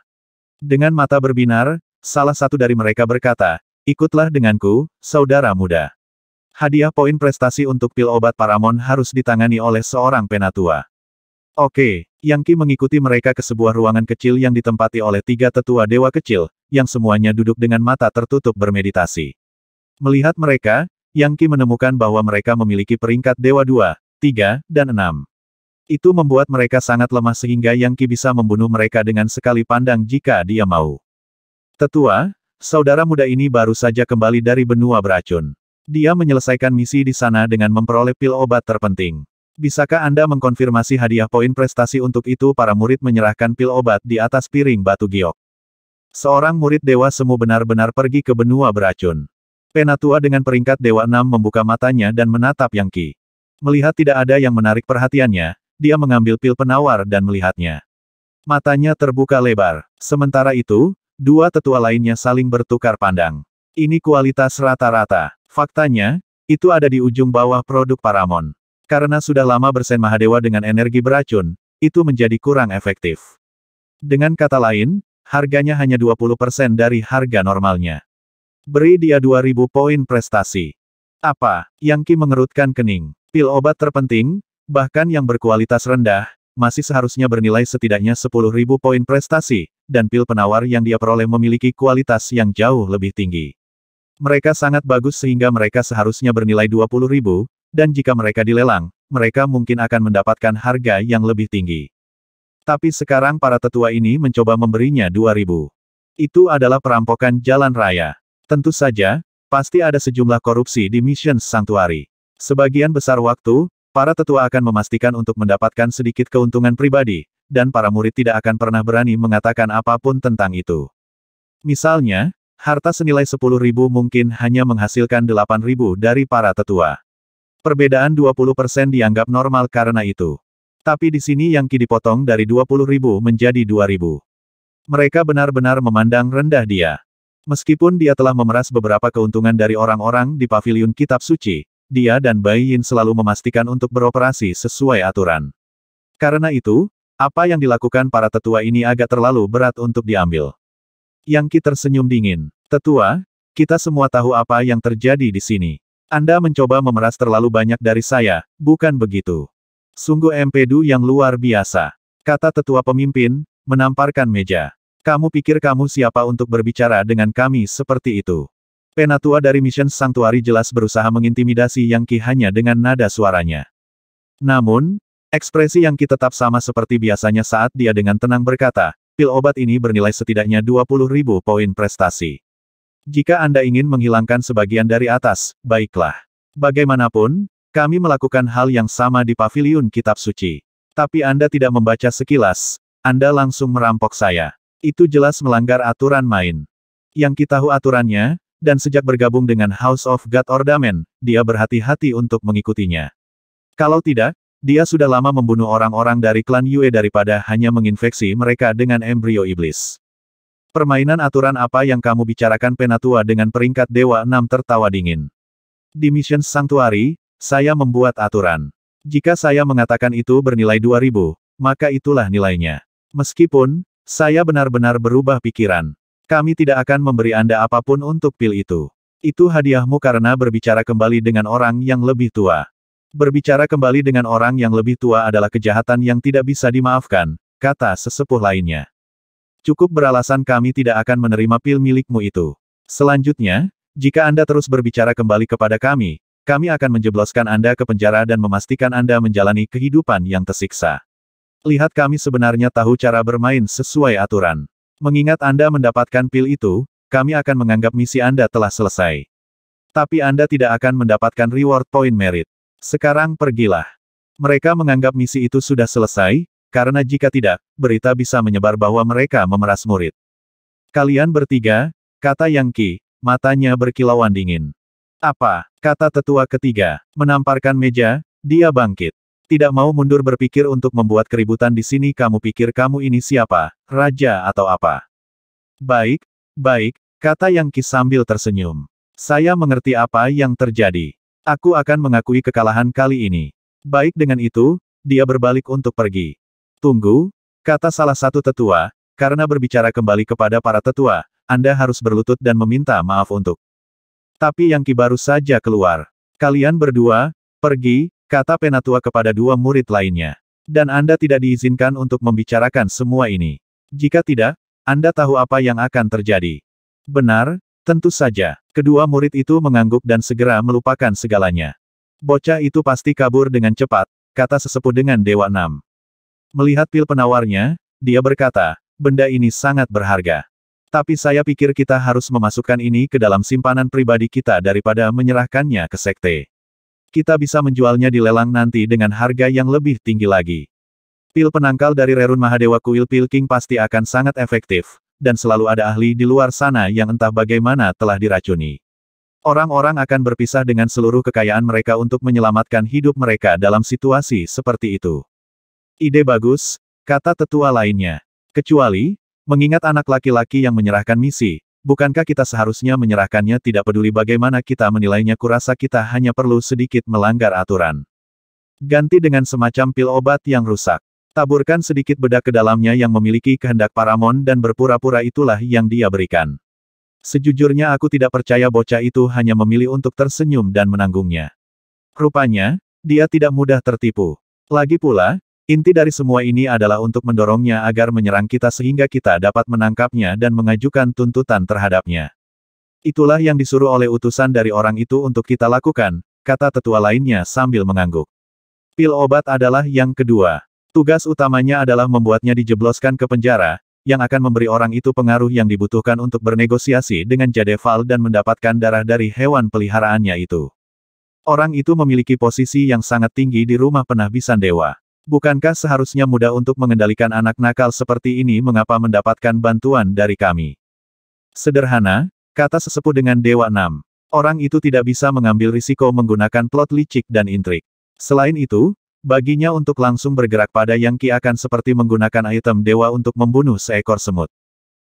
Dengan mata berbinar, salah satu dari mereka berkata, ikutlah denganku, saudara muda. Hadiah poin prestasi untuk pil obat paramon harus ditangani oleh seorang penatua. Oke, Yang Qi mengikuti mereka ke sebuah ruangan kecil yang ditempati oleh tiga tetua dewa kecil, yang semuanya duduk dengan mata tertutup bermeditasi. Melihat mereka, Yang Qi menemukan bahwa mereka memiliki peringkat dewa dua, tiga, dan enam. Itu membuat mereka sangat lemah sehingga Yang Qi bisa membunuh mereka dengan sekali pandang jika dia mau. Tetua, saudara muda ini baru saja kembali dari benua beracun. Dia menyelesaikan misi di sana dengan memperoleh pil obat terpenting. Bisakah Anda mengkonfirmasi hadiah poin prestasi untuk itu para murid menyerahkan pil obat di atas piring batu giok. Seorang murid dewa semu benar-benar pergi ke benua beracun. Penatua dengan peringkat dewa 6 membuka matanya dan menatap Yang Qi. Melihat tidak ada yang menarik perhatiannya, dia mengambil pil penawar dan melihatnya. Matanya terbuka lebar. Sementara itu, dua tetua lainnya saling bertukar pandang. Ini kualitas rata-rata. Faktanya, itu ada di ujung bawah produk Paramon. Karena sudah lama bersen Mahadewa dengan energi beracun, itu menjadi kurang efektif. Dengan kata lain, harganya hanya 20% dari harga normalnya. Beri dia 2000 poin prestasi. Apa? Yang Ki mengerutkan kening. Pil obat terpenting, bahkan yang berkualitas rendah, masih seharusnya bernilai setidaknya 10.000 poin prestasi, dan pil penawar yang dia peroleh memiliki kualitas yang jauh lebih tinggi. Mereka sangat bagus sehingga mereka seharusnya bernilai ribu, dan jika mereka dilelang, mereka mungkin akan mendapatkan harga yang lebih tinggi. Tapi sekarang para tetua ini mencoba memberinya 2000. Itu adalah perampokan jalan raya. Tentu saja, pasti ada sejumlah korupsi di Mission Sanctuary. Sebagian besar waktu, para tetua akan memastikan untuk mendapatkan sedikit keuntungan pribadi, dan para murid tidak akan pernah berani mengatakan apapun tentang itu. Misalnya, harta senilai 10.000 mungkin hanya menghasilkan 8.000 dari para tetua. Perbedaan 20% dianggap normal karena itu. Tapi di sini Yang Qi dipotong dari 20.000 menjadi 2.000. Mereka benar-benar memandang rendah dia. Meskipun dia telah memeras beberapa keuntungan dari orang-orang di paviliun kitab suci, dia dan Bai Yin selalu memastikan untuk beroperasi sesuai aturan. Karena itu, apa yang dilakukan para tetua ini agak terlalu berat untuk diambil. Yang Qi tersenyum dingin. Tetua, kita semua tahu apa yang terjadi di sini. Anda mencoba memeras terlalu banyak dari saya, bukan begitu? Sungguh empedu yang luar biasa. Kata tetua pemimpin, menamparkan meja. Kamu pikir kamu siapa untuk berbicara dengan kami seperti itu? Penatua dari Mission Sanctuary jelas berusaha mengintimidasi Yang Ki hanya dengan nada suaranya. Namun, ekspresi Yang Ki tetap sama seperti biasanya saat dia dengan tenang berkata, pil obat ini bernilai setidaknya 20.000 poin prestasi. Jika Anda ingin menghilangkan sebagian dari atas, baiklah. Bagaimanapun, kami melakukan hal yang sama di paviliun kitab suci. Tapi Anda tidak membaca sekilas, Anda langsung merampok saya. Itu jelas melanggar aturan main. Yang kita tahu aturannya, dan sejak bergabung dengan House of God Ordamen, dia berhati-hati untuk mengikutinya. Kalau tidak, dia sudah lama membunuh orang-orang dari klan Yue daripada hanya menginfeksi mereka dengan embrio iblis. Permainan aturan apa yang kamu bicarakan Penatua dengan peringkat Dewa 6 tertawa dingin. Di Mission Sanctuary, saya membuat aturan. Jika saya mengatakan itu bernilai 2000, maka itulah nilainya. Meskipun, saya benar-benar berubah pikiran. Kami tidak akan memberi Anda apapun untuk pil itu. Itu hadiahmu karena berbicara kembali dengan orang yang lebih tua. Berbicara kembali dengan orang yang lebih tua adalah kejahatan yang tidak bisa dimaafkan, kata sesepuh lainnya. Cukup beralasan kami tidak akan menerima pil milikmu itu. Selanjutnya, jika Anda terus berbicara kembali kepada kami, kami akan menjebloskan Anda ke penjara dan memastikan Anda menjalani kehidupan yang tersiksa. Lihat kami sebenarnya tahu cara bermain sesuai aturan. Mengingat Anda mendapatkan pil itu, kami akan menganggap misi Anda telah selesai. Tapi Anda tidak akan mendapatkan reward point merit. Sekarang pergilah. Mereka menganggap misi itu sudah selesai, karena jika tidak, berita bisa menyebar bahwa mereka memeras murid. Kalian bertiga, kata Yang Ki, matanya berkilauan dingin. Apa? Kata tetua ketiga, menamparkan meja, dia bangkit. Tidak mau mundur berpikir untuk membuat keributan di sini kamu pikir kamu ini siapa, raja atau apa? Baik, baik, kata Yang Ki sambil tersenyum. Saya mengerti apa yang terjadi. Aku akan mengakui kekalahan kali ini. Baik dengan itu, dia berbalik untuk pergi. Tunggu, kata salah satu tetua, karena berbicara kembali kepada para tetua, Anda harus berlutut dan meminta maaf untuk. Tapi yang Ki baru saja keluar. Kalian berdua, pergi, kata penatua kepada dua murid lainnya. Dan Anda tidak diizinkan untuk membicarakan semua ini. Jika tidak, Anda tahu apa yang akan terjadi. Benar, tentu saja. Kedua murid itu mengangguk dan segera melupakan segalanya. Bocah itu pasti kabur dengan cepat, kata sesepuh dengan Dewa Enam. Melihat pil penawarnya, dia berkata, benda ini sangat berharga. Tapi saya pikir kita harus memasukkan ini ke dalam simpanan pribadi kita daripada menyerahkannya ke sekte. Kita bisa menjualnya di lelang nanti dengan harga yang lebih tinggi lagi. Pil penangkal dari Rerun Mahadewa Kuil Pil King pasti akan sangat efektif, dan selalu ada ahli di luar sana yang entah bagaimana telah diracuni. Orang-orang akan berpisah dengan seluruh kekayaan mereka untuk menyelamatkan hidup mereka dalam situasi seperti itu. Ide bagus, kata tetua lainnya. Kecuali, mengingat anak laki-laki yang menyerahkan misi, bukankah kita seharusnya menyerahkannya tidak peduli bagaimana kita menilainya kurasa kita hanya perlu sedikit melanggar aturan. Ganti dengan semacam pil obat yang rusak. Taburkan sedikit bedak ke dalamnya yang memiliki kehendak paramon dan berpura-pura itulah yang dia berikan. Sejujurnya aku tidak percaya bocah itu hanya memilih untuk tersenyum dan menanggungnya. Rupanya, dia tidak mudah tertipu. Lagi pula, Inti dari semua ini adalah untuk mendorongnya agar menyerang kita sehingga kita dapat menangkapnya dan mengajukan tuntutan terhadapnya. Itulah yang disuruh oleh utusan dari orang itu untuk kita lakukan, kata tetua lainnya sambil mengangguk. Pil obat adalah yang kedua. Tugas utamanya adalah membuatnya dijebloskan ke penjara, yang akan memberi orang itu pengaruh yang dibutuhkan untuk bernegosiasi dengan Jadeval dan mendapatkan darah dari hewan peliharaannya itu. Orang itu memiliki posisi yang sangat tinggi di rumah penahbisan dewa. Bukankah seharusnya mudah untuk mengendalikan anak nakal seperti ini mengapa mendapatkan bantuan dari kami? Sederhana, kata sesepuh dengan Dewa enam. Orang itu tidak bisa mengambil risiko menggunakan plot licik dan intrik. Selain itu, baginya untuk langsung bergerak pada yang Ki akan seperti menggunakan item dewa untuk membunuh seekor semut.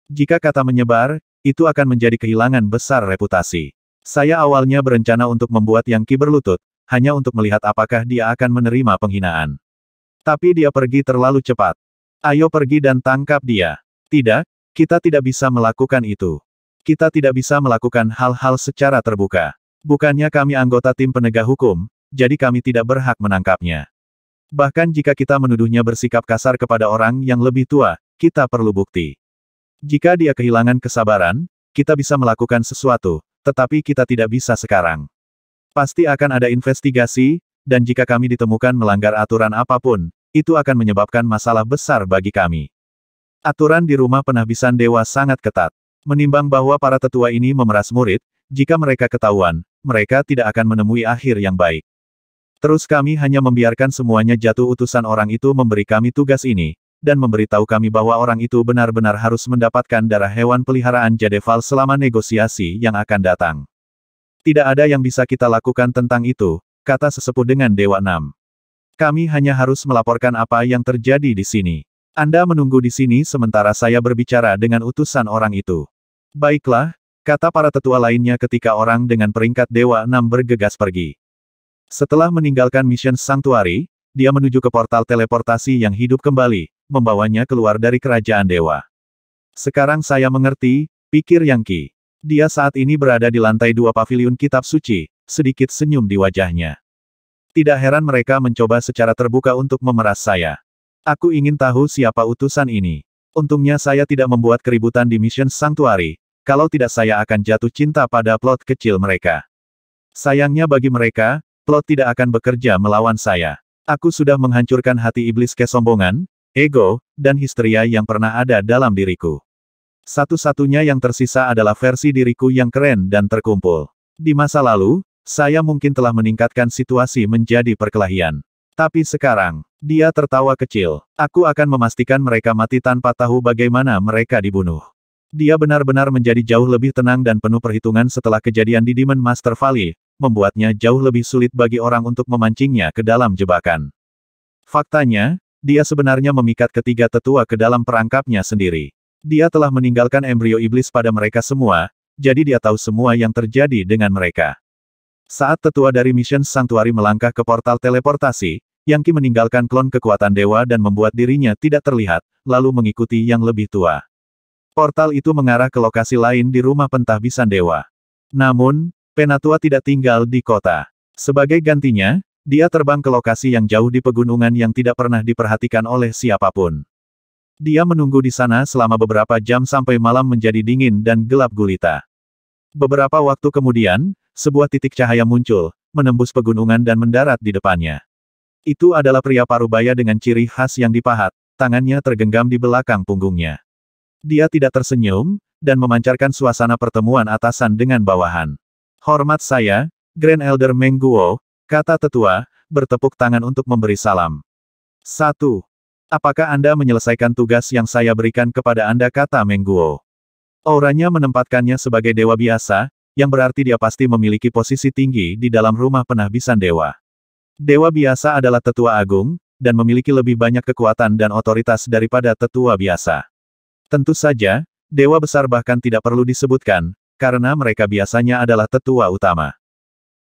Jika kata menyebar, itu akan menjadi kehilangan besar reputasi. Saya awalnya berencana untuk membuat yang Ki berlutut, hanya untuk melihat apakah dia akan menerima penghinaan. Tapi dia pergi terlalu cepat. Ayo pergi dan tangkap dia. Tidak, kita tidak bisa melakukan itu. Kita tidak bisa melakukan hal-hal secara terbuka. Bukannya kami anggota tim penegak hukum, jadi kami tidak berhak menangkapnya. Bahkan jika kita menuduhnya bersikap kasar kepada orang yang lebih tua, kita perlu bukti. Jika dia kehilangan kesabaran, kita bisa melakukan sesuatu, tetapi kita tidak bisa sekarang. Pasti akan ada investigasi, dan jika kami ditemukan melanggar aturan apapun, itu akan menyebabkan masalah besar bagi kami. Aturan di rumah penahbisan dewa sangat ketat. Menimbang bahwa para tetua ini memeras murid, jika mereka ketahuan, mereka tidak akan menemui akhir yang baik. Terus kami hanya membiarkan semuanya jatuh utusan orang itu memberi kami tugas ini, dan memberitahu kami bahwa orang itu benar-benar harus mendapatkan darah hewan peliharaan Jadeval selama negosiasi yang akan datang. Tidak ada yang bisa kita lakukan tentang itu, kata sesepuh dengan Dewa Enam. Kami hanya harus melaporkan apa yang terjadi di sini. Anda menunggu di sini sementara saya berbicara dengan utusan orang itu. Baiklah, kata para tetua lainnya ketika orang dengan peringkat Dewa 6 bergegas pergi. Setelah meninggalkan Mission Sanctuary, dia menuju ke portal teleportasi yang hidup kembali, membawanya keluar dari kerajaan dewa. Sekarang saya mengerti, pikir Yang Ki. Dia saat ini berada di lantai dua pavilion kitab suci, sedikit senyum di wajahnya. Tidak heran mereka mencoba secara terbuka untuk memeras saya. Aku ingin tahu siapa utusan ini. Untungnya saya tidak membuat keributan di Mission Sanctuary, kalau tidak saya akan jatuh cinta pada plot kecil mereka. Sayangnya bagi mereka, plot tidak akan bekerja melawan saya. Aku sudah menghancurkan hati iblis kesombongan, ego, dan histeria yang pernah ada dalam diriku. Satu-satunya yang tersisa adalah versi diriku yang keren dan terkumpul. Di masa lalu, saya mungkin telah meningkatkan situasi menjadi perkelahian. Tapi sekarang, dia tertawa kecil. Aku akan memastikan mereka mati tanpa tahu bagaimana mereka dibunuh. Dia benar-benar menjadi jauh lebih tenang dan penuh perhitungan setelah kejadian di Demon Master Valley, membuatnya jauh lebih sulit bagi orang untuk memancingnya ke dalam jebakan. Faktanya, dia sebenarnya memikat ketiga tetua ke dalam perangkapnya sendiri. Dia telah meninggalkan embrio iblis pada mereka semua, jadi dia tahu semua yang terjadi dengan mereka. Saat tetua dari Mission Sanctuary melangkah ke portal teleportasi, Yang Ki meninggalkan klon kekuatan dewa dan membuat dirinya tidak terlihat, lalu mengikuti yang lebih tua. Portal itu mengarah ke lokasi lain di rumah pentahbisan dewa. Namun, Penatua tidak tinggal di kota. Sebagai gantinya, dia terbang ke lokasi yang jauh di pegunungan yang tidak pernah diperhatikan oleh siapapun. Dia menunggu di sana selama beberapa jam sampai malam menjadi dingin dan gelap gulita. Beberapa waktu kemudian, sebuah titik cahaya muncul, menembus pegunungan dan mendarat di depannya. Itu adalah pria parubaya dengan ciri khas yang dipahat, tangannya tergenggam di belakang punggungnya. Dia tidak tersenyum, dan memancarkan suasana pertemuan atasan dengan bawahan. Hormat saya, Grand Elder Mengguo, kata tetua, bertepuk tangan untuk memberi salam. 1. Apakah Anda menyelesaikan tugas yang saya berikan kepada Anda kata Mengguo? Auranya menempatkannya sebagai dewa biasa, yang berarti dia pasti memiliki posisi tinggi di dalam rumah penahbisan dewa. Dewa biasa adalah tetua agung, dan memiliki lebih banyak kekuatan dan otoritas daripada tetua biasa. Tentu saja, dewa besar bahkan tidak perlu disebutkan, karena mereka biasanya adalah tetua utama.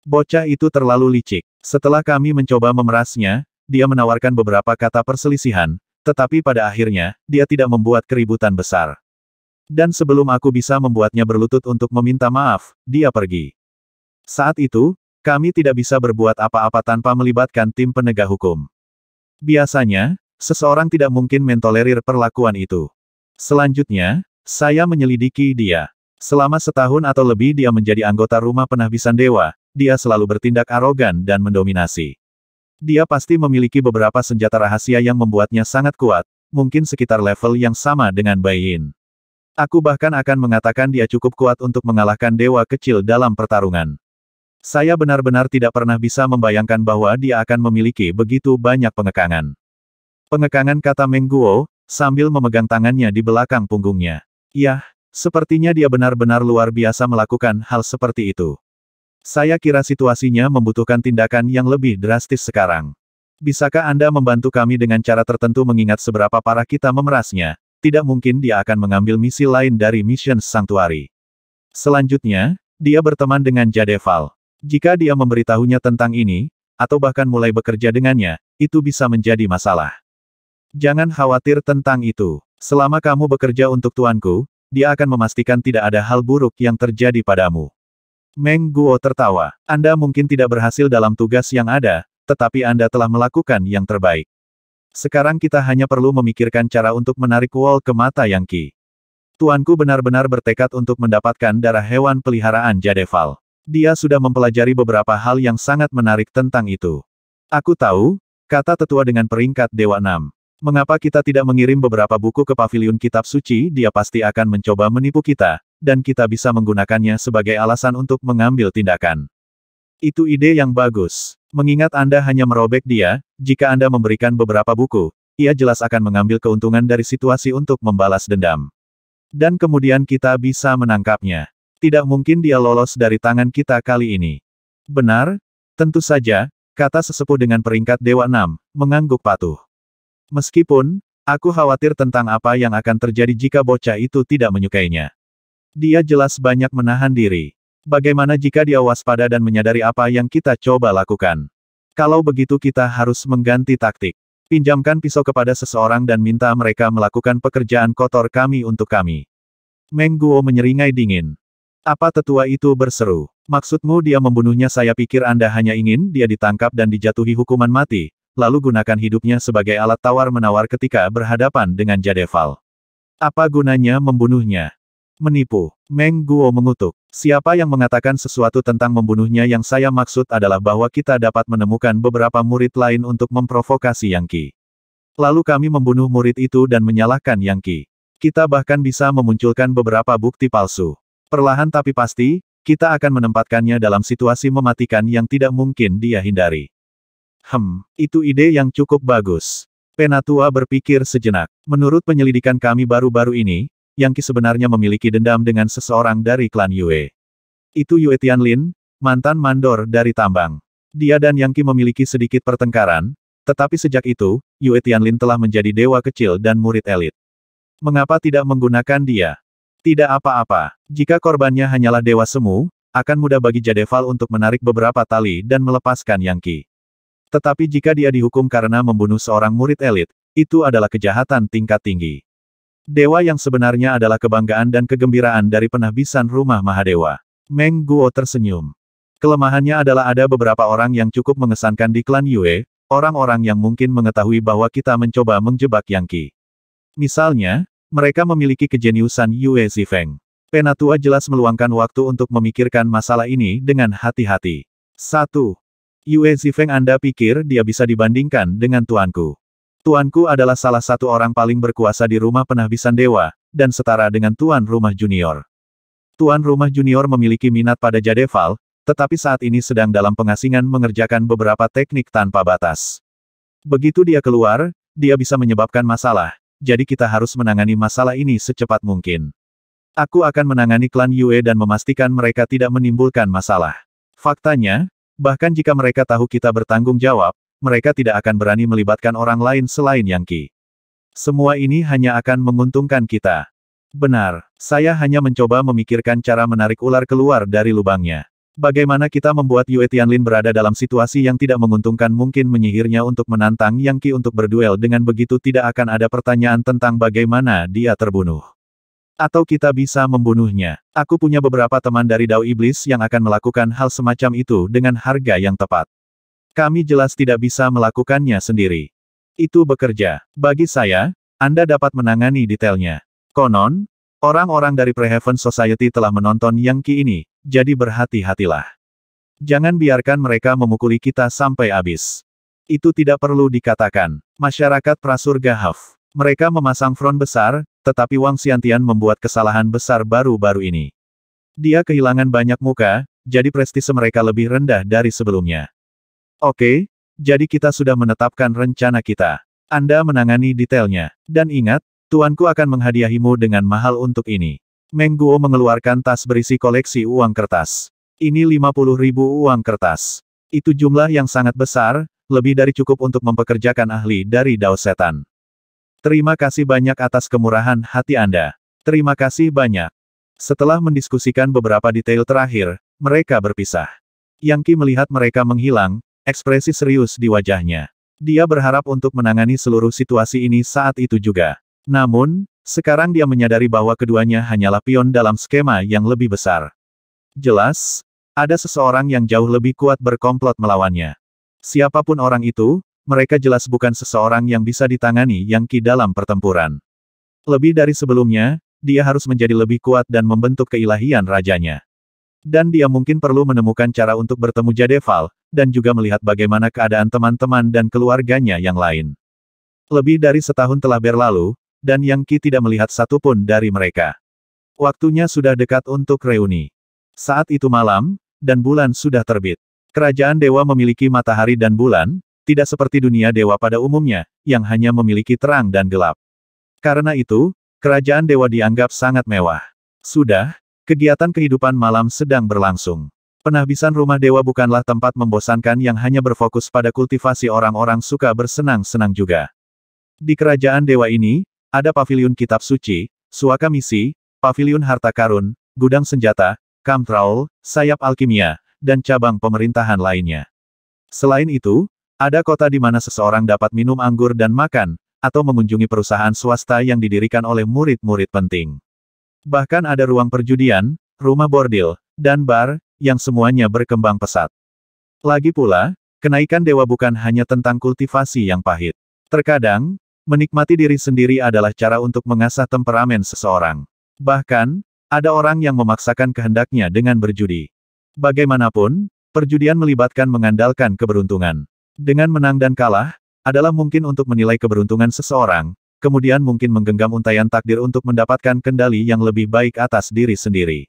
Bocah itu terlalu licik. Setelah kami mencoba memerasnya, dia menawarkan beberapa kata perselisihan, tetapi pada akhirnya, dia tidak membuat keributan besar. Dan sebelum aku bisa membuatnya berlutut untuk meminta maaf, dia pergi. Saat itu, kami tidak bisa berbuat apa-apa tanpa melibatkan tim penegak hukum. Biasanya, seseorang tidak mungkin mentolerir perlakuan itu. Selanjutnya, saya menyelidiki dia. Selama setahun atau lebih dia menjadi anggota rumah penahbisan dewa, dia selalu bertindak arogan dan mendominasi. Dia pasti memiliki beberapa senjata rahasia yang membuatnya sangat kuat, mungkin sekitar level yang sama dengan Bayin. Aku bahkan akan mengatakan dia cukup kuat untuk mengalahkan dewa kecil dalam pertarungan. Saya benar-benar tidak pernah bisa membayangkan bahwa dia akan memiliki begitu banyak pengekangan. Pengekangan kata Mengguo, sambil memegang tangannya di belakang punggungnya. Yah, sepertinya dia benar-benar luar biasa melakukan hal seperti itu. Saya kira situasinya membutuhkan tindakan yang lebih drastis sekarang. Bisakah Anda membantu kami dengan cara tertentu mengingat seberapa parah kita memerasnya? tidak mungkin dia akan mengambil misi lain dari Mission Sanctuary. Selanjutnya, dia berteman dengan Jadeval. Jika dia memberitahunya tentang ini, atau bahkan mulai bekerja dengannya, itu bisa menjadi masalah. Jangan khawatir tentang itu. Selama kamu bekerja untuk tuanku, dia akan memastikan tidak ada hal buruk yang terjadi padamu. Meng Guo tertawa. Anda mungkin tidak berhasil dalam tugas yang ada, tetapi Anda telah melakukan yang terbaik. Sekarang kita hanya perlu memikirkan cara untuk menarik Wall ke mata yang Qi. Tuanku benar-benar bertekad untuk mendapatkan darah hewan peliharaan Jadeval. Dia sudah mempelajari beberapa hal yang sangat menarik tentang itu. Aku tahu, kata tetua dengan peringkat Dewa 6. Mengapa kita tidak mengirim beberapa buku ke paviliun kitab suci dia pasti akan mencoba menipu kita, dan kita bisa menggunakannya sebagai alasan untuk mengambil tindakan. Itu ide yang bagus. Mengingat Anda hanya merobek dia, jika Anda memberikan beberapa buku, ia jelas akan mengambil keuntungan dari situasi untuk membalas dendam. Dan kemudian kita bisa menangkapnya. Tidak mungkin dia lolos dari tangan kita kali ini. Benar? Tentu saja, kata sesepuh dengan peringkat Dewa 6, mengangguk patuh. Meskipun, aku khawatir tentang apa yang akan terjadi jika bocah itu tidak menyukainya. Dia jelas banyak menahan diri. Bagaimana jika dia waspada dan menyadari apa yang kita coba lakukan? Kalau begitu kita harus mengganti taktik. Pinjamkan pisau kepada seseorang dan minta mereka melakukan pekerjaan kotor kami untuk kami. Mengguo menyeringai dingin. Apa tetua itu berseru? Maksudmu dia membunuhnya saya pikir Anda hanya ingin dia ditangkap dan dijatuhi hukuman mati, lalu gunakan hidupnya sebagai alat tawar-menawar ketika berhadapan dengan Jadeval. Apa gunanya membunuhnya? Menipu. Mengguo mengutuk. Siapa yang mengatakan sesuatu tentang membunuhnya yang saya maksud adalah bahwa kita dapat menemukan beberapa murid lain untuk memprovokasi Yang Qi. Lalu kami membunuh murid itu dan menyalahkan Yang Qi. Kita bahkan bisa memunculkan beberapa bukti palsu. Perlahan tapi pasti, kita akan menempatkannya dalam situasi mematikan yang tidak mungkin dia hindari. Hmm, itu ide yang cukup bagus. Penatua berpikir sejenak. Menurut penyelidikan kami baru-baru ini, yang Qi sebenarnya memiliki dendam dengan seseorang dari klan Yue. Itu Yue Tianlin, mantan mandor dari tambang. Dia dan Yang Qi memiliki sedikit pertengkaran, tetapi sejak itu, Yue Tianlin telah menjadi dewa kecil dan murid elit. Mengapa tidak menggunakan dia? Tidak apa-apa. Jika korbannya hanyalah dewa semu, akan mudah bagi Jadeval untuk menarik beberapa tali dan melepaskan Yang Qi. Tetapi jika dia dihukum karena membunuh seorang murid elit, itu adalah kejahatan tingkat tinggi. Dewa yang sebenarnya adalah kebanggaan dan kegembiraan dari penahbisan rumah Mahadewa. Meng Guo tersenyum. Kelemahannya adalah ada beberapa orang yang cukup mengesankan di klan Yue, orang-orang yang mungkin mengetahui bahwa kita mencoba menjebak Yang Qi. Misalnya, mereka memiliki kejeniusan Yue Zifeng. Penatua jelas meluangkan waktu untuk memikirkan masalah ini dengan hati-hati. 1. Yue Zifeng Anda pikir dia bisa dibandingkan dengan tuanku. Tuanku adalah salah satu orang paling berkuasa di rumah penahbisan dewa, dan setara dengan tuan rumah junior. Tuan rumah junior memiliki minat pada Jadeval, tetapi saat ini sedang dalam pengasingan mengerjakan beberapa teknik tanpa batas. Begitu dia keluar, dia bisa menyebabkan masalah, jadi kita harus menangani masalah ini secepat mungkin. Aku akan menangani klan Yue dan memastikan mereka tidak menimbulkan masalah. Faktanya, bahkan jika mereka tahu kita bertanggung jawab, mereka tidak akan berani melibatkan orang lain selain Yang Qi. Semua ini hanya akan menguntungkan kita. Benar, saya hanya mencoba memikirkan cara menarik ular keluar dari lubangnya. Bagaimana kita membuat Yue Tianlin berada dalam situasi yang tidak menguntungkan mungkin menyihirnya untuk menantang Yang Qi untuk berduel dengan begitu tidak akan ada pertanyaan tentang bagaimana dia terbunuh. Atau kita bisa membunuhnya. Aku punya beberapa teman dari Dao Iblis yang akan melakukan hal semacam itu dengan harga yang tepat. Kami jelas tidak bisa melakukannya sendiri. Itu bekerja. Bagi saya, Anda dapat menangani detailnya. Konon, orang-orang dari Prehaven Society telah menonton Ki ini, jadi berhati-hatilah. Jangan biarkan mereka memukuli kita sampai habis. Itu tidak perlu dikatakan. Masyarakat Prasurga Haf. Mereka memasang front besar, tetapi Wang Xiantian membuat kesalahan besar baru-baru ini. Dia kehilangan banyak muka, jadi prestise mereka lebih rendah dari sebelumnya. Oke, jadi kita sudah menetapkan rencana kita. Anda menangani detailnya. Dan ingat, tuanku akan menghadiahimu dengan mahal untuk ini. Mengguo mengeluarkan tas berisi koleksi uang kertas. Ini 50 ribu uang kertas. Itu jumlah yang sangat besar, lebih dari cukup untuk mempekerjakan ahli dari Dao Setan. Terima kasih banyak atas kemurahan hati Anda. Terima kasih banyak. Setelah mendiskusikan beberapa detail terakhir, mereka berpisah. Yang Qi melihat mereka menghilang, ekspresi serius di wajahnya. Dia berharap untuk menangani seluruh situasi ini saat itu juga. Namun, sekarang dia menyadari bahwa keduanya hanyalah pion dalam skema yang lebih besar. Jelas, ada seseorang yang jauh lebih kuat berkomplot melawannya. Siapapun orang itu, mereka jelas bukan seseorang yang bisa ditangani Yang Ki dalam pertempuran. Lebih dari sebelumnya, dia harus menjadi lebih kuat dan membentuk keilahian rajanya dan dia mungkin perlu menemukan cara untuk bertemu Jadeval, dan juga melihat bagaimana keadaan teman-teman dan keluarganya yang lain. Lebih dari setahun telah berlalu, dan Yang Qi tidak melihat satupun dari mereka. Waktunya sudah dekat untuk reuni. Saat itu malam, dan bulan sudah terbit. Kerajaan dewa memiliki matahari dan bulan, tidak seperti dunia dewa pada umumnya, yang hanya memiliki terang dan gelap. Karena itu, kerajaan dewa dianggap sangat mewah. Sudah, Kegiatan kehidupan malam sedang berlangsung. Penahbisan rumah dewa bukanlah tempat membosankan yang hanya berfokus pada kultivasi orang-orang suka bersenang-senang juga. Di kerajaan dewa ini, ada pavilion kitab suci, suaka misi, pavilion harta karun, gudang senjata, kamtraul, sayap alkimia, dan cabang pemerintahan lainnya. Selain itu, ada kota di mana seseorang dapat minum anggur dan makan, atau mengunjungi perusahaan swasta yang didirikan oleh murid-murid penting. Bahkan ada ruang perjudian, rumah bordil, dan bar, yang semuanya berkembang pesat. Lagi pula, kenaikan dewa bukan hanya tentang kultivasi yang pahit. Terkadang, menikmati diri sendiri adalah cara untuk mengasah temperamen seseorang. Bahkan, ada orang yang memaksakan kehendaknya dengan berjudi. Bagaimanapun, perjudian melibatkan mengandalkan keberuntungan. Dengan menang dan kalah, adalah mungkin untuk menilai keberuntungan seseorang, kemudian mungkin menggenggam untaian takdir untuk mendapatkan kendali yang lebih baik atas diri sendiri.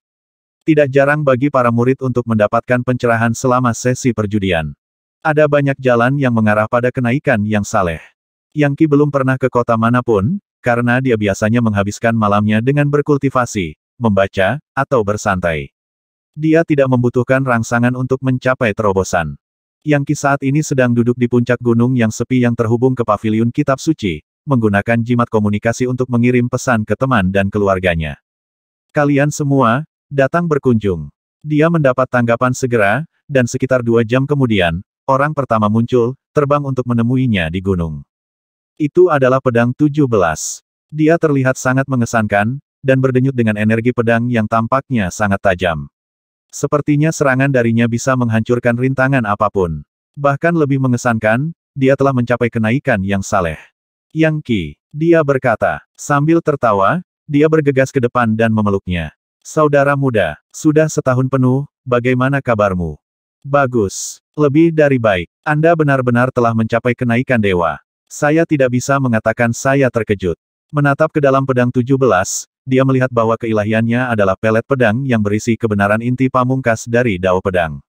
Tidak jarang bagi para murid untuk mendapatkan pencerahan selama sesi perjudian. Ada banyak jalan yang mengarah pada kenaikan yang saleh. Yang Ki belum pernah ke kota manapun, karena dia biasanya menghabiskan malamnya dengan berkultivasi, membaca, atau bersantai. Dia tidak membutuhkan rangsangan untuk mencapai terobosan. Yang Ki saat ini sedang duduk di puncak gunung yang sepi yang terhubung ke paviliun kitab suci, menggunakan jimat komunikasi untuk mengirim pesan ke teman dan keluarganya. Kalian semua, datang berkunjung. Dia mendapat tanggapan segera, dan sekitar dua jam kemudian, orang pertama muncul, terbang untuk menemuinya di gunung. Itu adalah pedang 17. Dia terlihat sangat mengesankan, dan berdenyut dengan energi pedang yang tampaknya sangat tajam. Sepertinya serangan darinya bisa menghancurkan rintangan apapun. Bahkan lebih mengesankan, dia telah mencapai kenaikan yang saleh. Yang Qi, dia berkata. Sambil tertawa, dia bergegas ke depan dan memeluknya. Saudara muda, sudah setahun penuh, bagaimana kabarmu? Bagus. Lebih dari baik. Anda benar-benar telah mencapai kenaikan dewa. Saya tidak bisa mengatakan saya terkejut. Menatap ke dalam pedang 17, dia melihat bahwa keilahiannya adalah pelet pedang yang berisi kebenaran inti pamungkas dari Dao Pedang.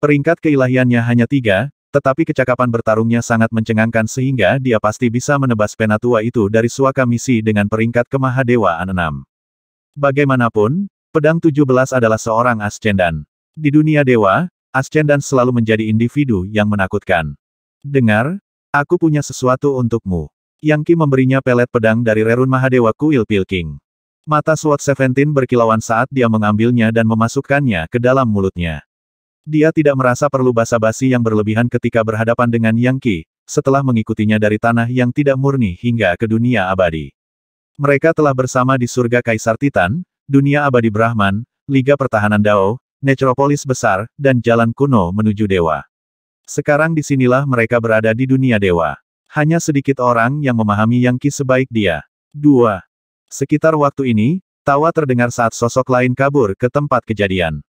Peringkat keilahiannya hanya tiga, tetapi kecakapan bertarungnya sangat mencengangkan sehingga dia pasti bisa menebas penatua itu dari suaka misi dengan peringkat kemahadewaan enam. Bagaimanapun, pedang 17 adalah seorang ascendan. Di dunia dewa, ascendan selalu menjadi individu yang menakutkan. Dengar, aku punya sesuatu untukmu. Yang Ki memberinya pelet pedang dari Rerun Mahadewa Kuil Pilking. Mata Sword Seventeen berkilauan saat dia mengambilnya dan memasukkannya ke dalam mulutnya. Dia tidak merasa perlu basa-basi yang berlebihan ketika berhadapan dengan Yang Qi, setelah mengikutinya dari tanah yang tidak murni hingga ke dunia abadi. Mereka telah bersama di surga Kaisar Titan, dunia abadi Brahman, Liga Pertahanan Dao, Necropolis besar, dan jalan kuno menuju dewa. Sekarang disinilah mereka berada di dunia dewa. Hanya sedikit orang yang memahami Yang Qi sebaik dia. 2. Sekitar waktu ini, tawa terdengar saat sosok lain kabur ke tempat kejadian.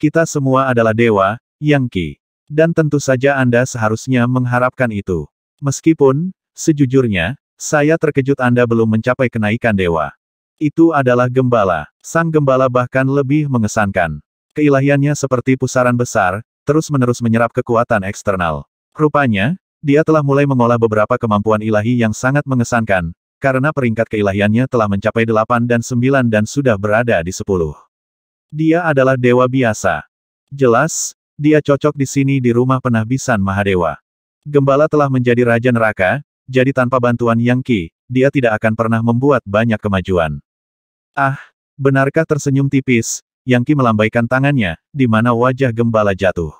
Kita semua adalah dewa, Yang Qi. Dan tentu saja Anda seharusnya mengharapkan itu. Meskipun, sejujurnya, saya terkejut Anda belum mencapai kenaikan dewa. Itu adalah gembala. Sang gembala bahkan lebih mengesankan. Keilahiannya seperti pusaran besar, terus-menerus menyerap kekuatan eksternal. Rupanya, dia telah mulai mengolah beberapa kemampuan ilahi yang sangat mengesankan, karena peringkat keilahiannya telah mencapai 8 dan 9 dan sudah berada di 10. Dia adalah dewa biasa. Jelas, dia cocok di sini di rumah penahbisan Mahadewa. Gembala telah menjadi raja neraka, jadi tanpa bantuan Yang Qi, dia tidak akan pernah membuat banyak kemajuan. Ah, benarkah tersenyum tipis, Yang Qi melambaikan tangannya, di mana wajah gembala jatuh.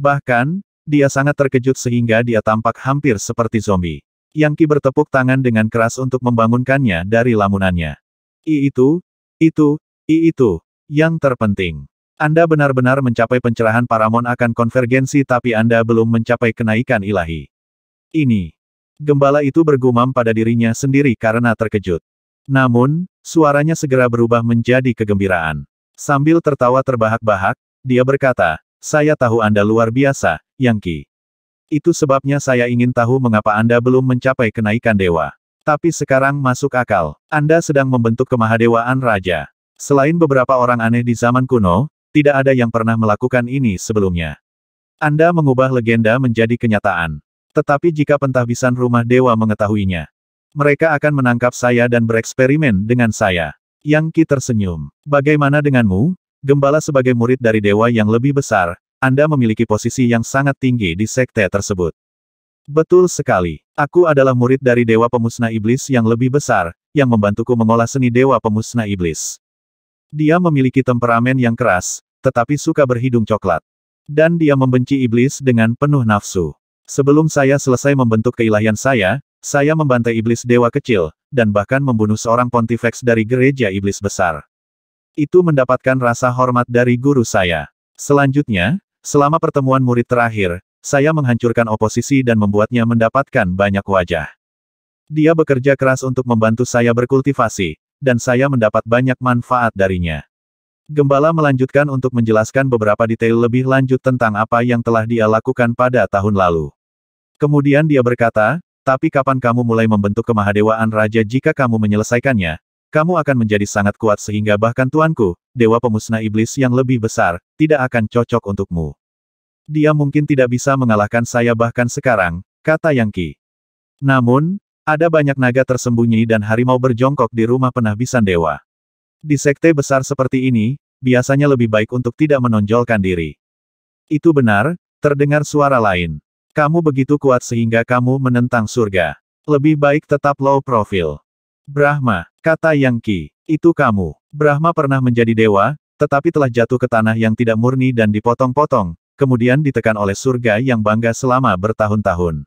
Bahkan, dia sangat terkejut sehingga dia tampak hampir seperti zombie. Yang Qi bertepuk tangan dengan keras untuk membangunkannya dari lamunannya. I itu, itu, I itu, yang terpenting, Anda benar-benar mencapai pencerahan paramon akan konvergensi tapi Anda belum mencapai kenaikan ilahi. Ini. Gembala itu bergumam pada dirinya sendiri karena terkejut. Namun, suaranya segera berubah menjadi kegembiraan. Sambil tertawa terbahak-bahak, dia berkata, saya tahu Anda luar biasa, Yangki. Itu sebabnya saya ingin tahu mengapa Anda belum mencapai kenaikan dewa. Tapi sekarang masuk akal. Anda sedang membentuk kemahadewaan raja. Selain beberapa orang aneh di zaman kuno, tidak ada yang pernah melakukan ini sebelumnya. Anda mengubah legenda menjadi kenyataan. Tetapi jika pentahbisan rumah dewa mengetahuinya, mereka akan menangkap saya dan bereksperimen dengan saya. Yang Ki tersenyum. Bagaimana denganmu? Gembala sebagai murid dari dewa yang lebih besar, Anda memiliki posisi yang sangat tinggi di sekte tersebut. Betul sekali. Aku adalah murid dari Dewa Pemusnah Iblis yang lebih besar, yang membantuku mengolah seni Dewa Pemusnah Iblis. Dia memiliki temperamen yang keras, tetapi suka berhidung coklat. Dan dia membenci iblis dengan penuh nafsu. Sebelum saya selesai membentuk keilahian saya, saya membantai iblis dewa kecil, dan bahkan membunuh seorang pontifex dari gereja iblis besar. Itu mendapatkan rasa hormat dari guru saya. Selanjutnya, selama pertemuan murid terakhir, saya menghancurkan oposisi dan membuatnya mendapatkan banyak wajah. Dia bekerja keras untuk membantu saya berkultivasi, dan saya mendapat banyak manfaat darinya. Gembala melanjutkan untuk menjelaskan beberapa detail lebih lanjut tentang apa yang telah dia lakukan pada tahun lalu. Kemudian dia berkata, tapi kapan kamu mulai membentuk kemahadewaan raja jika kamu menyelesaikannya, kamu akan menjadi sangat kuat sehingga bahkan tuanku, dewa pemusnah iblis yang lebih besar, tidak akan cocok untukmu. Dia mungkin tidak bisa mengalahkan saya bahkan sekarang, kata Yang Ki. Namun, ada banyak naga tersembunyi dan harimau berjongkok di rumah penahbisan dewa. Di sekte besar seperti ini, biasanya lebih baik untuk tidak menonjolkan diri. Itu benar, terdengar suara lain. Kamu begitu kuat sehingga kamu menentang surga. Lebih baik tetap low profile. Brahma, kata Yang Ki. itu kamu. Brahma pernah menjadi dewa, tetapi telah jatuh ke tanah yang tidak murni dan dipotong-potong, kemudian ditekan oleh surga yang bangga selama bertahun-tahun.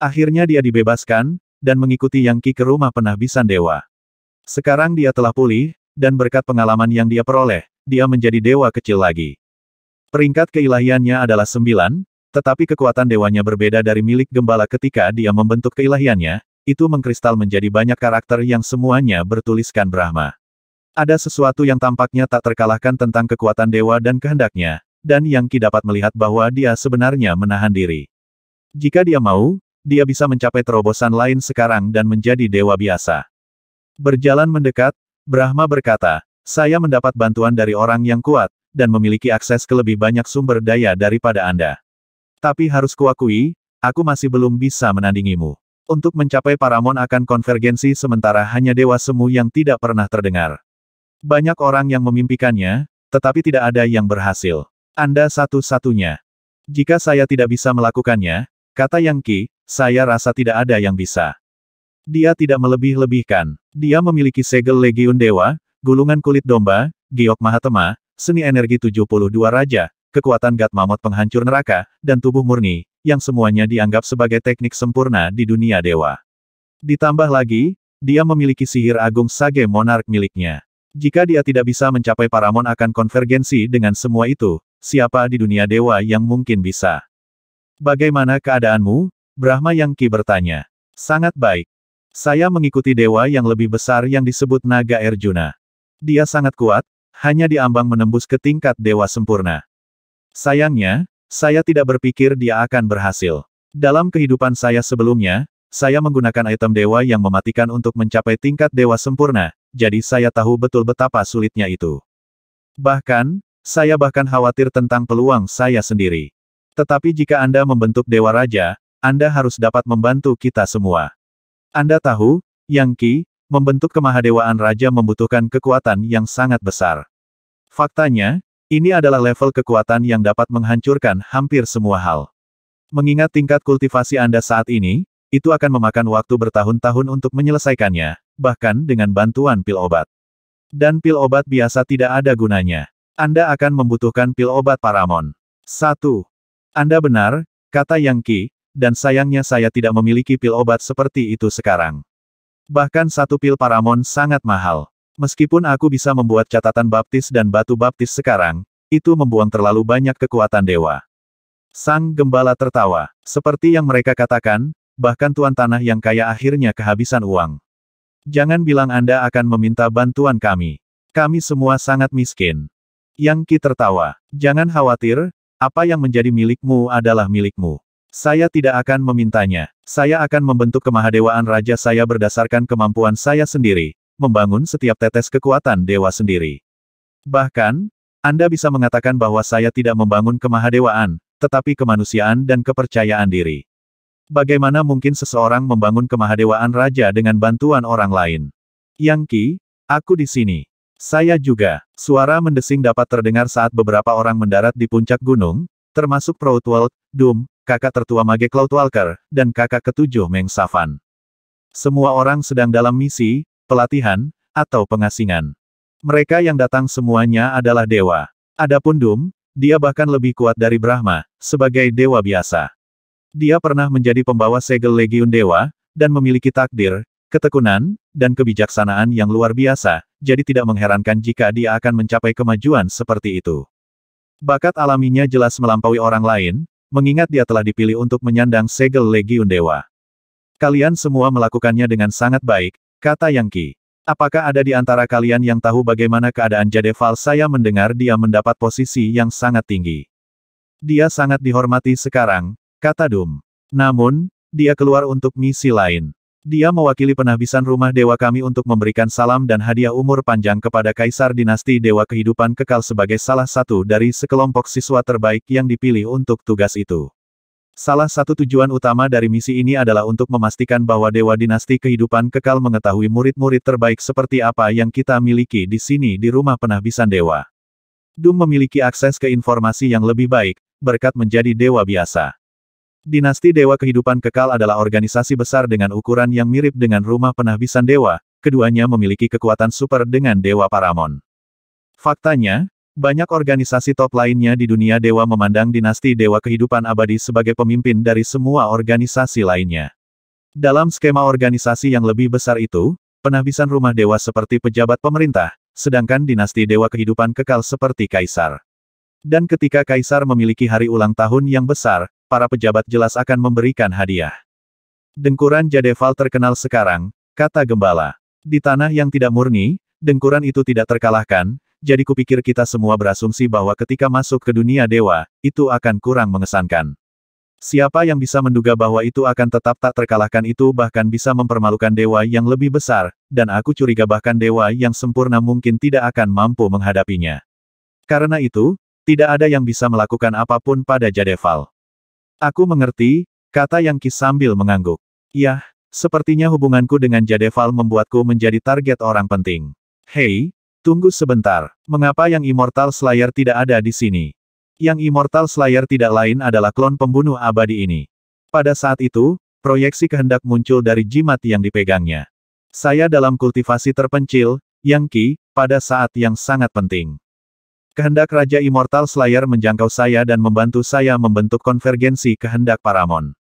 Akhirnya dia dibebaskan, dan mengikuti Yang Qi ke rumah penahbisan dewa. Sekarang dia telah pulih, dan berkat pengalaman yang dia peroleh, dia menjadi dewa kecil lagi. Peringkat keilahiannya adalah sembilan, tetapi kekuatan dewanya berbeda dari milik gembala ketika dia membentuk keilahiannya, itu mengkristal menjadi banyak karakter yang semuanya bertuliskan Brahma. Ada sesuatu yang tampaknya tak terkalahkan tentang kekuatan dewa dan kehendaknya, dan Yang Qi dapat melihat bahwa dia sebenarnya menahan diri. Jika dia mau, dia bisa mencapai terobosan lain sekarang dan menjadi dewa biasa. Berjalan mendekat, Brahma berkata, saya mendapat bantuan dari orang yang kuat, dan memiliki akses ke lebih banyak sumber daya daripada Anda. Tapi harus kuakui, aku masih belum bisa menandingimu. Untuk mencapai Paramon akan konvergensi sementara hanya Dewa Semu yang tidak pernah terdengar. Banyak orang yang memimpikannya, tetapi tidak ada yang berhasil. Anda satu-satunya. Jika saya tidak bisa melakukannya, Kata Yang Qi, saya rasa tidak ada yang bisa. Dia tidak melebih-lebihkan. Dia memiliki segel Legiun Dewa, gulungan kulit domba, giok mahatema, seni energi 72 raja, kekuatan gat mamot penghancur neraka, dan tubuh murni, yang semuanya dianggap sebagai teknik sempurna di dunia dewa. Ditambah lagi, dia memiliki sihir agung Sage monark miliknya. Jika dia tidak bisa mencapai Paramon akan konvergensi dengan semua itu, siapa di dunia dewa yang mungkin bisa? Bagaimana keadaanmu? Brahma yang Ki bertanya. Sangat baik. Saya mengikuti dewa yang lebih besar yang disebut Naga Erjuna. Dia sangat kuat, hanya diambang menembus ke tingkat dewa sempurna. Sayangnya, saya tidak berpikir dia akan berhasil. Dalam kehidupan saya sebelumnya, saya menggunakan item dewa yang mematikan untuk mencapai tingkat dewa sempurna, jadi saya tahu betul betapa sulitnya itu. Bahkan, saya bahkan khawatir tentang peluang saya sendiri. Tetapi jika Anda membentuk Dewa Raja, Anda harus dapat membantu kita semua. Anda tahu, Yang Qi, membentuk kemahadewaan Raja membutuhkan kekuatan yang sangat besar. Faktanya, ini adalah level kekuatan yang dapat menghancurkan hampir semua hal. Mengingat tingkat kultivasi Anda saat ini, itu akan memakan waktu bertahun-tahun untuk menyelesaikannya, bahkan dengan bantuan pil obat. Dan pil obat biasa tidak ada gunanya. Anda akan membutuhkan pil obat paramon. 1. Anda benar, kata Yang Qi, dan sayangnya saya tidak memiliki pil obat seperti itu sekarang. Bahkan satu pil paramon sangat mahal. Meskipun aku bisa membuat catatan baptis dan batu baptis sekarang, itu membuang terlalu banyak kekuatan dewa. Sang gembala tertawa. Seperti yang mereka katakan, bahkan tuan tanah yang kaya akhirnya kehabisan uang. Jangan bilang Anda akan meminta bantuan kami. Kami semua sangat miskin. Yang Ki tertawa. Jangan khawatir, apa yang menjadi milikmu adalah milikmu. Saya tidak akan memintanya. Saya akan membentuk kemahadewaan raja saya berdasarkan kemampuan saya sendiri, membangun setiap tetes kekuatan dewa sendiri. Bahkan, Anda bisa mengatakan bahwa saya tidak membangun kemahadewaan, tetapi kemanusiaan dan kepercayaan diri. Bagaimana mungkin seseorang membangun kemahadewaan raja dengan bantuan orang lain? Yang Ki, aku di sini. Saya juga. Suara mendesing dapat terdengar saat beberapa orang mendarat di puncak gunung, termasuk Proutwald, Doom, kakak tertua Mage Cloudwalker, dan kakak ketujuh Meng Safan. Semua orang sedang dalam misi, pelatihan, atau pengasingan. Mereka yang datang semuanya adalah dewa. Adapun Doom, dia bahkan lebih kuat dari Brahma, sebagai dewa biasa. Dia pernah menjadi pembawa segel legiun dewa, dan memiliki takdir, ketekunan, dan kebijaksanaan yang luar biasa, jadi tidak mengherankan jika dia akan mencapai kemajuan seperti itu. Bakat alaminya jelas melampaui orang lain, mengingat dia telah dipilih untuk menyandang segel Legiun Dewa. Kalian semua melakukannya dengan sangat baik, kata Yang Qi. Apakah ada di antara kalian yang tahu bagaimana keadaan Jadeval saya mendengar dia mendapat posisi yang sangat tinggi. Dia sangat dihormati sekarang, kata Dum. Namun, dia keluar untuk misi lain. Dia mewakili penahbisan rumah dewa kami untuk memberikan salam dan hadiah umur panjang kepada Kaisar Dinasti Dewa Kehidupan Kekal sebagai salah satu dari sekelompok siswa terbaik yang dipilih untuk tugas itu. Salah satu tujuan utama dari misi ini adalah untuk memastikan bahwa Dewa Dinasti Kehidupan Kekal mengetahui murid-murid terbaik seperti apa yang kita miliki di sini di rumah penahbisan dewa. Dum memiliki akses ke informasi yang lebih baik, berkat menjadi dewa biasa. Dinasti Dewa Kehidupan Kekal adalah organisasi besar dengan ukuran yang mirip dengan rumah penahbisan dewa, keduanya memiliki kekuatan super dengan Dewa Paramon. Faktanya, banyak organisasi top lainnya di dunia dewa memandang dinasti Dewa Kehidupan Abadi sebagai pemimpin dari semua organisasi lainnya. Dalam skema organisasi yang lebih besar itu, penahbisan rumah dewa seperti pejabat pemerintah, sedangkan dinasti Dewa Kehidupan Kekal seperti kaisar. Dan ketika kaisar memiliki hari ulang tahun yang besar, para pejabat jelas akan memberikan hadiah. Dengkuran Jadeval terkenal sekarang, kata Gembala. Di tanah yang tidak murni, dengkuran itu tidak terkalahkan, jadi kupikir kita semua berasumsi bahwa ketika masuk ke dunia dewa, itu akan kurang mengesankan. Siapa yang bisa menduga bahwa itu akan tetap tak terkalahkan itu bahkan bisa mempermalukan dewa yang lebih besar, dan aku curiga bahkan dewa yang sempurna mungkin tidak akan mampu menghadapinya. Karena itu, tidak ada yang bisa melakukan apapun pada Jadeval. Aku mengerti, kata Yang Qi sambil mengangguk. Yah, sepertinya hubunganku dengan Jadeval membuatku menjadi target orang penting. Hei, tunggu sebentar, mengapa yang Immortal Slayer tidak ada di sini? Yang Immortal Slayer tidak lain adalah klon pembunuh abadi ini. Pada saat itu, proyeksi kehendak muncul dari jimat yang dipegangnya. Saya dalam kultivasi terpencil, Yang Qi, pada saat yang sangat penting. Kehendak Raja Immortal Slayer menjangkau saya dan membantu saya membentuk konvergensi kehendak Paramon.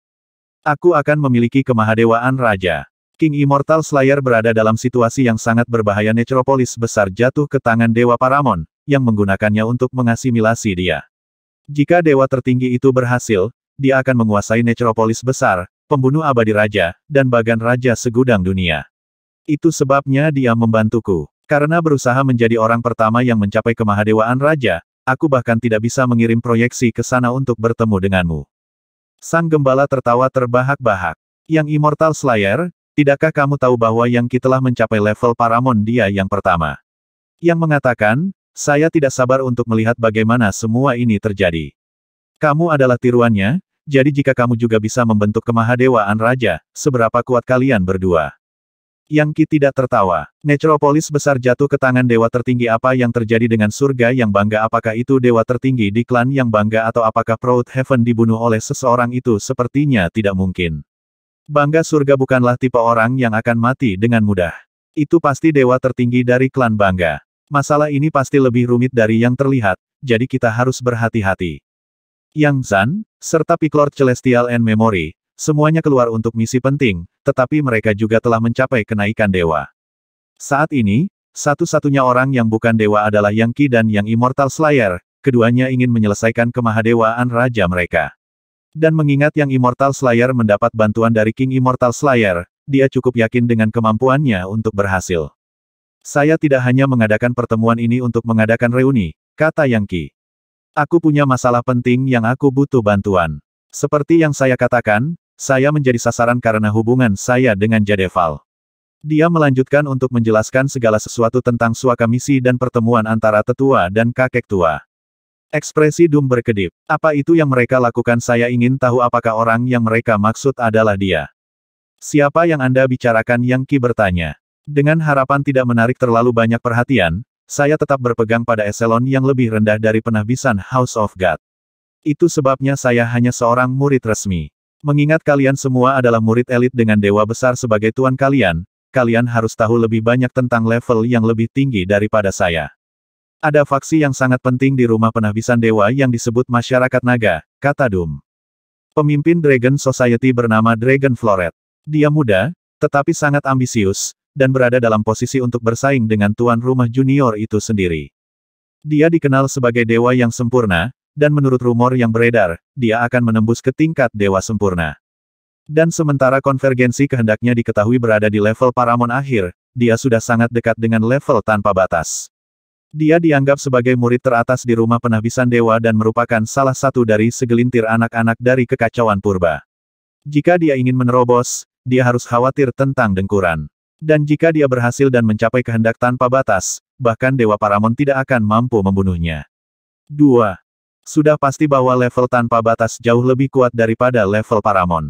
Aku akan memiliki kemahadewaan Raja. King Immortal Slayer berada dalam situasi yang sangat berbahaya Necropolis besar jatuh ke tangan Dewa Paramon, yang menggunakannya untuk mengasimilasi dia. Jika Dewa tertinggi itu berhasil, dia akan menguasai Necropolis besar, pembunuh abadi raja, dan bagan raja segudang dunia. Itu sebabnya dia membantuku. Karena berusaha menjadi orang pertama yang mencapai kemahadewaan raja, aku bahkan tidak bisa mengirim proyeksi ke sana untuk bertemu denganmu. Sang Gembala tertawa terbahak-bahak. Yang Immortal Slayer, tidakkah kamu tahu bahwa yang telah mencapai level Paramon dia yang pertama? Yang mengatakan, saya tidak sabar untuk melihat bagaimana semua ini terjadi. Kamu adalah tiruannya, jadi jika kamu juga bisa membentuk kemahadewaan raja, seberapa kuat kalian berdua? Yang Ki tidak tertawa. Necropolis besar jatuh ke tangan dewa tertinggi apa yang terjadi dengan surga yang bangga apakah itu dewa tertinggi di klan yang bangga atau apakah Proud Heaven dibunuh oleh seseorang itu sepertinya tidak mungkin. Bangga surga bukanlah tipe orang yang akan mati dengan mudah. Itu pasti dewa tertinggi dari klan bangga. Masalah ini pasti lebih rumit dari yang terlihat, jadi kita harus berhati-hati. Yang Zan, serta Pick Celestial and Memory, Semuanya keluar untuk misi penting, tetapi mereka juga telah mencapai kenaikan dewa. Saat ini, satu-satunya orang yang bukan dewa adalah Yang Qi dan Yang Immortal Slayer, keduanya ingin menyelesaikan kemahadewaan raja mereka. Dan mengingat Yang Immortal Slayer mendapat bantuan dari King Immortal Slayer, dia cukup yakin dengan kemampuannya untuk berhasil. Saya tidak hanya mengadakan pertemuan ini untuk mengadakan reuni, kata Yang Qi. Aku punya masalah penting yang aku butuh bantuan. Seperti yang saya katakan, saya menjadi sasaran karena hubungan saya dengan Jadeval. Dia melanjutkan untuk menjelaskan segala sesuatu tentang suaka misi dan pertemuan antara tetua dan kakek tua. Ekspresi Dum berkedip. Apa itu yang mereka lakukan? Saya ingin tahu apakah orang yang mereka maksud adalah dia. Siapa yang Anda bicarakan? Yang Ki bertanya. Dengan harapan tidak menarik terlalu banyak perhatian, saya tetap berpegang pada eselon yang lebih rendah dari penahbisan House of God. Itu sebabnya saya hanya seorang murid resmi. Mengingat kalian semua adalah murid elit dengan dewa besar sebagai tuan kalian, kalian harus tahu lebih banyak tentang level yang lebih tinggi daripada saya. Ada faksi yang sangat penting di rumah penahbisan dewa yang disebut masyarakat naga, kata Doom. Pemimpin Dragon Society bernama Dragon Floret. Dia muda, tetapi sangat ambisius, dan berada dalam posisi untuk bersaing dengan tuan rumah junior itu sendiri. Dia dikenal sebagai dewa yang sempurna, dan menurut rumor yang beredar, dia akan menembus ke tingkat dewa sempurna. Dan sementara konvergensi kehendaknya diketahui berada di level paramon akhir, dia sudah sangat dekat dengan level tanpa batas. Dia dianggap sebagai murid teratas di rumah penahbisan dewa dan merupakan salah satu dari segelintir anak-anak dari kekacauan purba. Jika dia ingin menerobos, dia harus khawatir tentang dengkuran. Dan jika dia berhasil dan mencapai kehendak tanpa batas, bahkan Dewa Paramon tidak akan mampu membunuhnya. 2. Sudah pasti bahwa level tanpa batas jauh lebih kuat daripada level Paramon.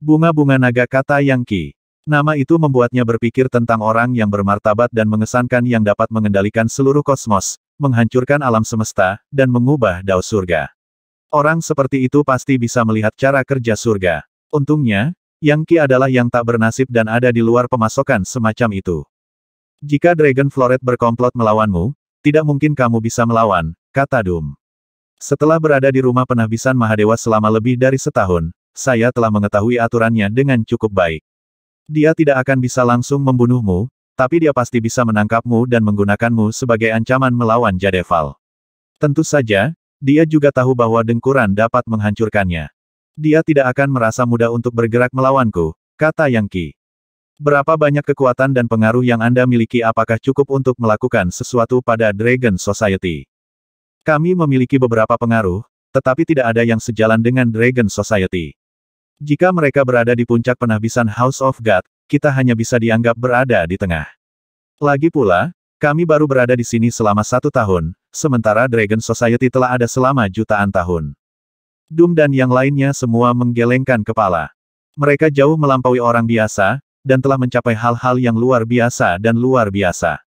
Bunga-bunga naga kata Yang Qi. Nama itu membuatnya berpikir tentang orang yang bermartabat dan mengesankan yang dapat mengendalikan seluruh kosmos, menghancurkan alam semesta, dan mengubah dao surga. Orang seperti itu pasti bisa melihat cara kerja surga. Untungnya, Yang Qi adalah yang tak bernasib dan ada di luar pemasokan semacam itu. Jika Dragon Floret berkomplot melawanmu, tidak mungkin kamu bisa melawan, kata Doom. Setelah berada di rumah penahbisan Mahadewa selama lebih dari setahun, saya telah mengetahui aturannya dengan cukup baik. Dia tidak akan bisa langsung membunuhmu, tapi dia pasti bisa menangkapmu dan menggunakanmu sebagai ancaman melawan Jadeval. Tentu saja, dia juga tahu bahwa dengkuran dapat menghancurkannya. Dia tidak akan merasa mudah untuk bergerak melawanku, kata Yang Qi. Berapa banyak kekuatan dan pengaruh yang Anda miliki apakah cukup untuk melakukan sesuatu pada Dragon Society? Kami memiliki beberapa pengaruh, tetapi tidak ada yang sejalan dengan Dragon Society. Jika mereka berada di puncak penahbisan House of God, kita hanya bisa dianggap berada di tengah. Lagi pula, kami baru berada di sini selama satu tahun, sementara Dragon Society telah ada selama jutaan tahun. Doom dan yang lainnya semua menggelengkan kepala. Mereka jauh melampaui orang biasa, dan telah mencapai hal-hal yang luar biasa dan luar biasa.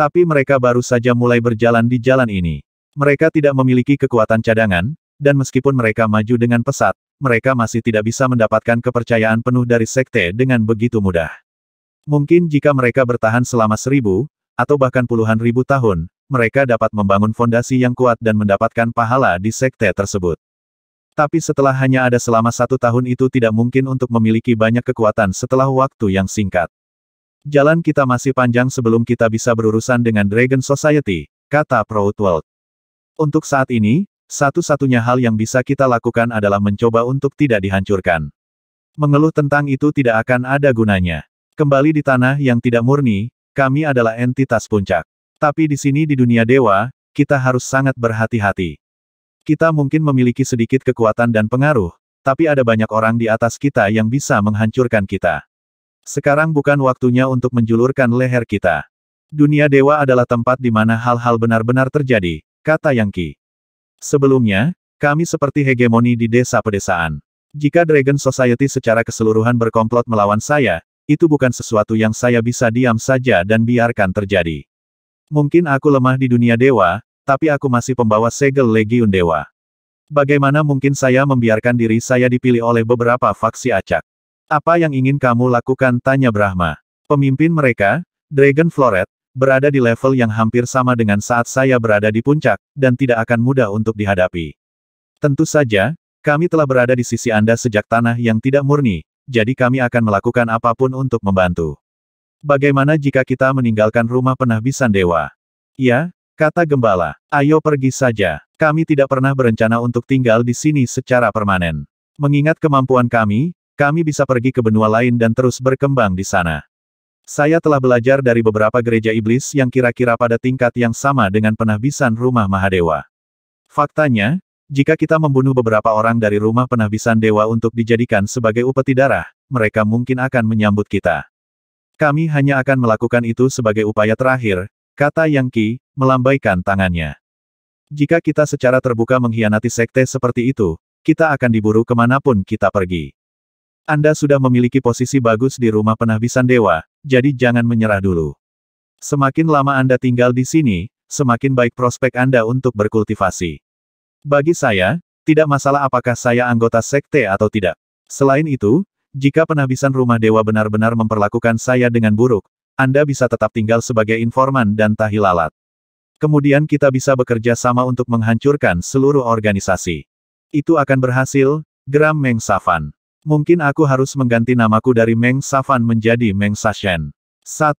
Tapi mereka baru saja mulai berjalan di jalan ini. Mereka tidak memiliki kekuatan cadangan, dan meskipun mereka maju dengan pesat, mereka masih tidak bisa mendapatkan kepercayaan penuh dari sekte dengan begitu mudah. Mungkin jika mereka bertahan selama seribu, atau bahkan puluhan ribu tahun, mereka dapat membangun fondasi yang kuat dan mendapatkan pahala di sekte tersebut. Tapi setelah hanya ada selama satu tahun itu tidak mungkin untuk memiliki banyak kekuatan setelah waktu yang singkat. Jalan kita masih panjang sebelum kita bisa berurusan dengan Dragon Society, kata Proutwald. Untuk saat ini, satu-satunya hal yang bisa kita lakukan adalah mencoba untuk tidak dihancurkan. Mengeluh tentang itu tidak akan ada gunanya. Kembali di tanah yang tidak murni, kami adalah entitas puncak. Tapi di sini di dunia dewa, kita harus sangat berhati-hati. Kita mungkin memiliki sedikit kekuatan dan pengaruh, tapi ada banyak orang di atas kita yang bisa menghancurkan kita. Sekarang bukan waktunya untuk menjulurkan leher kita. Dunia dewa adalah tempat di mana hal-hal benar-benar terjadi, kata Yang Qi. Sebelumnya, kami seperti hegemoni di desa pedesaan. Jika Dragon Society secara keseluruhan berkomplot melawan saya, itu bukan sesuatu yang saya bisa diam saja dan biarkan terjadi. Mungkin aku lemah di dunia dewa, tapi aku masih pembawa segel legiun dewa. Bagaimana mungkin saya membiarkan diri saya dipilih oleh beberapa faksi acak? Apa yang ingin kamu lakukan? Tanya Brahma. Pemimpin mereka, Dragon Floret, berada di level yang hampir sama dengan saat saya berada di puncak, dan tidak akan mudah untuk dihadapi. Tentu saja, kami telah berada di sisi Anda sejak tanah yang tidak murni, jadi kami akan melakukan apapun untuk membantu. Bagaimana jika kita meninggalkan rumah penahbisan dewa? Ya, kata gembala, ayo pergi saja. Kami tidak pernah berencana untuk tinggal di sini secara permanen. Mengingat kemampuan kami, kami bisa pergi ke benua lain dan terus berkembang di sana. Saya telah belajar dari beberapa gereja iblis yang kira-kira pada tingkat yang sama dengan penahbisan rumah Mahadewa. Faktanya, jika kita membunuh beberapa orang dari rumah penahbisan dewa untuk dijadikan sebagai upeti darah, mereka mungkin akan menyambut kita. Kami hanya akan melakukan itu sebagai upaya terakhir, kata Yang Ki, melambaikan tangannya. Jika kita secara terbuka mengkhianati sekte seperti itu, kita akan diburu kemanapun kita pergi. Anda sudah memiliki posisi bagus di rumah penahbisan dewa, jadi jangan menyerah dulu. Semakin lama Anda tinggal di sini, semakin baik prospek Anda untuk berkultivasi. Bagi saya, tidak masalah apakah saya anggota sekte atau tidak. Selain itu, jika penahbisan rumah dewa benar-benar memperlakukan saya dengan buruk, Anda bisa tetap tinggal sebagai informan dan tahilalat. Kemudian kita bisa bekerja sama untuk menghancurkan seluruh organisasi. Itu akan berhasil, Gram Meng Safan. Mungkin aku harus mengganti namaku dari Meng Safan menjadi Meng Sashen. 1.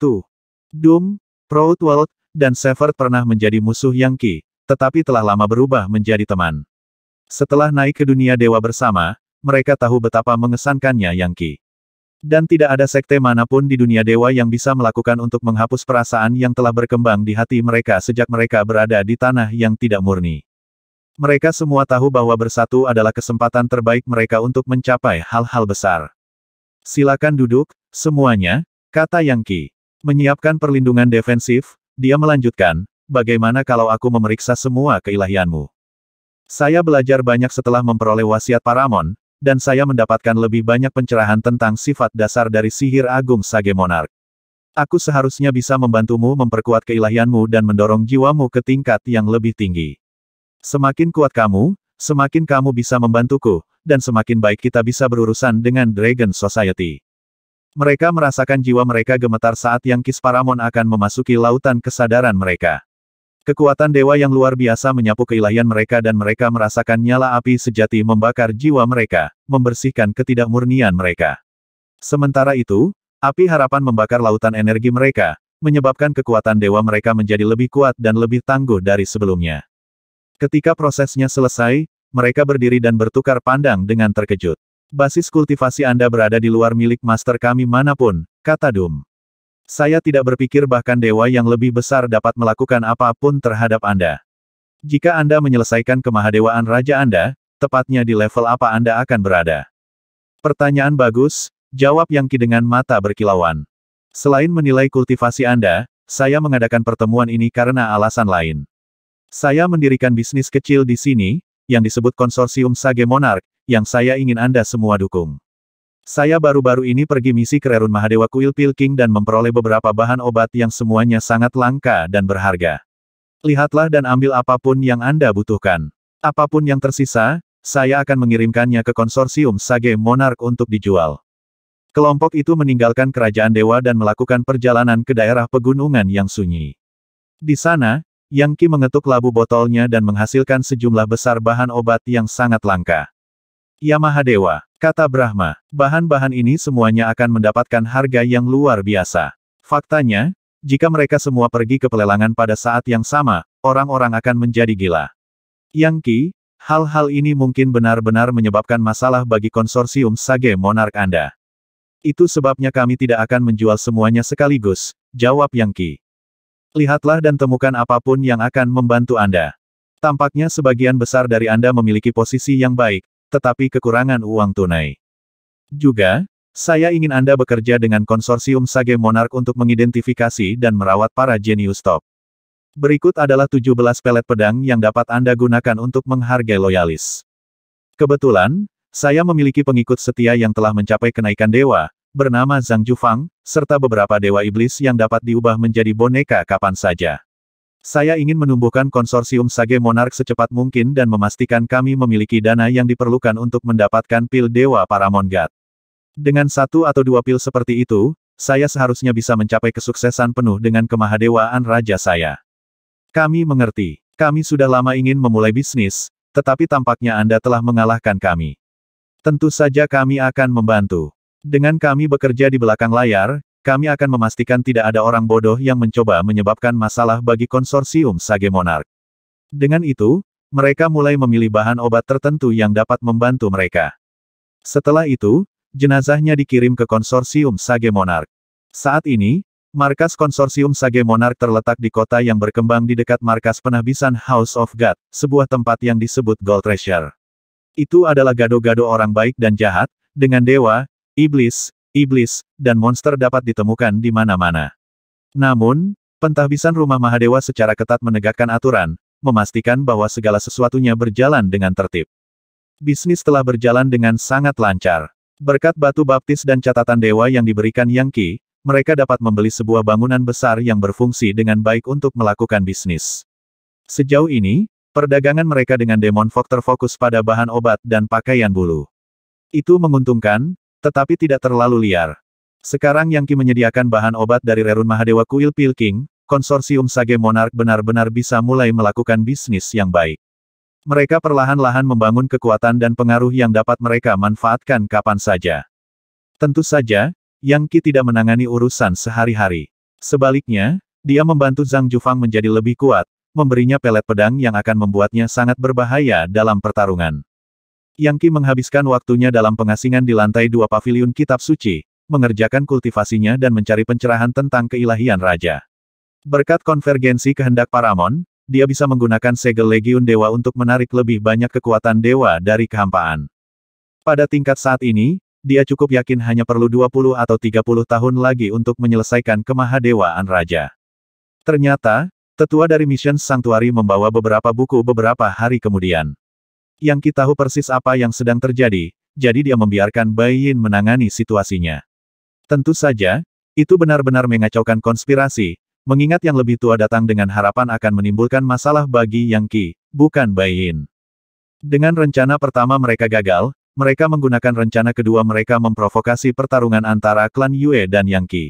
Doom, Proud World, dan Severed pernah menjadi musuh Yang Qi, tetapi telah lama berubah menjadi teman. Setelah naik ke dunia dewa bersama, mereka tahu betapa mengesankannya Yang Qi. Dan tidak ada sekte manapun di dunia dewa yang bisa melakukan untuk menghapus perasaan yang telah berkembang di hati mereka sejak mereka berada di tanah yang tidak murni. Mereka semua tahu bahwa bersatu adalah kesempatan terbaik mereka untuk mencapai hal-hal besar. Silakan duduk, semuanya, kata Yang Qi. Menyiapkan perlindungan defensif, dia melanjutkan, bagaimana kalau aku memeriksa semua keilahianmu? Saya belajar banyak setelah memperoleh wasiat Paramon, dan saya mendapatkan lebih banyak pencerahan tentang sifat dasar dari sihir agung Sage Monarch. Aku seharusnya bisa membantumu memperkuat keilahianmu dan mendorong jiwamu ke tingkat yang lebih tinggi. Semakin kuat kamu, semakin kamu bisa membantuku, dan semakin baik kita bisa berurusan dengan Dragon Society. Mereka merasakan jiwa mereka gemetar saat yang Kisparamon akan memasuki lautan kesadaran mereka. Kekuatan dewa yang luar biasa menyapu keilahian mereka dan mereka merasakan nyala api sejati membakar jiwa mereka, membersihkan ketidakmurnian mereka. Sementara itu, api harapan membakar lautan energi mereka, menyebabkan kekuatan dewa mereka menjadi lebih kuat dan lebih tangguh dari sebelumnya. Ketika prosesnya selesai, mereka berdiri dan bertukar pandang dengan terkejut. Basis kultivasi Anda berada di luar milik master kami manapun, kata Dum. Saya tidak berpikir bahkan dewa yang lebih besar dapat melakukan apapun terhadap Anda. Jika Anda menyelesaikan kemahadewaan Raja Anda, tepatnya di level apa Anda akan berada? Pertanyaan bagus, jawab Yangki dengan mata berkilauan. Selain menilai kultivasi Anda, saya mengadakan pertemuan ini karena alasan lain. Saya mendirikan bisnis kecil di sini, yang disebut konsorsium Sage Monarch, yang saya ingin Anda semua dukung. Saya baru-baru ini pergi misi ke Rerun Mahadewa Kuil Pilking dan memperoleh beberapa bahan obat yang semuanya sangat langka dan berharga. Lihatlah dan ambil apapun yang Anda butuhkan. Apapun yang tersisa, saya akan mengirimkannya ke konsorsium Sage Monarch untuk dijual. Kelompok itu meninggalkan kerajaan dewa dan melakukan perjalanan ke daerah pegunungan yang sunyi. Di sana, yang Qi mengetuk labu botolnya dan menghasilkan sejumlah besar bahan obat yang sangat langka. Yamaha Dewa, kata Brahma, bahan-bahan ini semuanya akan mendapatkan harga yang luar biasa. Faktanya, jika mereka semua pergi ke pelelangan pada saat yang sama, orang-orang akan menjadi gila. Yang Qi, hal-hal ini mungkin benar-benar menyebabkan masalah bagi konsorsium Sage Monarch Anda. Itu sebabnya kami tidak akan menjual semuanya sekaligus, jawab Yang Qi. Lihatlah dan temukan apapun yang akan membantu Anda. Tampaknya sebagian besar dari Anda memiliki posisi yang baik, tetapi kekurangan uang tunai. Juga, saya ingin Anda bekerja dengan konsorsium Sage Monarch untuk mengidentifikasi dan merawat para genius top. Berikut adalah 17 pelet pedang yang dapat Anda gunakan untuk menghargai loyalis. Kebetulan, saya memiliki pengikut setia yang telah mencapai kenaikan dewa, bernama Zhang Jufang, serta beberapa dewa iblis yang dapat diubah menjadi boneka kapan saja. Saya ingin menumbuhkan konsorsium Sage Monarch secepat mungkin dan memastikan kami memiliki dana yang diperlukan untuk mendapatkan pil Dewa Paramon God. Dengan satu atau dua pil seperti itu, saya seharusnya bisa mencapai kesuksesan penuh dengan kemahadewaan raja saya. Kami mengerti. Kami sudah lama ingin memulai bisnis, tetapi tampaknya Anda telah mengalahkan kami. Tentu saja kami akan membantu. Dengan kami bekerja di belakang layar, kami akan memastikan tidak ada orang bodoh yang mencoba menyebabkan masalah bagi konsorsium Sage Monarch. Dengan itu, mereka mulai memilih bahan obat tertentu yang dapat membantu mereka. Setelah itu, jenazahnya dikirim ke konsorsium Sage Monarch. Saat ini, markas konsorsium Sage Monarch terletak di kota yang berkembang di dekat markas penahbisan House of God, sebuah tempat yang disebut Gold Treasure. Itu adalah gado-gado orang baik dan jahat, dengan dewa, iblis, iblis, dan monster dapat ditemukan di mana-mana. Namun, pentahbisan rumah Mahadewa secara ketat menegakkan aturan, memastikan bahwa segala sesuatunya berjalan dengan tertib. Bisnis telah berjalan dengan sangat lancar. Berkat batu baptis dan catatan dewa yang diberikan Yang Ki, mereka dapat membeli sebuah bangunan besar yang berfungsi dengan baik untuk melakukan bisnis. Sejauh ini, perdagangan mereka dengan Demon Fog terfokus pada bahan obat dan pakaian bulu. Itu menguntungkan, tetapi tidak terlalu liar. Sekarang Yang Ki menyediakan bahan obat dari Rerun Mahadewa Kuil Pilking, konsorsium Sage Monarch benar-benar bisa mulai melakukan bisnis yang baik. Mereka perlahan-lahan membangun kekuatan dan pengaruh yang dapat mereka manfaatkan kapan saja. Tentu saja, Yang Ki tidak menangani urusan sehari-hari. Sebaliknya, dia membantu Zhang Jufang menjadi lebih kuat, memberinya pelet pedang yang akan membuatnya sangat berbahaya dalam pertarungan. Yang Qi menghabiskan waktunya dalam pengasingan di lantai dua pavilion kitab suci, mengerjakan kultivasinya dan mencari pencerahan tentang keilahian raja. Berkat konvergensi kehendak Paramon, dia bisa menggunakan segel legiun dewa untuk menarik lebih banyak kekuatan dewa dari kehampaan. Pada tingkat saat ini, dia cukup yakin hanya perlu 20 atau 30 tahun lagi untuk menyelesaikan kemahadewaan raja. Ternyata, tetua dari Mission Sanctuary membawa beberapa buku beberapa hari kemudian yang kita tahu persis apa yang sedang terjadi, jadi dia membiarkan Bai Yin menangani situasinya. Tentu saja, itu benar-benar mengacaukan konspirasi, mengingat yang lebih tua datang dengan harapan akan menimbulkan masalah bagi Yang Ki, bukan Bai Yin. Dengan rencana pertama mereka gagal, mereka menggunakan rencana kedua mereka memprovokasi pertarungan antara klan Yue dan Yang Ki.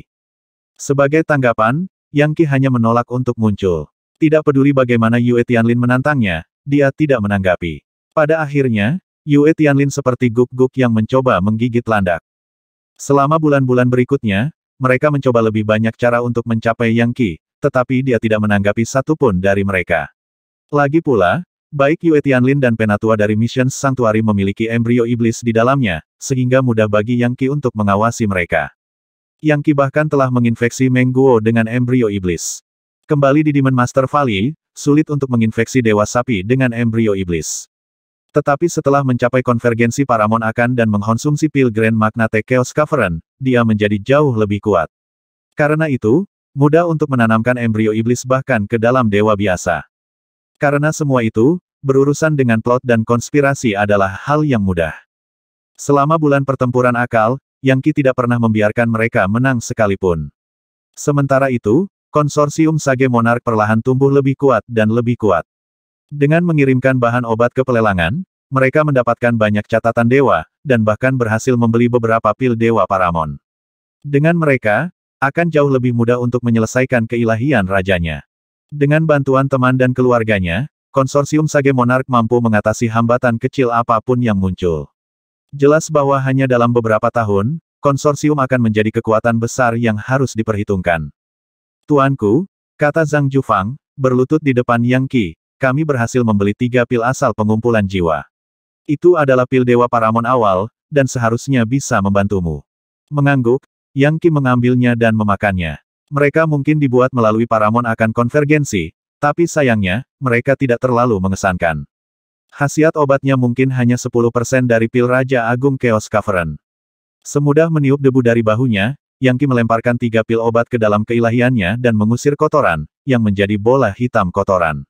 Sebagai tanggapan, Yang Ki hanya menolak untuk muncul. Tidak peduli bagaimana Yue Tianlin menantangnya, dia tidak menanggapi. Pada akhirnya, Yue Tianlin seperti guk-guk yang mencoba menggigit landak. Selama bulan-bulan berikutnya, mereka mencoba lebih banyak cara untuk mencapai Yang Qi, tetapi dia tidak menanggapi satupun dari mereka. Lagi pula, baik Yue Tianlin dan penatua dari Mission Sanctuary memiliki embrio iblis di dalamnya, sehingga mudah bagi Yang Qi untuk mengawasi mereka. Yang Qi bahkan telah menginfeksi Meng Guo dengan embrio iblis. Kembali di Demon Master Valley, sulit untuk menginfeksi Dewa Sapi dengan embrio iblis. Tetapi setelah mencapai konvergensi Paramon akan dan mengkonsumsi pil Grand Magnate Chaos Cavern, dia menjadi jauh lebih kuat. Karena itu, mudah untuk menanamkan embrio iblis bahkan ke dalam dewa biasa. Karena semua itu, berurusan dengan plot dan konspirasi adalah hal yang mudah. Selama bulan pertempuran akal, Yangki tidak pernah membiarkan mereka menang sekalipun. Sementara itu, konsorsium Sage Monarch perlahan tumbuh lebih kuat dan lebih kuat. Dengan mengirimkan bahan obat ke pelelangan, mereka mendapatkan banyak catatan dewa, dan bahkan berhasil membeli beberapa pil dewa Paramon. Dengan mereka, akan jauh lebih mudah untuk menyelesaikan keilahian rajanya. Dengan bantuan teman dan keluarganya, konsorsium Sage Monark mampu mengatasi hambatan kecil apapun yang muncul. Jelas bahwa hanya dalam beberapa tahun, konsorsium akan menjadi kekuatan besar yang harus diperhitungkan. Tuanku, kata Zhang Jufang, berlutut di depan Yang Qi, kami berhasil membeli tiga pil asal pengumpulan jiwa. Itu adalah pil Dewa Paramon awal, dan seharusnya bisa membantumu. Mengangguk, Yang Qi mengambilnya dan memakannya. Mereka mungkin dibuat melalui Paramon akan konvergensi, tapi sayangnya, mereka tidak terlalu mengesankan. Hasiat obatnya mungkin hanya 10% dari pil Raja Agung Chaos Cavern. Semudah meniup debu dari bahunya, Yang Qi melemparkan tiga pil obat ke dalam keilahiannya dan mengusir kotoran, yang menjadi bola hitam kotoran.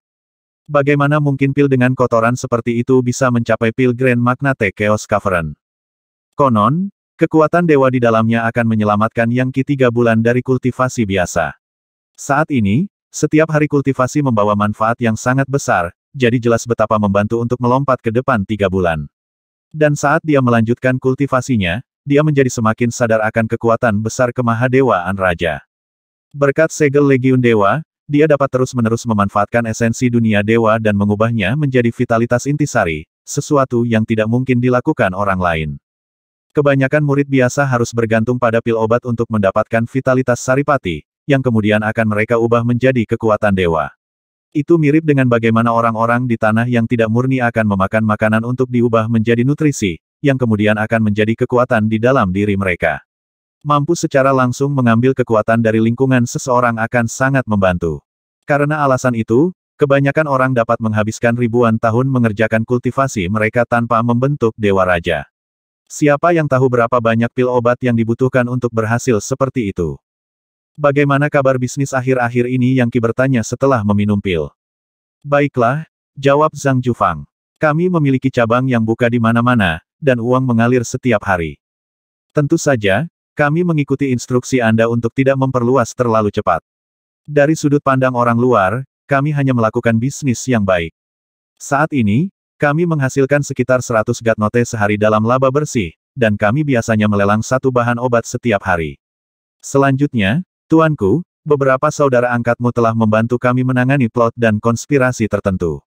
Bagaimana mungkin pil dengan kotoran seperti itu bisa mencapai pil Grand Magnate Chaos Cavern? Konon, kekuatan dewa di dalamnya akan menyelamatkan Yang Ki tiga bulan dari kultivasi biasa. Saat ini, setiap hari kultivasi membawa manfaat yang sangat besar, jadi jelas betapa membantu untuk melompat ke depan tiga bulan. Dan saat dia melanjutkan kultivasinya, dia menjadi semakin sadar akan kekuatan besar kemahadewaan Raja. Berkat segel Legiun Dewa, dia dapat terus-menerus memanfaatkan esensi dunia dewa dan mengubahnya menjadi vitalitas intisari, sesuatu yang tidak mungkin dilakukan orang lain. Kebanyakan murid biasa harus bergantung pada pil obat untuk mendapatkan vitalitas saripati, yang kemudian akan mereka ubah menjadi kekuatan dewa. Itu mirip dengan bagaimana orang-orang di tanah yang tidak murni akan memakan makanan untuk diubah menjadi nutrisi, yang kemudian akan menjadi kekuatan di dalam diri mereka mampu secara langsung mengambil kekuatan dari lingkungan seseorang akan sangat membantu. Karena alasan itu, kebanyakan orang dapat menghabiskan ribuan tahun mengerjakan kultivasi mereka tanpa membentuk dewa raja. Siapa yang tahu berapa banyak pil obat yang dibutuhkan untuk berhasil seperti itu? Bagaimana kabar bisnis akhir-akhir ini yang Ki bertanya setelah meminum pil? Baiklah, jawab Zhang Jufang. Kami memiliki cabang yang buka di mana-mana, dan uang mengalir setiap hari. Tentu saja, kami mengikuti instruksi Anda untuk tidak memperluas terlalu cepat. Dari sudut pandang orang luar, kami hanya melakukan bisnis yang baik. Saat ini, kami menghasilkan sekitar 100 gatnote sehari dalam laba bersih, dan kami biasanya melelang satu bahan obat setiap hari. Selanjutnya, Tuanku, beberapa saudara angkatmu telah membantu kami menangani plot dan konspirasi tertentu.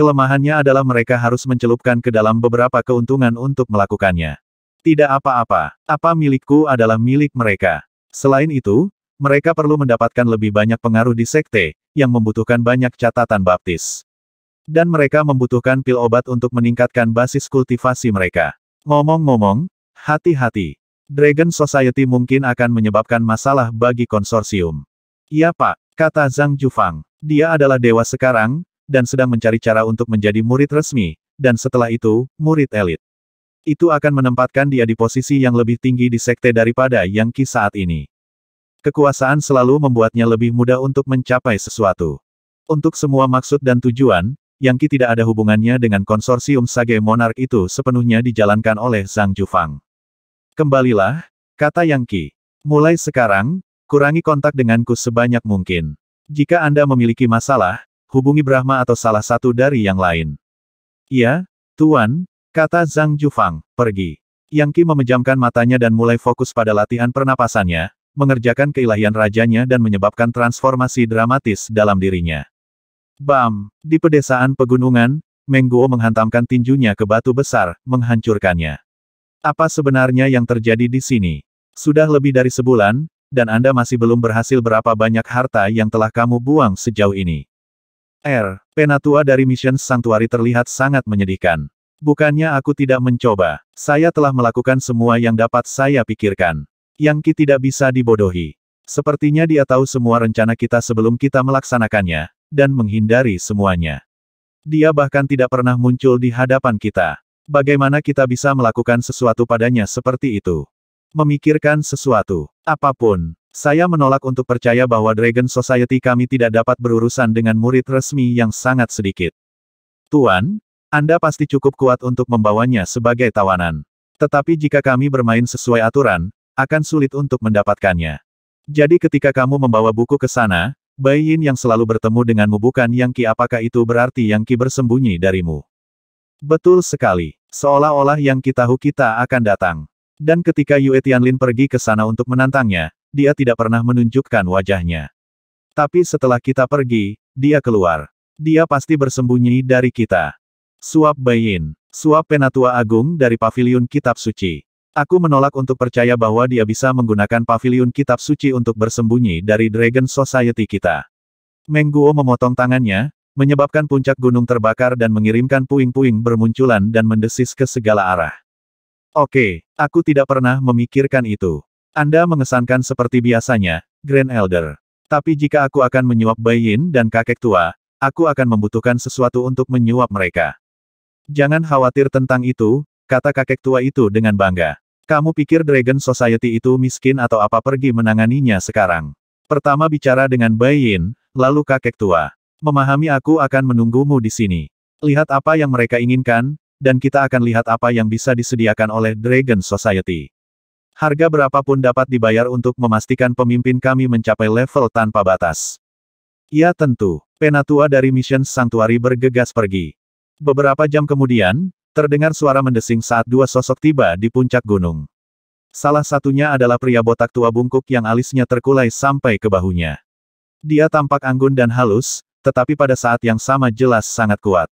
Kelemahannya adalah mereka harus mencelupkan ke dalam beberapa keuntungan untuk melakukannya. Tidak apa-apa, apa milikku adalah milik mereka. Selain itu, mereka perlu mendapatkan lebih banyak pengaruh di sekte, yang membutuhkan banyak catatan baptis. Dan mereka membutuhkan pil obat untuk meningkatkan basis kultivasi mereka. Ngomong-ngomong, hati-hati. Dragon Society mungkin akan menyebabkan masalah bagi konsorsium. Iya pak, kata Zhang Jufang. Dia adalah dewa sekarang, dan sedang mencari cara untuk menjadi murid resmi, dan setelah itu, murid elit. Itu akan menempatkan dia di posisi yang lebih tinggi di sekte daripada Yang Qi saat ini. Kekuasaan selalu membuatnya lebih mudah untuk mencapai sesuatu. Untuk semua maksud dan tujuan, Yang Qi tidak ada hubungannya dengan konsorsium Sage Monark itu sepenuhnya dijalankan oleh Zhang Jufang. Kembalilah, kata Yang Qi. Mulai sekarang, kurangi kontak denganku sebanyak mungkin. Jika Anda memiliki masalah, hubungi Brahma atau salah satu dari yang lain. Ya, Tuan, Kata Zhang Jufang, pergi. Yang Qi memejamkan matanya dan mulai fokus pada latihan pernapasannya, mengerjakan keilahian rajanya dan menyebabkan transformasi dramatis dalam dirinya. Bam! Di pedesaan pegunungan, Mengguo menghantamkan tinjunya ke batu besar, menghancurkannya. Apa sebenarnya yang terjadi di sini? Sudah lebih dari sebulan, dan Anda masih belum berhasil berapa banyak harta yang telah kamu buang sejauh ini. R. Er, Penatua dari Mission Sanctuary terlihat sangat menyedihkan. Bukannya aku tidak mencoba. Saya telah melakukan semua yang dapat saya pikirkan. Yang Ki tidak bisa dibodohi. Sepertinya dia tahu semua rencana kita sebelum kita melaksanakannya, dan menghindari semuanya. Dia bahkan tidak pernah muncul di hadapan kita. Bagaimana kita bisa melakukan sesuatu padanya seperti itu? Memikirkan sesuatu, apapun. Saya menolak untuk percaya bahwa Dragon Society kami tidak dapat berurusan dengan murid resmi yang sangat sedikit. Tuan, anda pasti cukup kuat untuk membawanya sebagai tawanan. Tetapi jika kami bermain sesuai aturan, akan sulit untuk mendapatkannya. Jadi ketika kamu membawa buku ke sana, Bai Yin yang selalu bertemu denganmu bukan Yang Qi apakah itu berarti Yang Qi bersembunyi darimu? Betul sekali. Seolah-olah Yang Qi tahu kita akan datang. Dan ketika Yue Tianlin pergi ke sana untuk menantangnya, dia tidak pernah menunjukkan wajahnya. Tapi setelah kita pergi, dia keluar. Dia pasti bersembunyi dari kita. Suap Bayin. Suap Penatua Agung dari Paviliun Kitab Suci. Aku menolak untuk percaya bahwa dia bisa menggunakan Paviliun Kitab Suci untuk bersembunyi dari Dragon Society kita. Mengguo memotong tangannya, menyebabkan puncak gunung terbakar dan mengirimkan puing-puing bermunculan dan mendesis ke segala arah. Oke, aku tidak pernah memikirkan itu. Anda mengesankan seperti biasanya, Grand Elder. Tapi jika aku akan menyuap Bayin dan kakek tua, aku akan membutuhkan sesuatu untuk menyuap mereka. Jangan khawatir tentang itu, kata kakek tua itu dengan bangga. Kamu pikir Dragon Society itu miskin atau apa pergi menanganinya sekarang? Pertama bicara dengan Bai Yin, lalu kakek tua. Memahami aku akan menunggumu di sini. Lihat apa yang mereka inginkan, dan kita akan lihat apa yang bisa disediakan oleh Dragon Society. Harga berapapun dapat dibayar untuk memastikan pemimpin kami mencapai level tanpa batas. Ya tentu, penatua dari Mission Sanctuary bergegas pergi. Beberapa jam kemudian, terdengar suara mendesing saat dua sosok tiba di puncak gunung. Salah satunya adalah pria botak tua bungkuk yang alisnya terkulai sampai ke bahunya. Dia tampak anggun dan halus, tetapi pada saat yang sama jelas sangat kuat.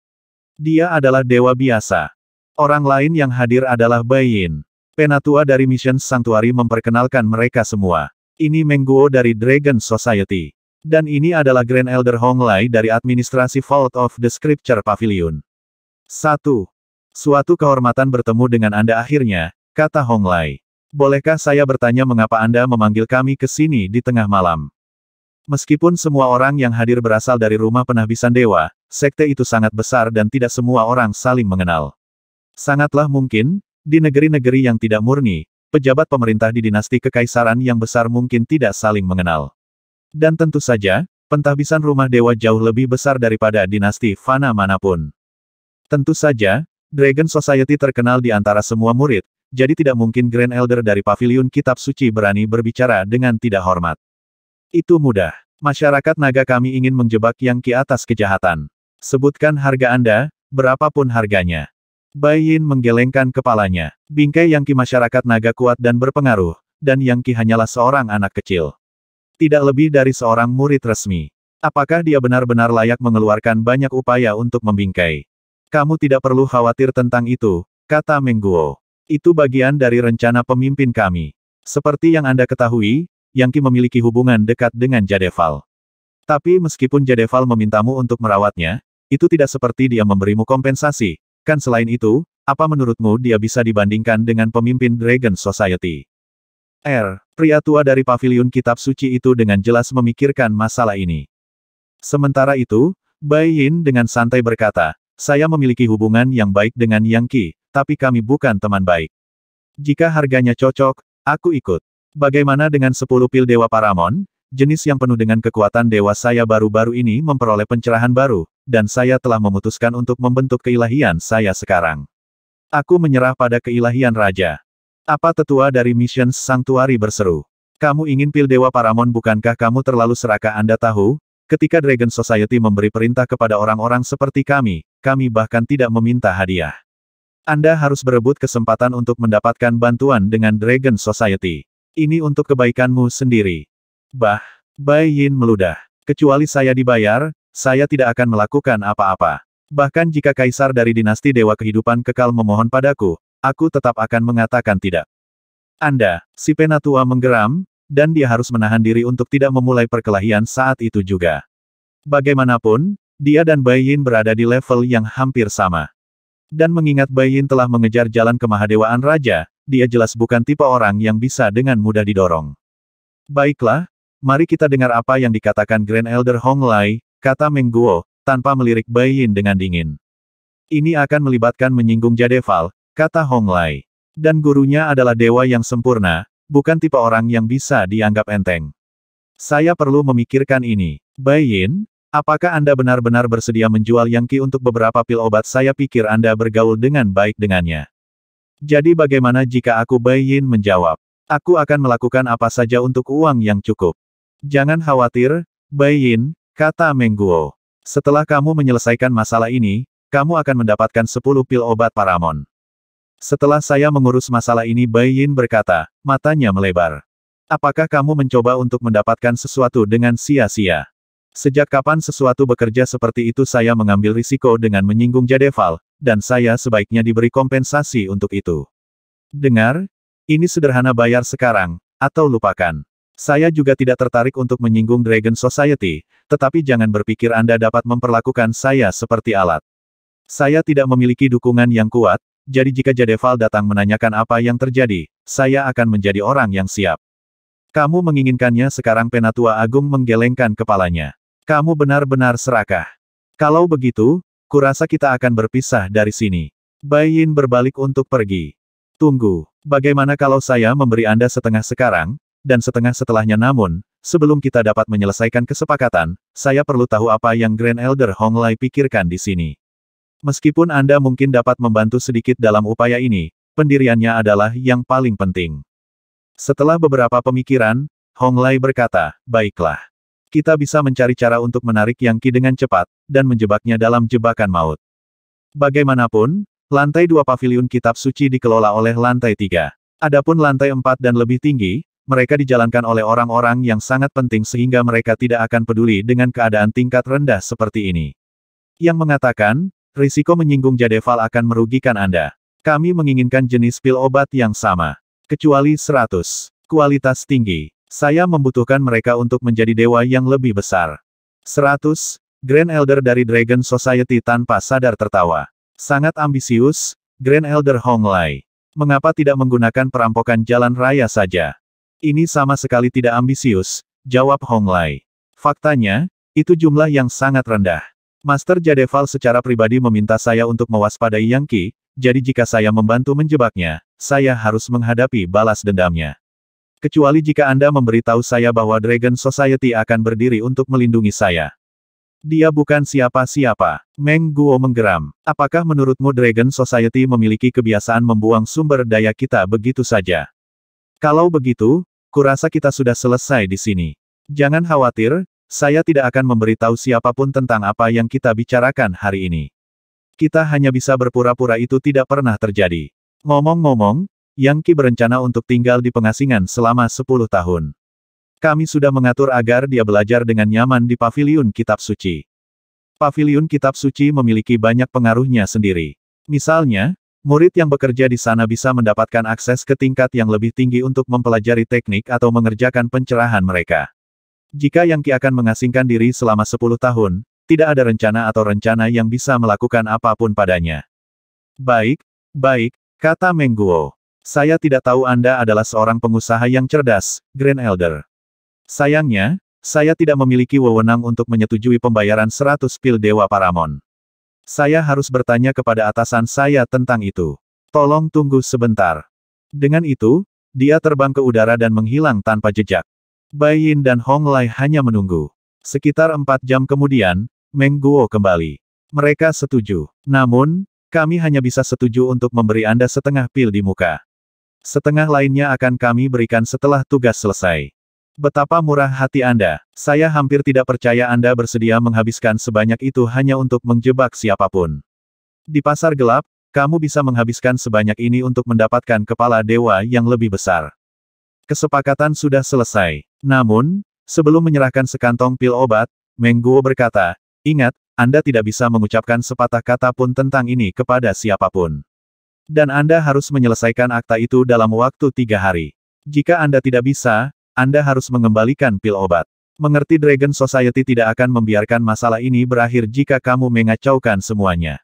Dia adalah dewa biasa. Orang lain yang hadir adalah Bayin. Penatua dari Mission Sanctuary memperkenalkan mereka semua. Ini Mengguo dari Dragon Society. Dan ini adalah Grand Elder Honglai dari Administrasi Vault of the Scripture Pavilion. Satu. Suatu kehormatan bertemu dengan Anda akhirnya, kata Hong Lai. Bolehkah saya bertanya mengapa Anda memanggil kami ke sini di tengah malam? Meskipun semua orang yang hadir berasal dari rumah penahbisan dewa, sekte itu sangat besar dan tidak semua orang saling mengenal. Sangatlah mungkin, di negeri-negeri yang tidak murni, pejabat pemerintah di dinasti kekaisaran yang besar mungkin tidak saling mengenal. Dan tentu saja, pentahbisan rumah dewa jauh lebih besar daripada dinasti fana manapun. Tentu saja, Dragon Society terkenal di antara semua murid, jadi tidak mungkin Grand Elder dari Paviliun Kitab Suci berani berbicara dengan tidak hormat. Itu mudah. Masyarakat naga kami ingin menjebak Yang Ki atas kejahatan. Sebutkan harga Anda, berapapun harganya. Bai Yin menggelengkan kepalanya. Bingkai Yang Ki masyarakat naga kuat dan berpengaruh, dan Yang Ki hanyalah seorang anak kecil. Tidak lebih dari seorang murid resmi. Apakah dia benar-benar layak mengeluarkan banyak upaya untuk membingkai? Kamu tidak perlu khawatir tentang itu, kata Mengguo. Itu bagian dari rencana pemimpin kami. Seperti yang Anda ketahui, Yang Ki memiliki hubungan dekat dengan Jadeval. Tapi meskipun Jadeval memintamu untuk merawatnya, itu tidak seperti dia memberimu kompensasi. Kan selain itu, apa menurutmu dia bisa dibandingkan dengan pemimpin Dragon Society? R. Er, pria tua dari paviliun kitab suci itu dengan jelas memikirkan masalah ini. Sementara itu, Bai Yin dengan santai berkata, saya memiliki hubungan yang baik dengan Yang Qi, tapi kami bukan teman baik. Jika harganya cocok, aku ikut. Bagaimana dengan 10 pil Dewa Paramon, jenis yang penuh dengan kekuatan dewa saya baru-baru ini memperoleh pencerahan baru, dan saya telah memutuskan untuk membentuk keilahian saya sekarang. Aku menyerah pada keilahian raja. Apa tetua dari Missions Sanctuary berseru? Kamu ingin pil Dewa Paramon bukankah kamu terlalu serakah Anda tahu, Ketika Dragon Society memberi perintah kepada orang-orang seperti kami, kami bahkan tidak meminta hadiah. Anda harus berebut kesempatan untuk mendapatkan bantuan dengan Dragon Society. Ini untuk kebaikanmu sendiri. Bah, Bai Yin meludah. Kecuali saya dibayar, saya tidak akan melakukan apa-apa. Bahkan jika kaisar dari dinasti Dewa Kehidupan Kekal memohon padaku, aku tetap akan mengatakan tidak. Anda, si penatua menggeram, dan dia harus menahan diri untuk tidak memulai perkelahian saat itu juga. Bagaimanapun, dia dan Bai Yin berada di level yang hampir sama. Dan mengingat Bai Yin telah mengejar jalan kemahadewaan raja, dia jelas bukan tipe orang yang bisa dengan mudah didorong. Baiklah, mari kita dengar apa yang dikatakan Grand Elder Hong Lai, kata Meng Guo, tanpa melirik Bai Yin dengan dingin. Ini akan melibatkan menyinggung Jadeval, kata Hong Lai. Dan gurunya adalah dewa yang sempurna, bukan tipe orang yang bisa dianggap enteng. Saya perlu memikirkan ini. Bai Yin, apakah Anda benar-benar bersedia menjual Yang Qi untuk beberapa pil obat? Saya pikir Anda bergaul dengan baik dengannya. Jadi bagaimana jika aku Bai Yin menjawab? Aku akan melakukan apa saja untuk uang yang cukup. Jangan khawatir, Bai Yin, kata Mengguo. Setelah kamu menyelesaikan masalah ini, kamu akan mendapatkan 10 pil obat paramon. Setelah saya mengurus masalah ini Bai Yin berkata, matanya melebar. Apakah kamu mencoba untuk mendapatkan sesuatu dengan sia-sia? Sejak kapan sesuatu bekerja seperti itu saya mengambil risiko dengan menyinggung Jadeval, dan saya sebaiknya diberi kompensasi untuk itu. Dengar? Ini sederhana bayar sekarang, atau lupakan. Saya juga tidak tertarik untuk menyinggung Dragon Society, tetapi jangan berpikir Anda dapat memperlakukan saya seperti alat. Saya tidak memiliki dukungan yang kuat, jadi jika Jadeval datang menanyakan apa yang terjadi, saya akan menjadi orang yang siap. Kamu menginginkannya sekarang Penatua Agung menggelengkan kepalanya. Kamu benar-benar serakah. Kalau begitu, kurasa kita akan berpisah dari sini. Bai Yin berbalik untuk pergi. Tunggu, bagaimana kalau saya memberi Anda setengah sekarang, dan setengah setelahnya namun, sebelum kita dapat menyelesaikan kesepakatan, saya perlu tahu apa yang Grand Elder Hong Lai pikirkan di sini. Meskipun Anda mungkin dapat membantu sedikit dalam upaya ini, pendiriannya adalah yang paling penting. Setelah beberapa pemikiran, Hong Lai berkata, baiklah. Kita bisa mencari cara untuk menarik Yang Ki dengan cepat, dan menjebaknya dalam jebakan maut. Bagaimanapun, lantai dua pavilion kitab suci dikelola oleh lantai tiga. Adapun lantai empat dan lebih tinggi, mereka dijalankan oleh orang-orang yang sangat penting sehingga mereka tidak akan peduli dengan keadaan tingkat rendah seperti ini. Yang mengatakan, Risiko menyinggung Jadeval akan merugikan Anda. Kami menginginkan jenis pil obat yang sama. Kecuali 100. Kualitas tinggi. Saya membutuhkan mereka untuk menjadi dewa yang lebih besar. 100. Grand Elder dari Dragon Society tanpa sadar tertawa. Sangat ambisius, Grand Elder Hong Lai. Mengapa tidak menggunakan perampokan jalan raya saja? Ini sama sekali tidak ambisius, jawab Hong Lai. Faktanya, itu jumlah yang sangat rendah. Master Jadeval secara pribadi meminta saya untuk mewaspadai Yang Qi, jadi jika saya membantu menjebaknya, saya harus menghadapi balas dendamnya. Kecuali jika Anda memberitahu saya bahwa Dragon Society akan berdiri untuk melindungi saya. Dia bukan siapa-siapa. Meng Guo menggeram. Apakah menurutmu Dragon Society memiliki kebiasaan membuang sumber daya kita begitu saja? Kalau begitu, kurasa kita sudah selesai di sini. Jangan khawatir, saya tidak akan memberitahu siapapun tentang apa yang kita bicarakan hari ini. Kita hanya bisa berpura-pura itu tidak pernah terjadi. Ngomong-ngomong, Yang Ki berencana untuk tinggal di pengasingan selama 10 tahun. Kami sudah mengatur agar dia belajar dengan nyaman di paviliun kitab suci. Paviliun kitab suci memiliki banyak pengaruhnya sendiri. Misalnya, murid yang bekerja di sana bisa mendapatkan akses ke tingkat yang lebih tinggi untuk mempelajari teknik atau mengerjakan pencerahan mereka. Jika Yang Qi akan mengasingkan diri selama 10 tahun, tidak ada rencana atau rencana yang bisa melakukan apapun padanya. Baik, baik, kata Mengguo. Saya tidak tahu Anda adalah seorang pengusaha yang cerdas, Grand Elder. Sayangnya, saya tidak memiliki wewenang untuk menyetujui pembayaran 100 pil Dewa Paramon. Saya harus bertanya kepada atasan saya tentang itu. Tolong tunggu sebentar. Dengan itu, dia terbang ke udara dan menghilang tanpa jejak. Bai Yin dan Hong Lai hanya menunggu. Sekitar empat jam kemudian, Meng Guo kembali. Mereka setuju. Namun, kami hanya bisa setuju untuk memberi Anda setengah pil di muka. Setengah lainnya akan kami berikan setelah tugas selesai. Betapa murah hati Anda. Saya hampir tidak percaya Anda bersedia menghabiskan sebanyak itu hanya untuk menjebak siapapun. Di pasar gelap, kamu bisa menghabiskan sebanyak ini untuk mendapatkan kepala dewa yang lebih besar. Kesepakatan sudah selesai. Namun, sebelum menyerahkan sekantong pil obat, Mengguo berkata, ingat, Anda tidak bisa mengucapkan sepatah kata pun tentang ini kepada siapapun. Dan Anda harus menyelesaikan akta itu dalam waktu tiga hari. Jika Anda tidak bisa, Anda harus mengembalikan pil obat. Mengerti Dragon Society tidak akan membiarkan masalah ini berakhir jika kamu mengacaukan semuanya.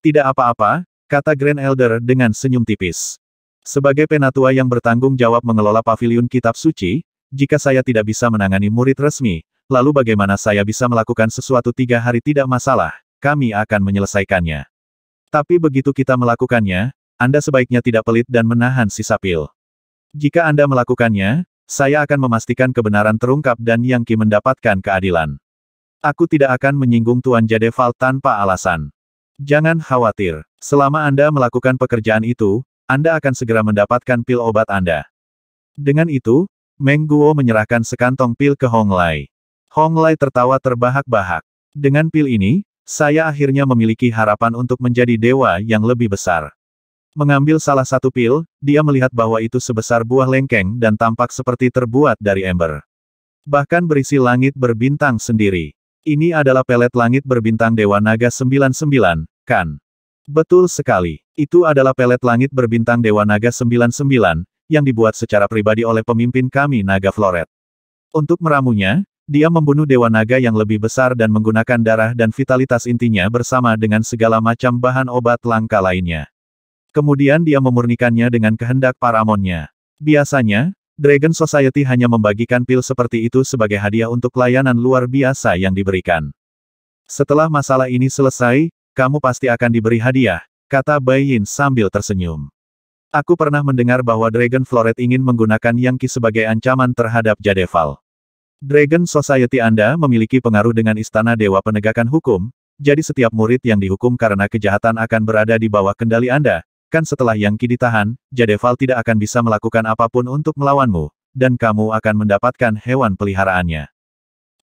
Tidak apa-apa, kata Grand Elder dengan senyum tipis. Sebagai penatua yang bertanggung jawab mengelola pavilion kitab suci, jika saya tidak bisa menangani murid resmi, lalu bagaimana saya bisa melakukan sesuatu tiga hari tidak masalah, kami akan menyelesaikannya. Tapi begitu kita melakukannya, Anda sebaiknya tidak pelit dan menahan sisa pil. Jika Anda melakukannya, saya akan memastikan kebenaran terungkap dan Yang Ki mendapatkan keadilan. Aku tidak akan menyinggung Tuan Jadeval tanpa alasan. Jangan khawatir, selama Anda melakukan pekerjaan itu, anda akan segera mendapatkan pil obat Anda. Dengan itu, Meng Guo menyerahkan sekantong pil ke Hong Lai. Hong Lai tertawa terbahak-bahak. Dengan pil ini, saya akhirnya memiliki harapan untuk menjadi dewa yang lebih besar. Mengambil salah satu pil, dia melihat bahwa itu sebesar buah lengkeng dan tampak seperti terbuat dari ember. Bahkan berisi langit berbintang sendiri. Ini adalah pelet langit berbintang Dewa Naga 99, kan? Betul sekali. Itu adalah pelet langit berbintang Dewa Naga 99, yang dibuat secara pribadi oleh pemimpin kami Naga Floret. Untuk meramunya, dia membunuh Dewa Naga yang lebih besar dan menggunakan darah dan vitalitas intinya bersama dengan segala macam bahan obat langka lainnya. Kemudian dia memurnikannya dengan kehendak paramonnya. Biasanya, Dragon Society hanya membagikan pil seperti itu sebagai hadiah untuk layanan luar biasa yang diberikan. Setelah masalah ini selesai, kamu pasti akan diberi hadiah, kata Bai Yin sambil tersenyum. Aku pernah mendengar bahwa Dragon Floret ingin menggunakan Yang Qi sebagai ancaman terhadap Jadeval. Dragon Society Anda memiliki pengaruh dengan Istana Dewa Penegakan Hukum, jadi setiap murid yang dihukum karena kejahatan akan berada di bawah kendali Anda, kan setelah Yang Qi ditahan, Jadeval tidak akan bisa melakukan apapun untuk melawanmu, dan kamu akan mendapatkan hewan peliharaannya.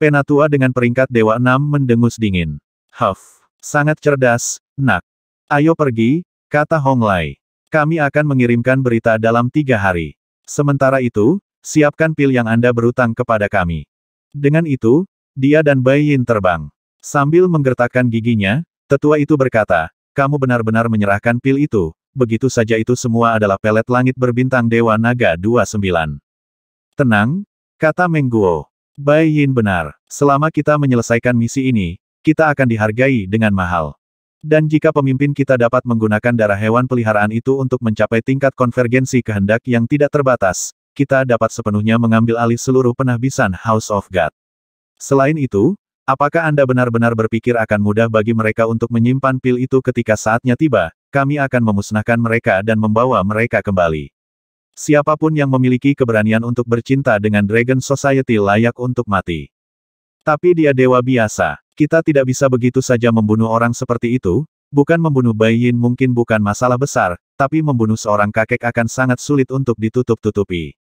Penatua dengan peringkat Dewa 6 mendengus dingin. Huff, sangat cerdas, nak. Ayo pergi, kata Hong Lai. Kami akan mengirimkan berita dalam tiga hari. Sementara itu, siapkan pil yang Anda berutang kepada kami. Dengan itu, dia dan Bai Yin terbang. Sambil menggertakkan giginya, tetua itu berkata, kamu benar-benar menyerahkan pil itu, begitu saja itu semua adalah pelet langit berbintang Dewa Naga 29. Tenang, kata Mengguo. Bai Yin benar, selama kita menyelesaikan misi ini, kita akan dihargai dengan mahal. Dan jika pemimpin kita dapat menggunakan darah hewan peliharaan itu untuk mencapai tingkat konvergensi kehendak yang tidak terbatas, kita dapat sepenuhnya mengambil alih seluruh penahbisan House of God. Selain itu, apakah Anda benar-benar berpikir akan mudah bagi mereka untuk menyimpan pil itu ketika saatnya tiba, kami akan memusnahkan mereka dan membawa mereka kembali. Siapapun yang memiliki keberanian untuk bercinta dengan Dragon Society layak untuk mati. Tapi dia dewa biasa. Kita tidak bisa begitu saja membunuh orang seperti itu, bukan membunuh Bai Yin mungkin bukan masalah besar, tapi membunuh seorang kakek akan sangat sulit untuk ditutup-tutupi.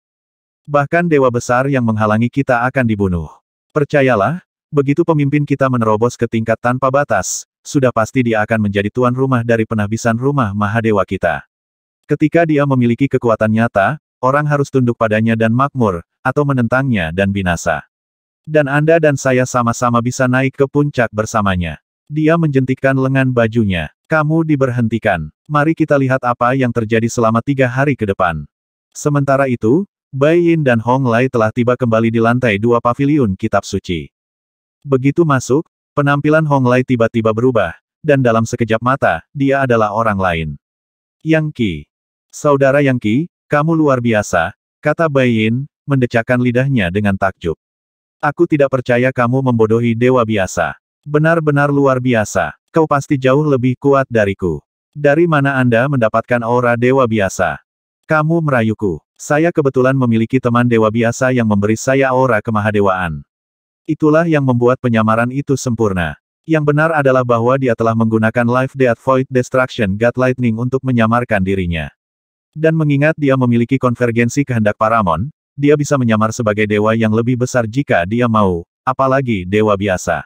Bahkan dewa besar yang menghalangi kita akan dibunuh. Percayalah, begitu pemimpin kita menerobos ke tingkat tanpa batas, sudah pasti dia akan menjadi tuan rumah dari penahbisan rumah Mahadewa kita. Ketika dia memiliki kekuatan nyata, orang harus tunduk padanya dan makmur, atau menentangnya dan binasa. Dan Anda dan saya sama-sama bisa naik ke puncak bersamanya. Dia menjentikkan lengan bajunya. Kamu diberhentikan. Mari kita lihat apa yang terjadi selama tiga hari ke depan. Sementara itu, Bai Yin dan Hong Lai telah tiba kembali di lantai dua pavilion kitab suci. Begitu masuk, penampilan Hong Lai tiba-tiba berubah, dan dalam sekejap mata, dia adalah orang lain. Yang Qi. Saudara Yang Qi, kamu luar biasa, kata Bai Yin, mendecakkan lidahnya dengan takjub. Aku tidak percaya kamu membodohi dewa biasa. Benar-benar luar biasa. Kau pasti jauh lebih kuat dariku. Dari mana Anda mendapatkan aura dewa biasa? Kamu merayuku. Saya kebetulan memiliki teman dewa biasa yang memberi saya aura kemahadewaan. Itulah yang membuat penyamaran itu sempurna. Yang benar adalah bahwa dia telah menggunakan Life Death Void Destruction God Lightning untuk menyamarkan dirinya. Dan mengingat dia memiliki konvergensi kehendak Paramon, dia bisa menyamar sebagai dewa yang lebih besar jika dia mau, apalagi dewa biasa.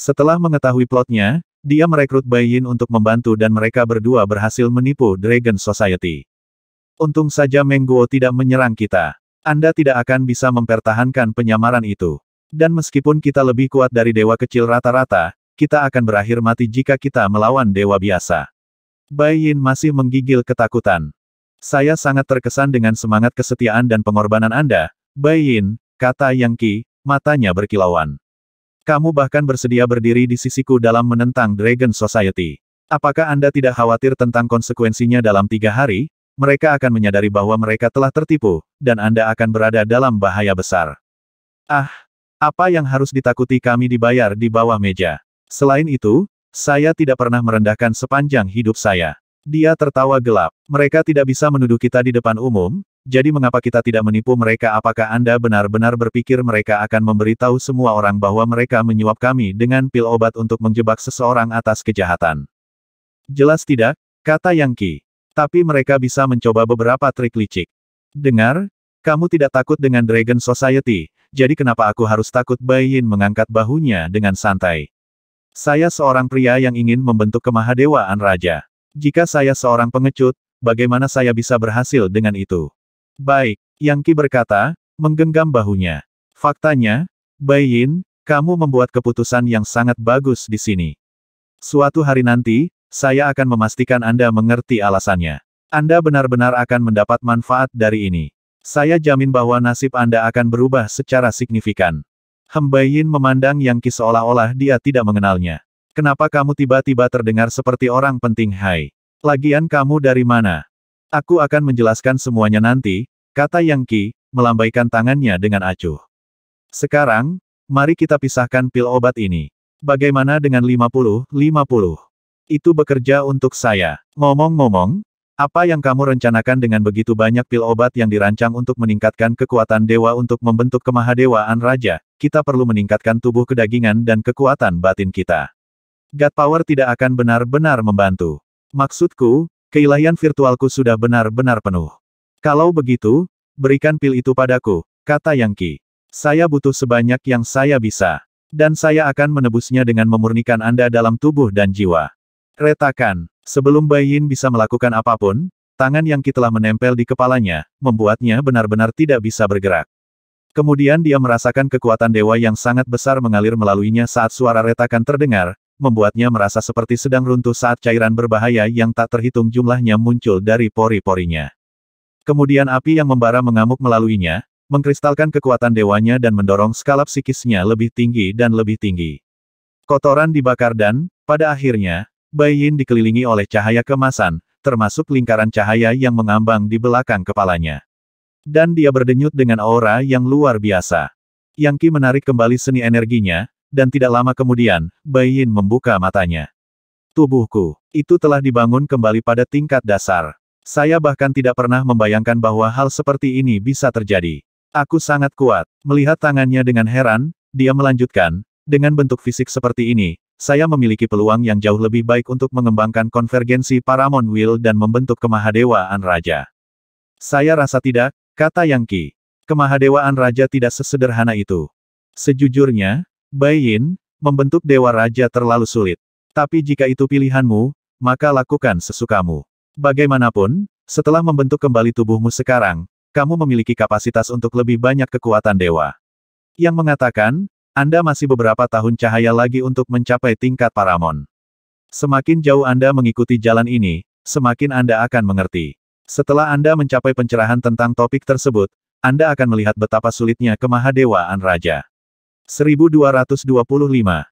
Setelah mengetahui plotnya, dia merekrut Bai Yin untuk membantu dan mereka berdua berhasil menipu Dragon Society. Untung saja Meng Guo tidak menyerang kita. Anda tidak akan bisa mempertahankan penyamaran itu. Dan meskipun kita lebih kuat dari dewa kecil rata-rata, kita akan berakhir mati jika kita melawan dewa biasa. Bai Yin masih menggigil ketakutan. Saya sangat terkesan dengan semangat kesetiaan dan pengorbanan Anda, Bai Yin, kata Yang Qi, matanya berkilauan. Kamu bahkan bersedia berdiri di sisiku dalam menentang Dragon Society. Apakah Anda tidak khawatir tentang konsekuensinya dalam tiga hari? Mereka akan menyadari bahwa mereka telah tertipu, dan Anda akan berada dalam bahaya besar. Ah, apa yang harus ditakuti kami dibayar di bawah meja? Selain itu, saya tidak pernah merendahkan sepanjang hidup saya. Dia tertawa gelap. Mereka tidak bisa menuduh kita di depan umum, jadi mengapa kita tidak menipu mereka apakah Anda benar-benar berpikir mereka akan memberitahu semua orang bahwa mereka menyuap kami dengan pil obat untuk menjebak seseorang atas kejahatan? Jelas tidak, kata Yang Ki. Tapi mereka bisa mencoba beberapa trik licik. Dengar, kamu tidak takut dengan Dragon Society, jadi kenapa aku harus takut Bai Yin mengangkat bahunya dengan santai. Saya seorang pria yang ingin membentuk kemahadewaan raja. Jika saya seorang pengecut, bagaimana saya bisa berhasil dengan itu? Baik, Yang Qi berkata, menggenggam bahunya. Faktanya, Bai Yin, kamu membuat keputusan yang sangat bagus di sini. Suatu hari nanti, saya akan memastikan Anda mengerti alasannya. Anda benar-benar akan mendapat manfaat dari ini. Saya jamin bahwa nasib Anda akan berubah secara signifikan. Hembayin memandang Yang Ki seolah-olah dia tidak mengenalnya. Kenapa kamu tiba-tiba terdengar seperti orang penting hai? Lagian kamu dari mana? Aku akan menjelaskan semuanya nanti, kata Yang Qi, melambaikan tangannya dengan acuh. Sekarang, mari kita pisahkan pil obat ini. Bagaimana dengan 50-50? Itu bekerja untuk saya. Ngomong-ngomong, apa yang kamu rencanakan dengan begitu banyak pil obat yang dirancang untuk meningkatkan kekuatan dewa untuk membentuk kemahadewaan raja, kita perlu meningkatkan tubuh kedagingan dan kekuatan batin kita. God Power tidak akan benar-benar membantu. Maksudku, keilahian virtualku sudah benar-benar penuh. Kalau begitu, berikan pil itu padaku, kata Yang Qi. Saya butuh sebanyak yang saya bisa. Dan saya akan menebusnya dengan memurnikan Anda dalam tubuh dan jiwa. Retakan, sebelum Yin bisa melakukan apapun, tangan yang telah menempel di kepalanya, membuatnya benar-benar tidak bisa bergerak. Kemudian dia merasakan kekuatan dewa yang sangat besar mengalir melaluinya saat suara retakan terdengar, membuatnya merasa seperti sedang runtuh saat cairan berbahaya yang tak terhitung jumlahnya muncul dari pori-porinya. Kemudian api yang membara mengamuk melaluinya, mengkristalkan kekuatan dewanya dan mendorong skala psikisnya lebih tinggi dan lebih tinggi. Kotoran dibakar dan, pada akhirnya, Bai Yin dikelilingi oleh cahaya kemasan, termasuk lingkaran cahaya yang mengambang di belakang kepalanya. Dan dia berdenyut dengan aura yang luar biasa. Yang Ki menarik kembali seni energinya, dan tidak lama kemudian, Bai Yin membuka matanya. Tubuhku, itu telah dibangun kembali pada tingkat dasar. Saya bahkan tidak pernah membayangkan bahwa hal seperti ini bisa terjadi. Aku sangat kuat. Melihat tangannya dengan heran, dia melanjutkan, dengan bentuk fisik seperti ini, saya memiliki peluang yang jauh lebih baik untuk mengembangkan konvergensi Paramon Will dan membentuk kemahadewaan raja. Saya rasa tidak, kata Yang Ki. Kemahadewaan raja tidak sesederhana itu. Sejujurnya, Bai Yin, membentuk Dewa Raja terlalu sulit. Tapi jika itu pilihanmu, maka lakukan sesukamu. Bagaimanapun, setelah membentuk kembali tubuhmu sekarang, kamu memiliki kapasitas untuk lebih banyak kekuatan dewa. Yang mengatakan, Anda masih beberapa tahun cahaya lagi untuk mencapai tingkat paramon. Semakin jauh Anda mengikuti jalan ini, semakin Anda akan mengerti. Setelah Anda mencapai pencerahan tentang topik tersebut, Anda akan melihat betapa sulitnya kemahadewaan raja. 1225